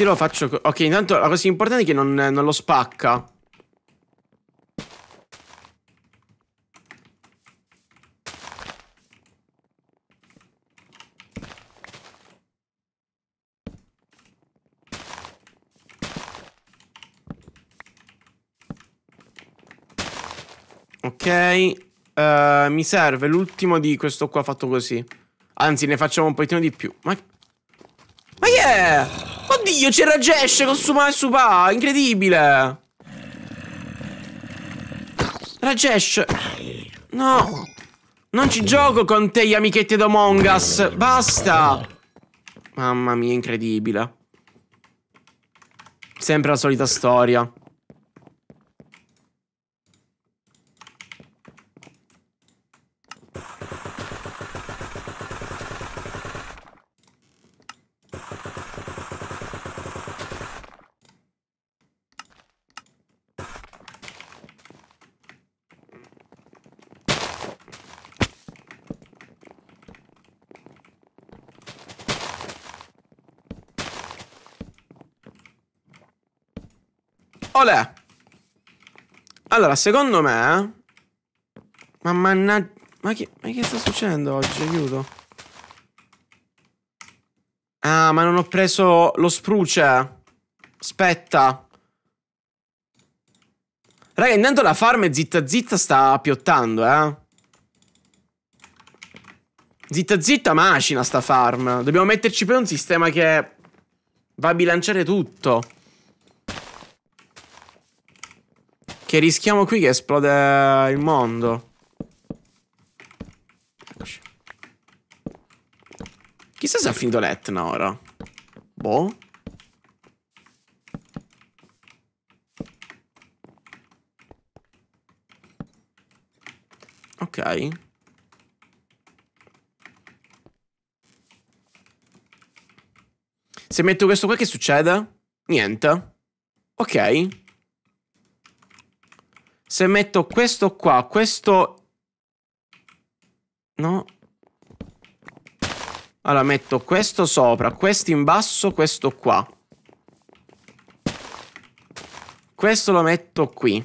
Sì, lo faccio. Ok, intanto la cosa importante è che non, non lo spacca. Ok, uh, mi serve l'ultimo di questo qua fatto così. Anzi, ne facciamo un pochettino di più. Ma... Ma yeah! Oddio, c'è Jesh con Suma e Supa. Incredibile. Rajesh. No. Non ci gioco con te, gli amichetti d'Among Us. Basta. Mamma mia, incredibile. Sempre la solita storia. Olè. Allora, secondo me... Ma mannaggia... Ma che, ma che sta succedendo oggi? Aiuto. Ah, ma non ho preso lo spruce. Aspetta. Raga, intanto la farm zitta zitta sta piottando, eh. Zitta zitta macina sta farm. Dobbiamo metterci poi un sistema che va a bilanciare tutto. Che rischiamo qui che esplode il mondo. Chissà se ha finito l'Etna ora. Boh. Ok. Se metto questo qua che succede? Niente. Ok se metto questo qua, questo... No. Allora, metto questo sopra, questo in basso, questo qua. Questo lo metto qui.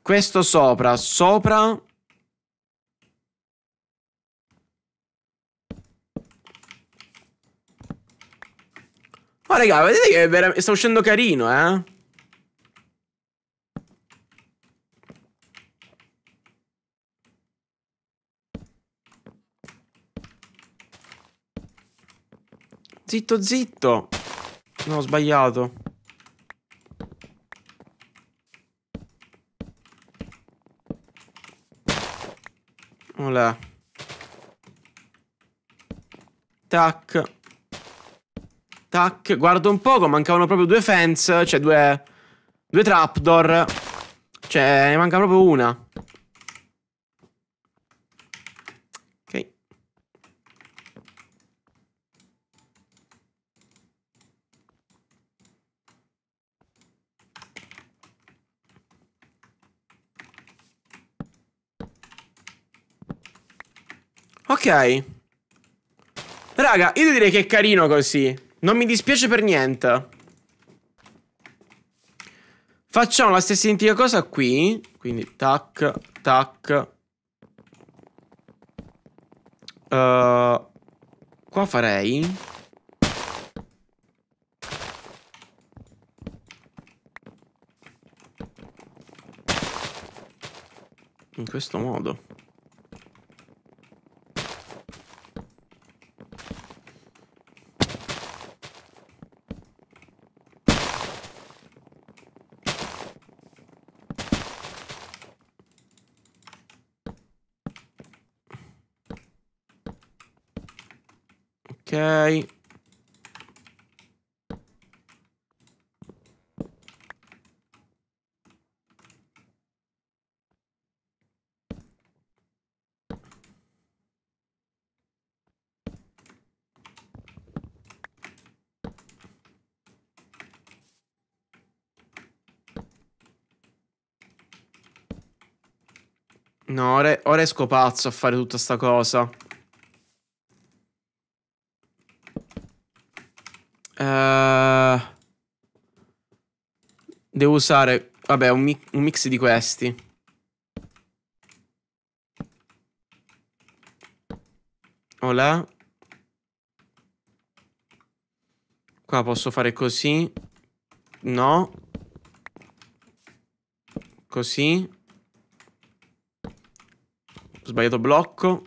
Questo sopra, sopra... Ma oh, raga, vedete che è sta uscendo carino, eh? Zitto, zitto. No, ho sbagliato. Olè. Tac. Tac. Guarda un poco, mancavano proprio due fence, cioè due... Due trapdoor. Cioè, ne manca proprio una. Ok. Raga, io direi che è carino così. Non mi dispiace per niente. Facciamo la stessa identica cosa qui. Quindi tac, tac. Uh, qua farei... In questo modo. Ok. No, ora, ora esco pazzo a fare tutta sta cosa. Devo usare, vabbè, un, mi un mix di questi. Olà. Qua posso fare così. No. Così. Ho sbagliato blocco.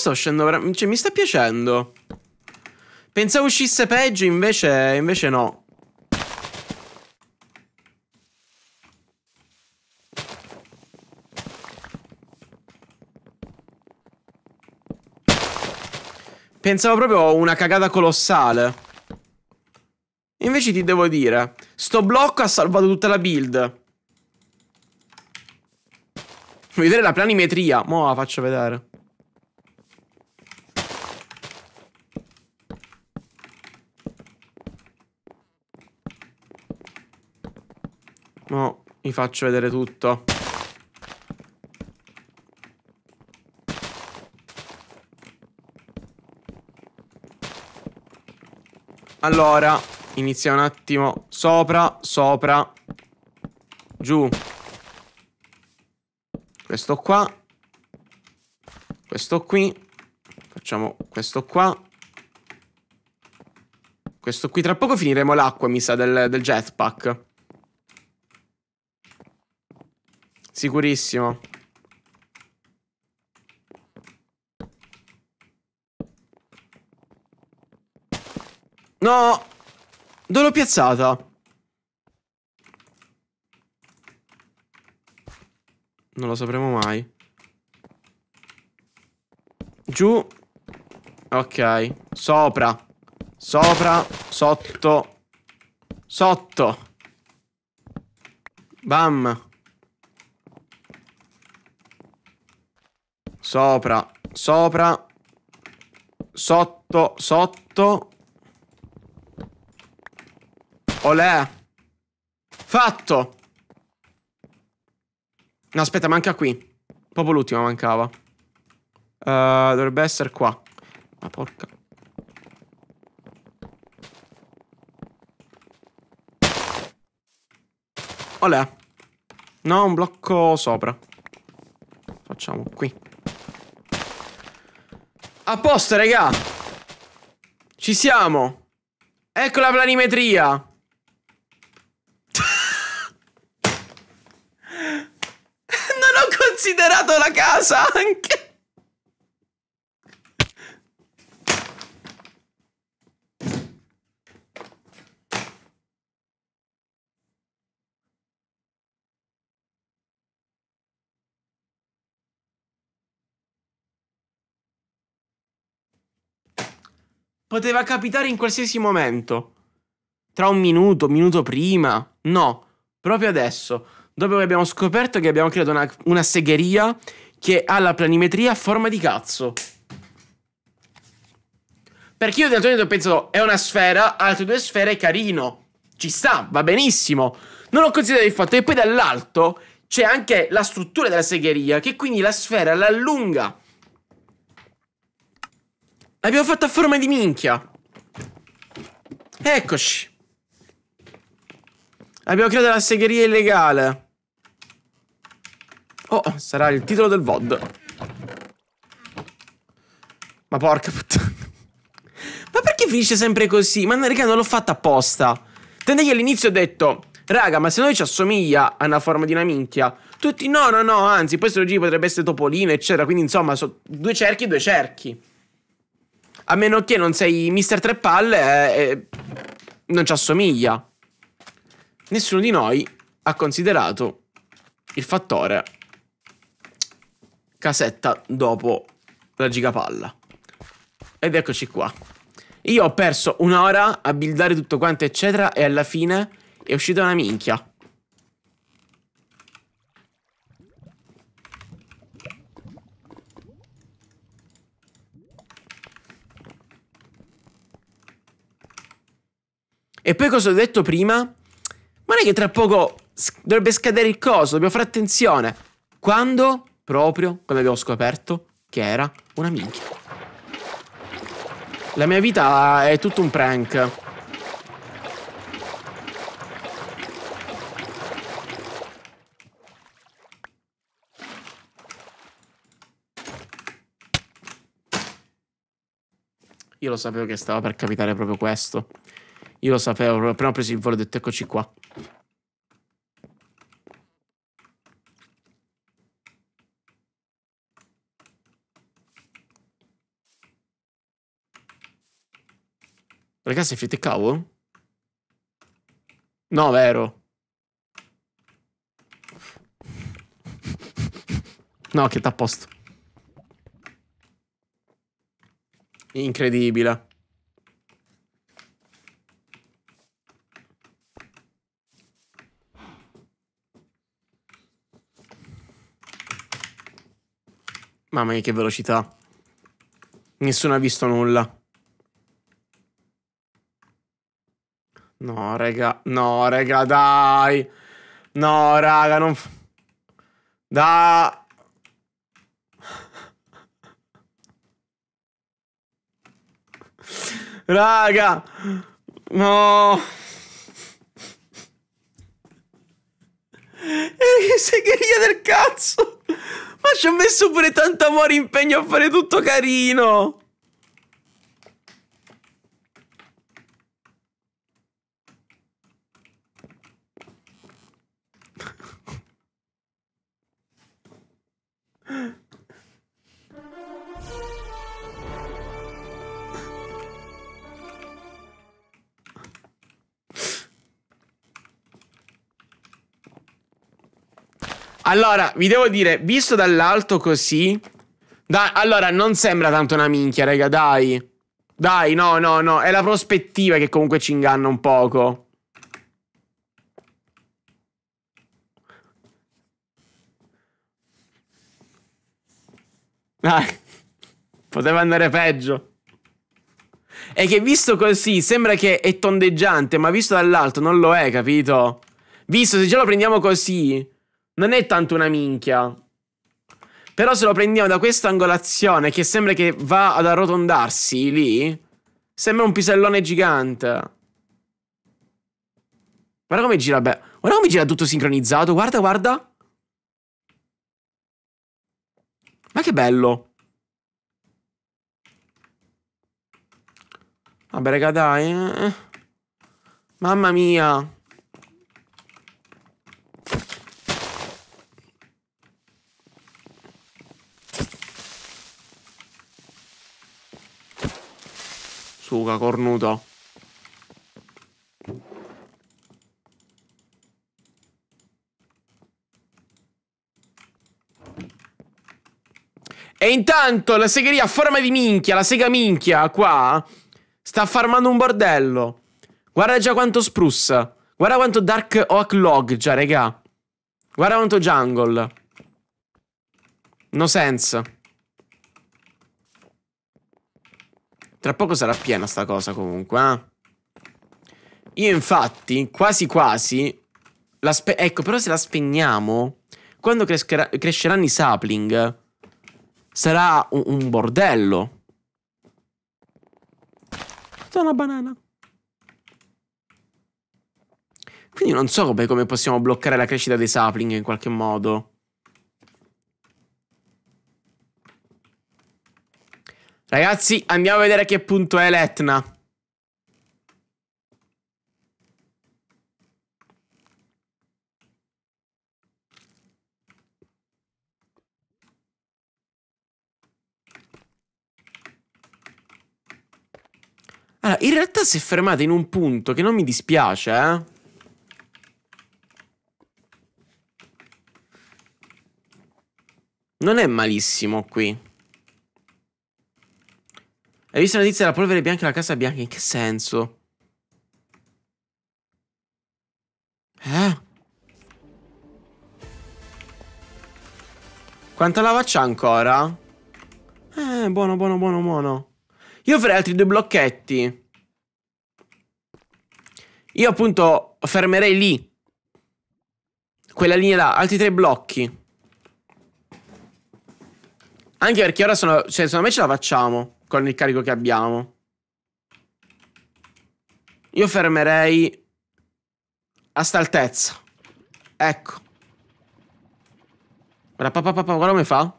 sto uscendo veramente... Cioè, mi sta piacendo. Pensavo uscisse peggio, invece... Invece no. Pensavo proprio una cagata colossale. Invece ti devo dire, sto blocco ha salvato tutta la build. Vedere la planimetria, mo la faccio vedere. Mi faccio vedere tutto. Allora, inizia un attimo. Sopra, sopra. Giù. Questo qua. Questo qui. Facciamo questo qua. Questo qui. Tra poco finiremo l'acqua, mi sa, del, del jetpack. Sicurissimo. No! Dove l'ho piazzata? Non lo sapremo mai. Giù. Ok. Sopra. Sopra. Sotto. Sotto. Bam. Sopra, sopra. Sotto, sotto. Olè. Fatto. No, aspetta, manca qui. Proprio l'ultima mancava. Uh, dovrebbe essere qua. Ma porca. Olè. No, un blocco sopra. Facciamo qui. A posto, raga. Ci siamo. Ecco la planimetria. non ho considerato la casa anche. Poteva capitare in qualsiasi momento. Tra un minuto, un minuto prima. No, proprio adesso. Dopo che abbiamo scoperto che abbiamo creato una, una segheria che ha la planimetria a forma di cazzo. Perché io d'altro ho pensato, è una sfera, altre due sfere, è carino. Ci sta, va benissimo. Non ho considerato il fatto che poi dall'alto c'è anche la struttura della segheria, che quindi la sfera l'allunga. L'abbiamo fatto a forma di minchia. Eccoci. Abbiamo creato la segheria illegale. Oh, sarà il titolo del VOD. Ma porca puttana. Ma perché finisce sempre così? Ma raga, non l'ho fatta apposta. Tant'è che all'inizio ho detto... Raga, ma se noi ci assomiglia a una forma di una minchia. Tutti no, no, no, anzi, Poi se lo oggi potrebbe essere topolino, eccetera. Quindi, insomma, so, due cerchi e due cerchi. A meno che non sei Mr. Treppal, Palle, eh, eh, non ci assomiglia. Nessuno di noi ha considerato il fattore casetta dopo la gigapalla. Ed eccoci qua. Io ho perso un'ora a buildare tutto quanto, eccetera, e alla fine è uscita una minchia. E poi cosa ho detto prima? Ma non è che tra poco dovrebbe scadere il coso, dobbiamo fare attenzione. Quando? Proprio quando abbiamo scoperto che era una minchia. La mia vita è tutto un prank. Io lo sapevo che stava per capitare proprio questo. Io lo sapevo, appena ho preso il volo ho detto eccoci qua. Ragazzi, fate cavo? No, vero. No, che posto. Incredibile. Mamma mia, che velocità. Nessuno ha visto nulla. No, raga. No, raga, dai. No, raga, non... Da... Raga. No. È E eh, segheria del cazzo! Ma ci ho messo pure tanto amore e impegno a fare tutto carino! Allora, vi devo dire, visto dall'alto così... Da, allora, non sembra tanto una minchia, raga, dai. Dai, no, no, no. È la prospettiva che comunque ci inganna un poco. Dai. poteva andare peggio. È che visto così sembra che è tondeggiante, ma visto dall'alto non lo è, capito? Visto, se già lo prendiamo così non è tanto una minchia. Però se lo prendiamo da questa angolazione che sembra che va ad arrotondarsi lì, sembra un pisellone gigante. Guarda come gira, bene. Guarda come gira tutto sincronizzato. Guarda, guarda. Ma che bello. Vabbè, raga, dai. Eh. Mamma mia. Suga, cornuto. E intanto la segheria a forma di minchia, la sega minchia, qua, sta farmando un bordello. Guarda già quanto spruce. Guarda quanto Dark Oak Log già, regà. Guarda quanto jungle. No sense. Tra poco sarà piena sta cosa comunque, eh? Io infatti, quasi quasi... ecco, però se la spegniamo, quando cresceranno i sapling, sarà un, un bordello. Tutta una banana. Quindi non so come possiamo bloccare la crescita dei sapling in qualche modo. Ragazzi, andiamo a vedere a che punto è l'Etna. Allora, in realtà si è fermata in un punto che non mi dispiace, eh. Non è malissimo qui. Hai visto la notizia della polvere bianca e la casa bianca? In che senso? Eh? Quanta lava c'ha ancora? Eh, buono, buono, buono, buono. Io farei altri due blocchetti. Io appunto fermerei lì. Quella linea là, altri tre blocchi. Anche perché ora sono... Cioè, secondo me ce la facciamo con il carico che abbiamo. Io fermerei a sta altezza. Ecco. Guarda, papà, papà, guarda come fa.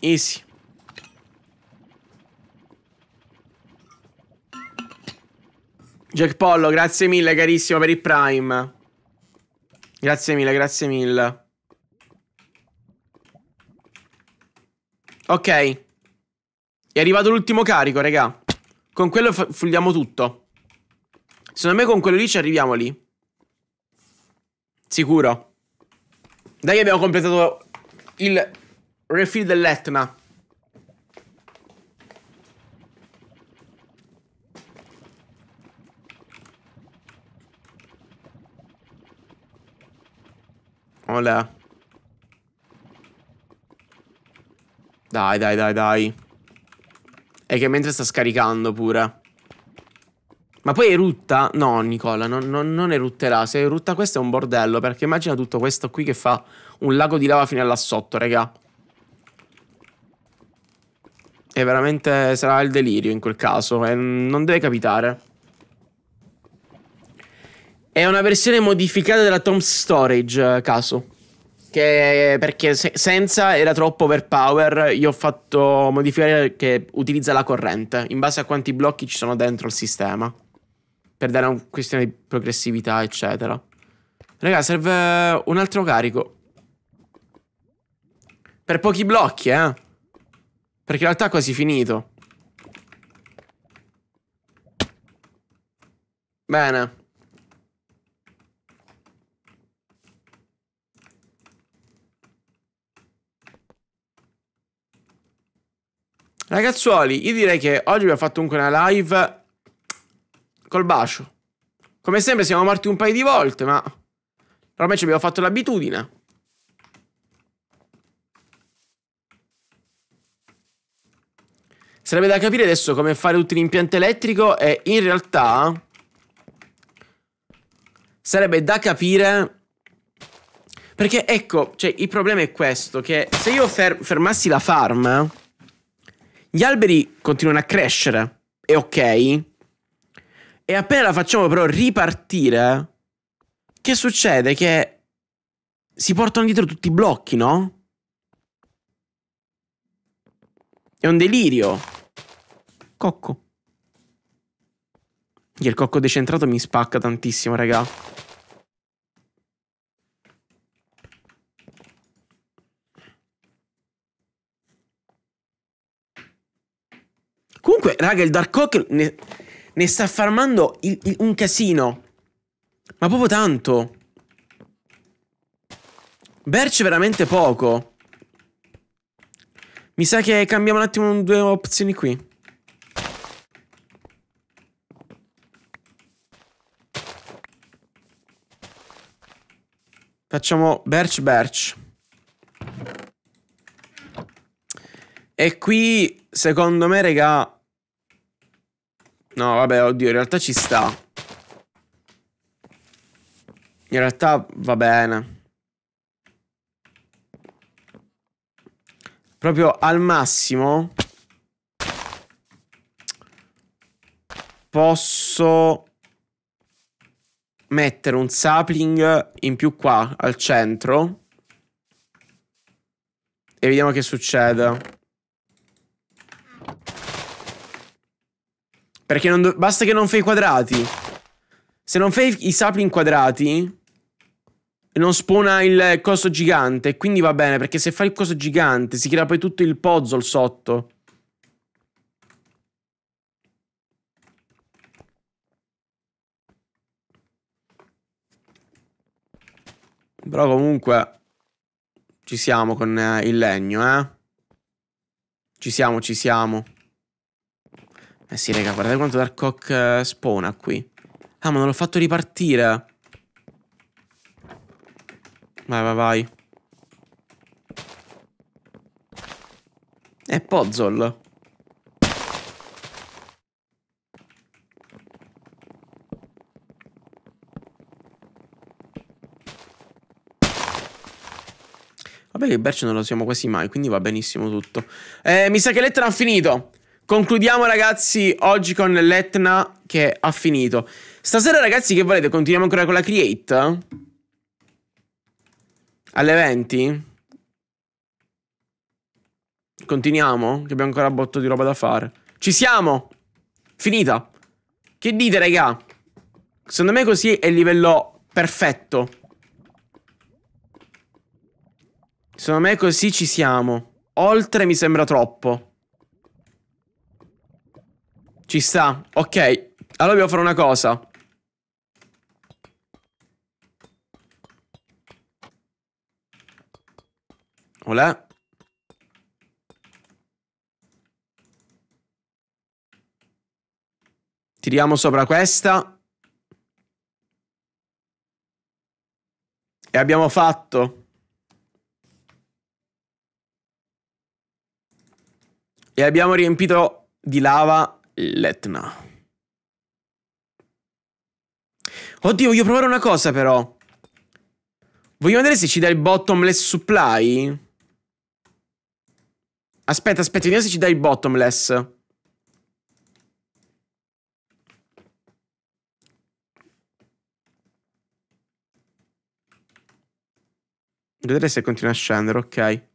Easy. Jack Pollo, grazie mille carissimo per il Prime. Grazie mille, grazie mille. Ok. È arrivato l'ultimo carico, raga. Con quello fulliamo tutto. Secondo me con quello lì ci arriviamo lì. Sicuro. Dai che abbiamo completato il refill dell'Etna. Hola. Dai, dai, dai, dai. E che mentre sta scaricando pure. Ma poi erutta? No, Nicola, non, non, non erutterà. Se erutta questo è un bordello, perché immagina tutto questo qui che fa un lago di lava fino là sotto, raga. E veramente sarà il delirio in quel caso, e eh, non deve capitare. È una versione modificata della Tomb Storage, eh, caso che, perché se, senza era troppo overpower, io ho fatto modificare che utilizza la corrente, in base a quanti blocchi ci sono dentro il sistema, per dare una questione di progressività, eccetera. Raga, serve un altro carico. Per pochi blocchi, eh. Perché in realtà è quasi finito. Bene. Ragazzuoli, io direi che oggi abbiamo fatto comunque una live col bacio. Come sempre siamo morti un paio di volte, ma ormai ci abbiamo fatto l'abitudine. Sarebbe da capire adesso come fare tutto l'impianto elettrico e in realtà sarebbe da capire perché ecco, cioè il problema è questo che se io fer fermassi la farm gli alberi continuano a crescere, è ok. E appena la facciamo però ripartire, che succede? Che si portano dietro tutti i blocchi, no? È un delirio. Cocco. il cocco decentrato mi spacca tantissimo, raga. Comunque, raga, il Dark Oak ne, ne sta farmando il, il, un casino. Ma proprio tanto. Berch veramente poco. Mi sa che cambiamo un attimo due opzioni qui. Facciamo Berch Berch. E qui, secondo me, regà... No, vabbè, oddio, in realtà ci sta. In realtà va bene. Proprio al massimo... Posso mettere un sapling in più qua al centro e vediamo che succede. Perché non basta che non fai i quadrati. Se non fai i sapling quadrati, non spona il coso gigante. Quindi va bene, perché se fai il coso gigante si crea poi tutto il puzzle sotto. Però comunque ci siamo con eh, il legno, eh. Ci siamo, ci siamo. Eh sì, raga, guardate quanto Dark Hawk eh, spona qui. Ah, ma non l'ho fatto ripartire. Vai, vai, vai. È Pozzol. Vabbè che Bercio non lo siamo quasi mai, quindi va benissimo tutto. Eh, mi sa che lettera ha finito. Concludiamo ragazzi oggi con l'Etna che ha finito. Stasera ragazzi che volete? Continuiamo ancora con la Create? Alle 20? Continuiamo? Che abbiamo ancora botto di roba da fare. Ci siamo! Finita! Che dite raga? Secondo me così è il livello perfetto. Secondo me così ci siamo. Oltre mi sembra troppo. Ci sta, ok Allora dobbiamo fare una cosa Olè Tiriamo sopra questa E abbiamo fatto E abbiamo riempito di lava Letna. Oddio, voglio provare una cosa però. Voglio vedere se ci dà il bottomless supply. Aspetta, aspetta, vediamo se ci dà il bottomless. Vedere se continua a scendere, ok.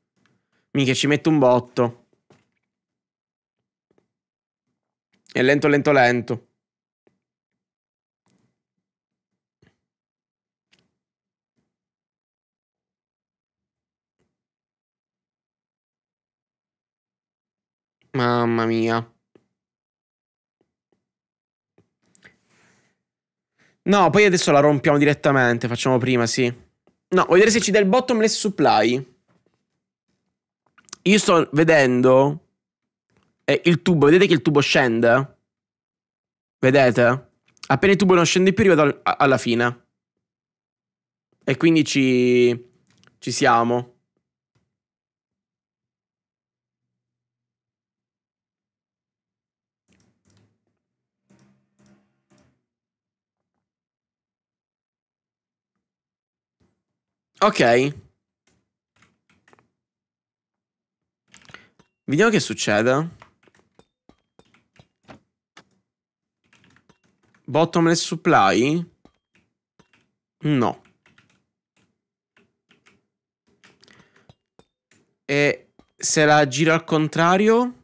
Mica ci metto un botto. È lento, lento, lento. Mamma mia. No, poi adesso la rompiamo direttamente, facciamo prima, sì. No, voglio vedere se ci dà il bottomless supply. Io sto vedendo eh, il tubo, vedete che il tubo scende? Vedete? Appena il tubo non scende più arriva al, alla fine. E quindi ci, ci siamo. Ok. Vediamo che succede. Bottomless supply? No. E se la giro al contrario?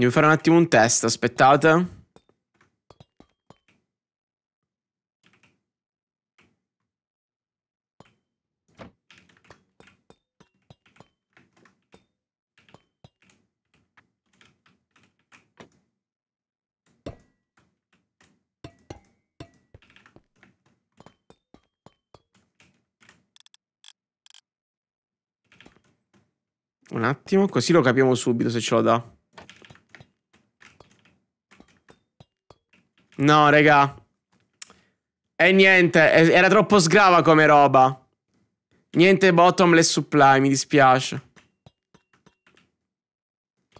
Devo fare un attimo un test, aspettate. Un attimo, così lo capiamo subito se ce lo dà. No, raga. E niente, era troppo sgrava come roba. Niente bottomless supply, mi dispiace.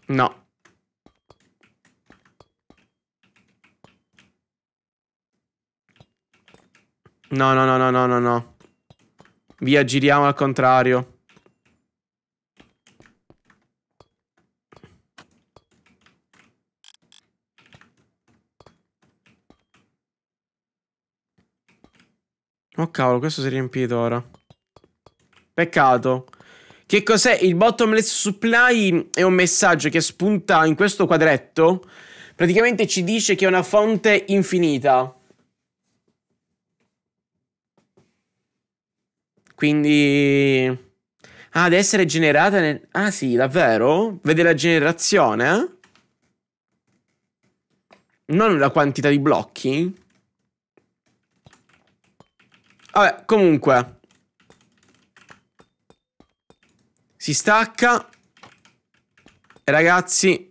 No. No, no, no, no, no, no, no. Via, giriamo al contrario. Oh cavolo, questo si è riempito ora. Peccato. Che cos'è? Il bottomless supply è un messaggio che spunta in questo quadretto. Praticamente ci dice che è una fonte infinita. Quindi... Ah, ad essere generata nel... Ah sì, davvero? Vede la generazione? Non la quantità di blocchi? Vabbè, comunque. Si stacca. E ragazzi.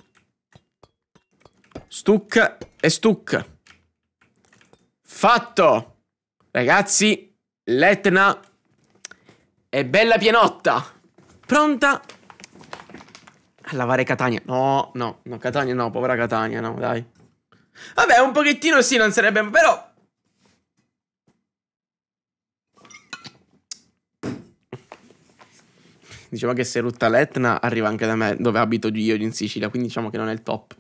Stuck e stuck. Fatto! Ragazzi, l'Etna è bella pienotta. Pronta a lavare Catania. No, no, no, Catania no, povera Catania, no, dai. Vabbè, un pochettino sì, non sarebbe... Però diciamo che se è rutta l'Etna arriva anche da me, dove abito io in Sicilia, quindi diciamo che non è il top.